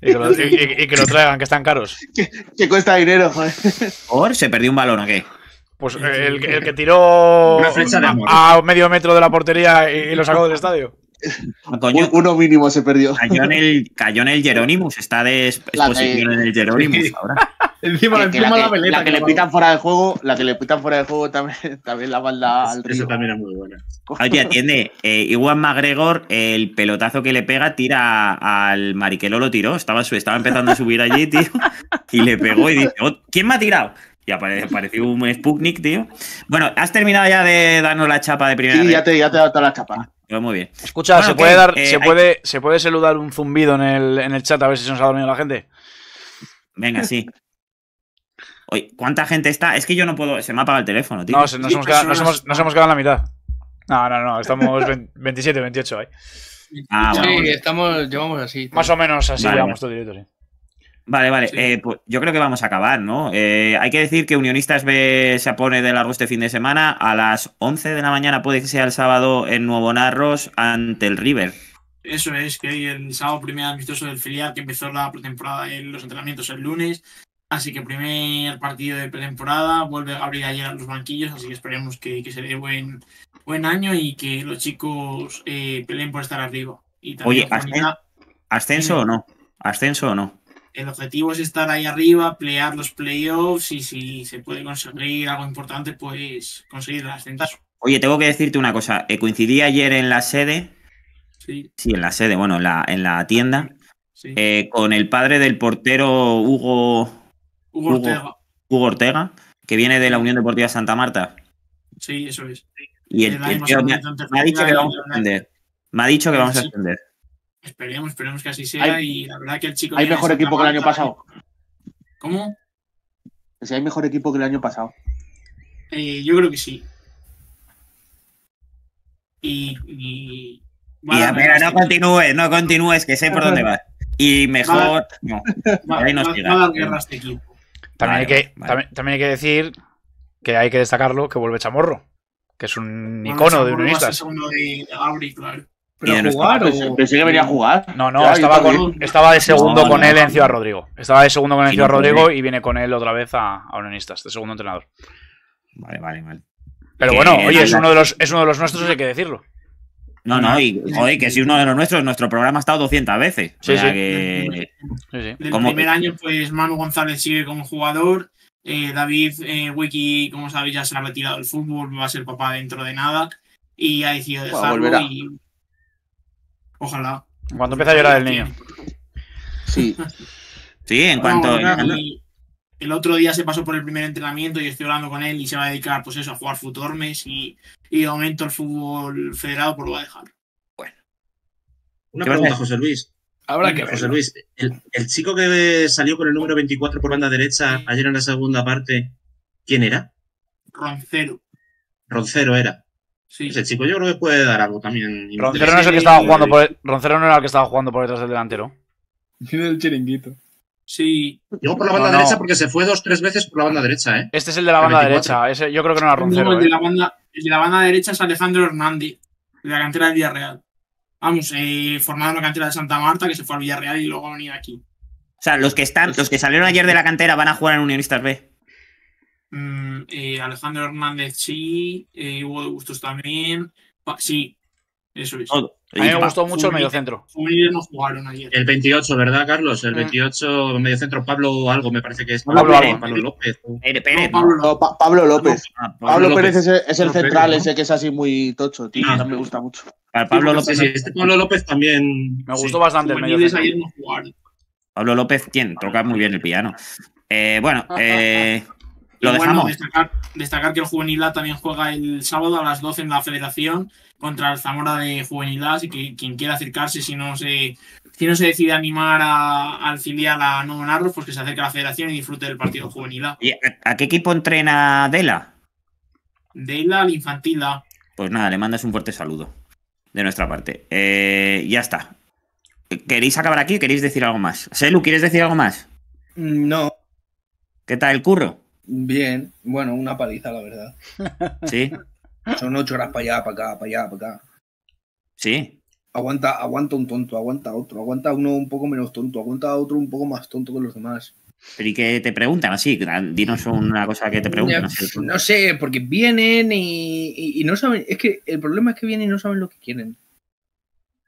Y que, lo, traigan, que están caros. <laughs> Que, cuesta dinero, ¿Se perdió un balón a qué? Pues eh, el, que <laughs> tiró a, medio metro de la portería y lo sacó del estadio. <laughs> uno mínimo se perdió. Cayó en el, cayó está de exposición en el Jerónimus ahora. <laughs> encima, encima la, que, que, le pitan fuera de juego, la que le pitan fuera de juego también, <laughs> también la manda al Eso también es muy buena. Oye, atiende, eh, igual McGregor, el pelotazo que le pega, tira al Mariquelo, lo tiró, estaba, estaba empezando a subir allí, tío, y le pegó y dice, ¿quién me ha tirado? Y apareció, un Sputnik, tío. Bueno, ¿has terminado ya de darnos la chapa de primera? Sí, ya te, ya te he dado toda la chapa muy bien. Escucha, ¿se, puede dar, eh, se, puede, ¿se puede saludar un zumbido en el, en el chat a ver si se nos ha dormido la gente? Venga, sí. Oye, ¿cuánta gente está? Es que yo no puedo. Se me apaga el teléfono, tío. No, pues nos, hemos quedado, en la mitad. No, no, no. Estamos 27, 28 ahí. sí, estamos, llevamos así. Más o menos así llevamos todo directo, sí. Vale, vale. Eh, pues yo creo que vamos a acabar, ¿no? Eh, hay que decir que Unionistas se pone de largo este fin de semana. A las 11 de la mañana puede que sea el sábado en Nuevo Narros ante el River. Eso es, que el sábado primer amistoso del filial que empezó la pretemporada en los entrenamientos el lunes. Así que primer partido de pretemporada, vuelve Gabriel ayer los banquillos, así que esperemos que, que se dé buen, buen año y que los chicos eh, peleen por estar arriba. Y Oye, ¿ascenso o no? ¿Ascenso o no? el objetivo es estar ahí arriba, pelear los playoffs y si se puede conseguir algo importante, pues conseguir las ascenso. Oye, tengo que decirte una cosa. Eh, coincidí ayer en la sede. Sí. en la sede, bueno, en la, tienda. Eh, con el padre del portero Hugo, Hugo, Ortega. que viene de la Unión Deportiva Santa Marta. Sí, eso es. Y el, eh, me, ha, dicho que vamos a ascender. Me ha dicho que vamos a ascender. Esperemos, esperemos que así sea. y la verdad que el chico. Hay mejor equipo que el año pasado. ¿Cómo? Si hay mejor equipo que el año pasado. Eh, yo creo que sí. Y. y... no continúes, no continúes, que sé por dónde vas. Y mejor. No, ahí nos este También, hay que, también, también hay que decir que hay que destacarlo que vuelve Chamorro, que es un icono de Unionistas. Es uno de Auri, claro. ¿Pero jugar pues, que venía a jugar. No, no, estaba, de segundo con él en Ciudad Rodrigo. Estaba de segundo con él en Ciudad pues, Rodrigo y viene con él otra vez a, a de segundo entrenador. Vale, vale, vale. Pero bueno, oye, es uno, de los, es uno de los nuestros, hay que decirlo. No, no, y, que si uno de los nuestros, nuestro programa ha estado 200 veces. Sí, sí. Como... el primer año, pues Manu González sigue como jugador. Eh, David eh, Wiki, como sabéis, ya se ha retirado del fútbol, va a ser papá dentro de nada. Y ha decidido dejarlo. y Ojalá. Cuando empieza a llorar el niño. Sí. Sí, en cuanto. el, otro día se pasó por el primer entrenamiento y estoy hablando con él y se va a dedicar, pues eso, a jugar futormes y, y aumento el fútbol federado pues lo va a dejar. Bueno. Una pregunta, José Luis. Ahora que José Luis, el, el, chico que salió con el número 24 por banda derecha ayer en la segunda parte, ¿quién era? Roncero. Roncero era. Sí. Ese chico yo creo que puede dar algo también. Roncero no, es el que estaba jugando por era el que estaba jugando por detrás del delantero. Tiene el chiringuito. Sí. Llegó por la banda derecha porque se fue dos, tres veces por la banda derecha, ¿eh? Este es el de la banda derecha. Ese, yo creo que no era Roncero. ¿eh? el, de la banda, derecha es Alejandro Hernández, de la cantera del Villarreal. Vamos, eh, formado en la cantera de Santa Marta, que se fue al Villarreal y luego ha venido aquí. O sea, los que están, los que salieron ayer de la cantera van a jugar en Unionistas B. Mm, eh, Alejandro Hernández sí, eh, Hugo de Bustos también. sí, eso es. A mí me gustó mucho el mediocentro. El 28, ¿verdad, Carlos? El 28, mm. mediocentro, Pablo algo, me parece que es. Pablo, López. Pablo, López. Pablo, Pérez es, el central, ese que es así muy tocho, tío. me gusta mucho. Este Pablo López, también. Me gustó bastante el mediocentro. Pablo López, ¿quién? toca muy bien el piano. Eh, bueno, <laughs> eh. Lo dejamos. destacar, que el Juvenil A también juega el sábado a las 12 en la Federación contra el Zamora de Juvenil A, así que quien quiera acercarse, si no se, si no se decide animar a, al filial a no ganarlos, pues que se acerque a la Federación y disfrute del partido Juvenil A. ¿Y a qué equipo entrena Dela? Dela, al Infantil Pues nada, le mandas un fuerte saludo de nuestra parte. Eh, ya está. ¿Queréis acabar aquí? o ¿Queréis decir algo más? Selu, ¿quieres decir algo más? Mm, no. ¿Qué tal el curro? Bien, bueno, una paliza, la verdad. <laughs> Sí. Son ocho horas para allá, para acá, para allá, para acá. Sí. Aguanta, aguanta un tonto, aguanta otro, aguanta uno un poco menos tonto, aguanta otro un poco más tonto que los demás. Pero ¿y qué te preguntan así? Dinos una cosa que te preguntan. No, sé, porque vienen y, no saben. Es que el problema es que vienen y no saben lo que quieren.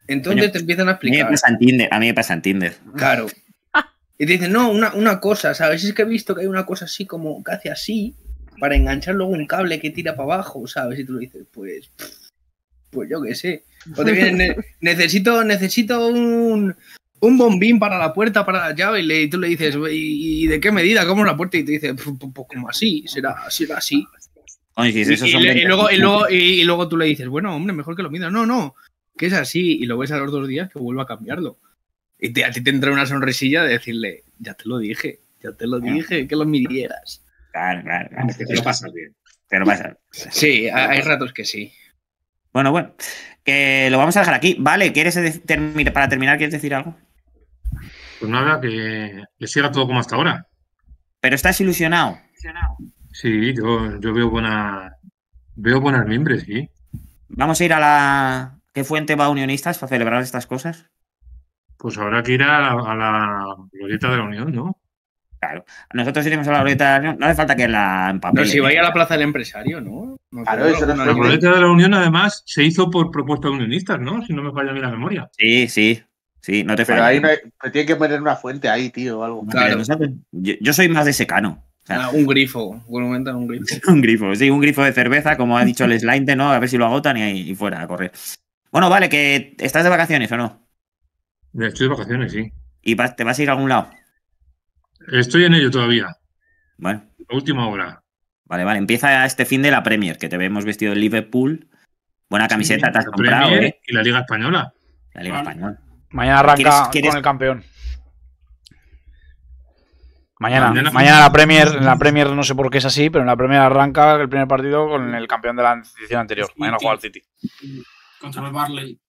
Entonces te empiezan a explicar. A mí me pasa A mí me pasa en Tinder. Claro, y te dicen, no, una, una cosa, ¿sabes? Es que he visto que hay una cosa así como que hace así para enganchar luego un cable que tira para abajo, ¿sabes? Y tú le dices, pues. Pues yo qué sé. O te vienen, necesito, necesito un, un bombín para la puerta, para la llave, y, tú le dices, ¿y, de qué medida? ¿Cómo la puerta? Y te dice, pues, pues, pues como así, será, será así. y, luego, y, luego, tú le dices, bueno, hombre, mejor que lo mida. No, no, que es así. Y lo ves a los dos días que vuelva a cambiarlo. Y a ti te entra una sonrisilla de decirle, ya te lo dije, ya te lo dije, que lo midieras. Claro, claro, que te lo pasas bien. Sí, hay ratos que sí. Bueno, bueno, que lo vamos a dejar aquí. Vale, ¿quieres para terminar, quieres decir algo? Pues nada, que, siga todo como hasta ahora. Pero estás ilusionado. Sí, yo, veo buena, veo buenas miembros, sí. Vamos a ir a la. ¿Qué fuente va Unionistas para celebrar estas cosas? Pues habrá que ir a la, a de la Unión, ¿no? Claro. Nosotros iremos a la glorieta de la Unión. No hace falta que la empapen. Pero si ¿eh? vaya a la plaza del empresario, ¿no? no claro, eso la glorieta de la Unión, además, se hizo por propuesta de unionistas, ¿no? Si no me falla a mí la memoria. Sí, sí. Sí, no te Pero ahí tiene que poner una fuente ahí, tío, o algo. Claro. Yo, soy más de secano. sea, ah, un grifo, un un grifo. <laughs> un grifo, sí, un grifo de cerveza, como ha dicho el <laughs> slide, ¿no? A ver si lo agotan y, ahí fuera a correr. Bueno, vale, que estás de vacaciones o no. Estoy de vacaciones, sí. ¿Y te vas a ir a algún lado? Estoy en ello todavía. Bueno. La última hora. Vale, vale. Empieza este fin de la Premier, que te vemos vestido en Liverpool. Buena camiseta, te has comprado. ¿eh? Y la Liga Española. La Liga Española. Mañana arranca con el campeón. Mañana, mañana, la Premier, la Premier no sé por qué es así, pero en la Premier arranca el primer partido con el campeón de la edición anterior. Mañana juega el City. Contra el Barley.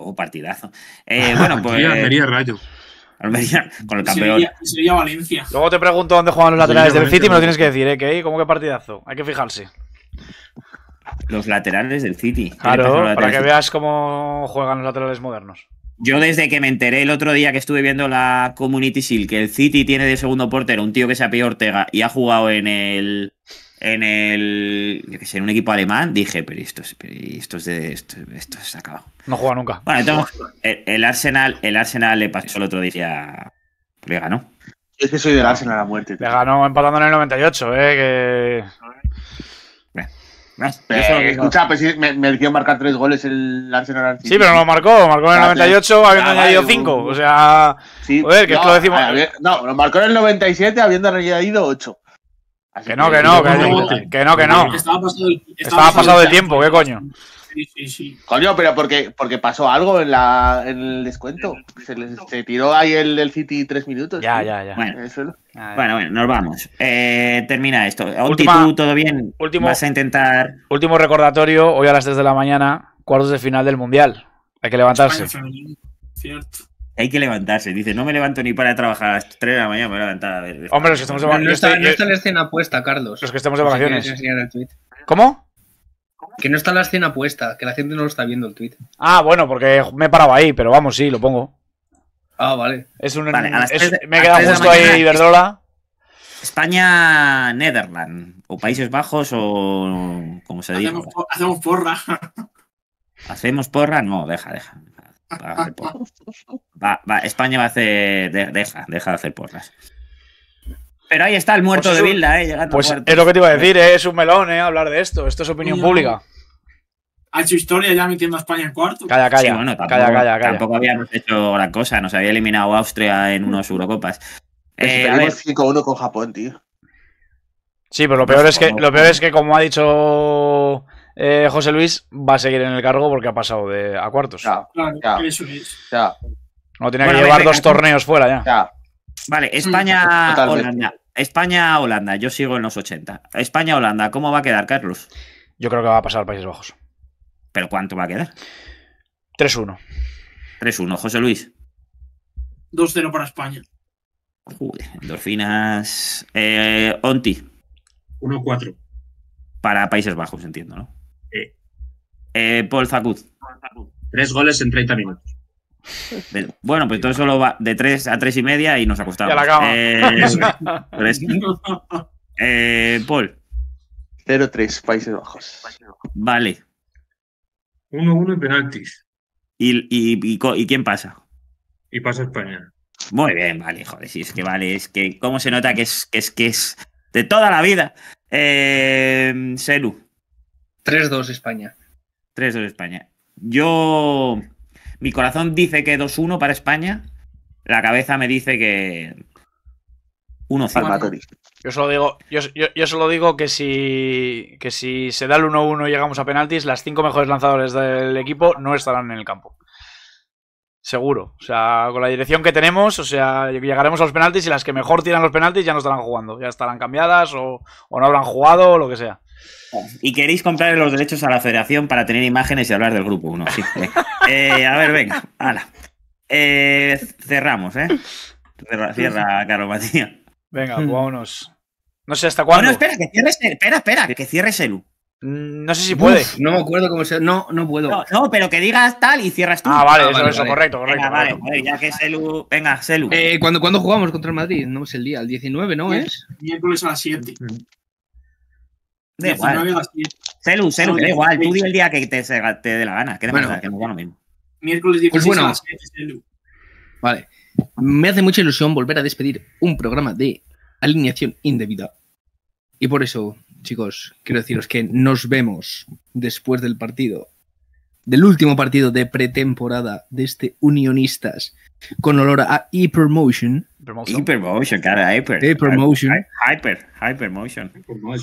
Oh, partidazo. <laughs> Eh, bueno, pues. Almería Rayo. Almería con el campeón. Sería, Valencia. Luego te pregunto dónde juegan los laterales del City y me lo tienes que decir, ¿eh? Que como que partidazo. Hay que fijarse. Los laterales del City. Claro, para que veas cómo juegan los laterales modernos. Yo desde que me enteré el otro día que estuve viendo la Community Shield que el City tiene de segundo portero un tío que se apellida Ortega y ha jugado en el en el, que en un equipo alemán, dije, pero esto, pero es de esto, esto se acabado. No juega nunca. Bueno, el, Arsenal, el Arsenal le pasó el otro día, le ganó. es que soy del Arsenal a la muerte. Le ganó empatando en el 98, eh, que... Eh, escucha, pues me, dejó marcar tres goles el Arsenal. Sí, pero no lo marcó, marcó en el 98 habiendo añadido 5. O sea, joder, que no, es lo decimos. no, lo marcó en el 97 habiendo añadido 8. Que no, que no, que, no, que no. Estaba pasado, el, estaba pasado tiempo, ¿qué coño? Sí, sí, Coño, pero porque, porque pasó algo en, la, en el descuento. Se, les, tiró ahí el City tres minutos. Ya, ya, ah, ya. Bueno, bueno, nos vamos. Eh, termina esto. Última, todo bien. Último, Vas a intentar. Último recordatorio, hoy a las 3 de la mañana, cuartos de final del Mundial. Hay que levantarse. Cierto. Hay que levantarse. Dice, no me levanto ni para trabajar a las 3 de la mañana, me voy a levantar a ver. Hombre, los que estamos de vacaciones. No, está, la escena puesta, Carlos. Los que estamos de vacaciones. ¿Cómo? Que no está la escena puesta, que la gente no lo está viendo el tweet. Ah, bueno, porque me he parado ahí, pero vamos, sí, lo pongo. Ah, vale. Es un, me he quedado justo ahí Iberdrola. España, Netherland, o Países Bajos, o cómo se dice. hacemos porra. ¿Hacemos porra? No, deja, deja. Va Va, España va a hacer. deja, deja de hacer porras. Pero ahí está el muerto pues de Bilda, ¿eh? pues es lo que te iba a decir, es un melón, ¿eh? Hablar de esto. Esto es opinión pública. Ha hecho historia ya metiendo a España en cuarto. Calla, calla. bueno, calla, Tampoco habíamos hecho gran cosa. Nos había eliminado Austria en unos Eurocopas. Eh, 5-1 con Japón, tío. Sí, pero lo peor, es que, lo peor es que, como ha dicho eh, José Luis va a seguir en el cargo porque ha pasado de, a cuartos. Ya, No tiene que llevar dos torneos fuera ya. Vale, España, Holanda. España, Holanda. Yo sigo en los 80. España, Holanda. ¿Cómo va a quedar, Carlos? Yo creo que va a pasar Países Bajos. ¿Pero cuánto va a quedar? 3-1. 3-1, José Luis. 2-0 para España. Joder, endorfinas. Eh, Onti. 1-4. Para Países Bajos, entiendo, ¿no? Eh, Paul Zacuz. Tres goles en 30 minutos. Bueno, pues todo eso lo va de 3 a 3 y media y nos acostamos. Ya eh, ¿eh? <laughs> Paul. 0-3, Países Bajos. Vale. 1-1 en penaltis. ¿Y, quién pasa? Y pasa España. Muy bien, vale, joder, si es que vale, es que cómo se nota que es, de toda la vida. Eh, Selu. 3-2 España. 3-2 España. Yo. Mi corazón dice que 2-1 para España. La cabeza me dice que. 1 0 Yo solo digo, yo, solo digo que si, si se da el 1-1 y llegamos a penaltis, las 5 mejores lanzadores del equipo no estarán en el campo. Seguro. O sea, con la dirección que tenemos, o sea, llegaremos a los penaltis y las que mejor tiran los penaltis ya no estarán jugando. Ya estarán cambiadas o no habrán jugado o lo que sea. Y queréis comprar los derechos a la federación para tener imágenes y hablar del grupo 1. Sí, eh, a ver, venga, eh, cerramos, ¿eh? Cierra, Caro Matías. Venga, hmm. vámonos. No sé hasta cuándo. espera, que espera, espera, que cierre Selu. Mm, no sé si puede no me acuerdo cómo se. No, no puedo. No, pero que digas tal y cierras tú. Ah, vale, ah, eso, vale, correcto, correcto. Venga, ya que Selu. Venga, Selu. Eh, ¿cuándo, jugamos contra el Madrid? No es el día, el 19, ¿no es? Miércoles a las 7. De igual. Celu, Celu, da igual. Tú di el día que te, dé la gana. ¿Qué bueno, que no mismo. Miércoles 16 pues bueno, Vale. Me hace mucha ilusión volver a despedir un programa de alineación indebida. Y por eso, chicos, quiero deciros que nos vemos después del partido, del último partido de pretemporada de este Unionistas con olor a hypermotion, Hypermotion, cara, hyper. Hypermotion. Hyper, hypermotion.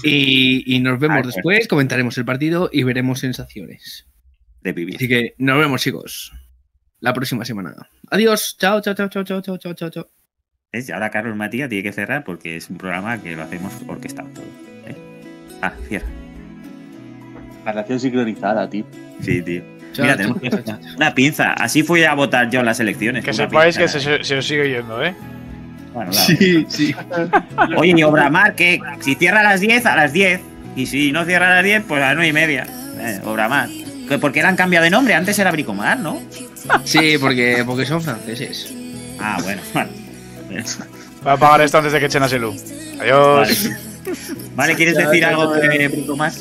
Y, nos vemos después, comentaremos el partido y veremos sensaciones. De vivir. Así que nos vemos, chicos. La próxima semana. Adiós. Chao, chao, chao, chao, chao, chao, chao, chao. Ahora Carlos Matías tiene que cerrar porque es un programa que lo hacemos orquestado. ¿eh? Ah, cierra. relación sincronizada, tío. Sí, tío una pinza. Así fui a votar yo en las elecciones. Que sepáis que se, os sigue yendo, ¿eh? Bueno, <laughs> sí, sí. <laughs> Oye, y Obramar, que si cierra a las 10, a las 10. Y si no cierra a las 10, pues a las 9 y media. Eh, Obramar. Porque qué han cambiado de nombre, antes era Bricomar, ¿no? <laughs> Sí, porque, porque son franceses. Ah, bueno, vale. Voy a apagar esto antes de que echen a Selu. Adiós. Vale, ¿quieres decir algo de Bricomar?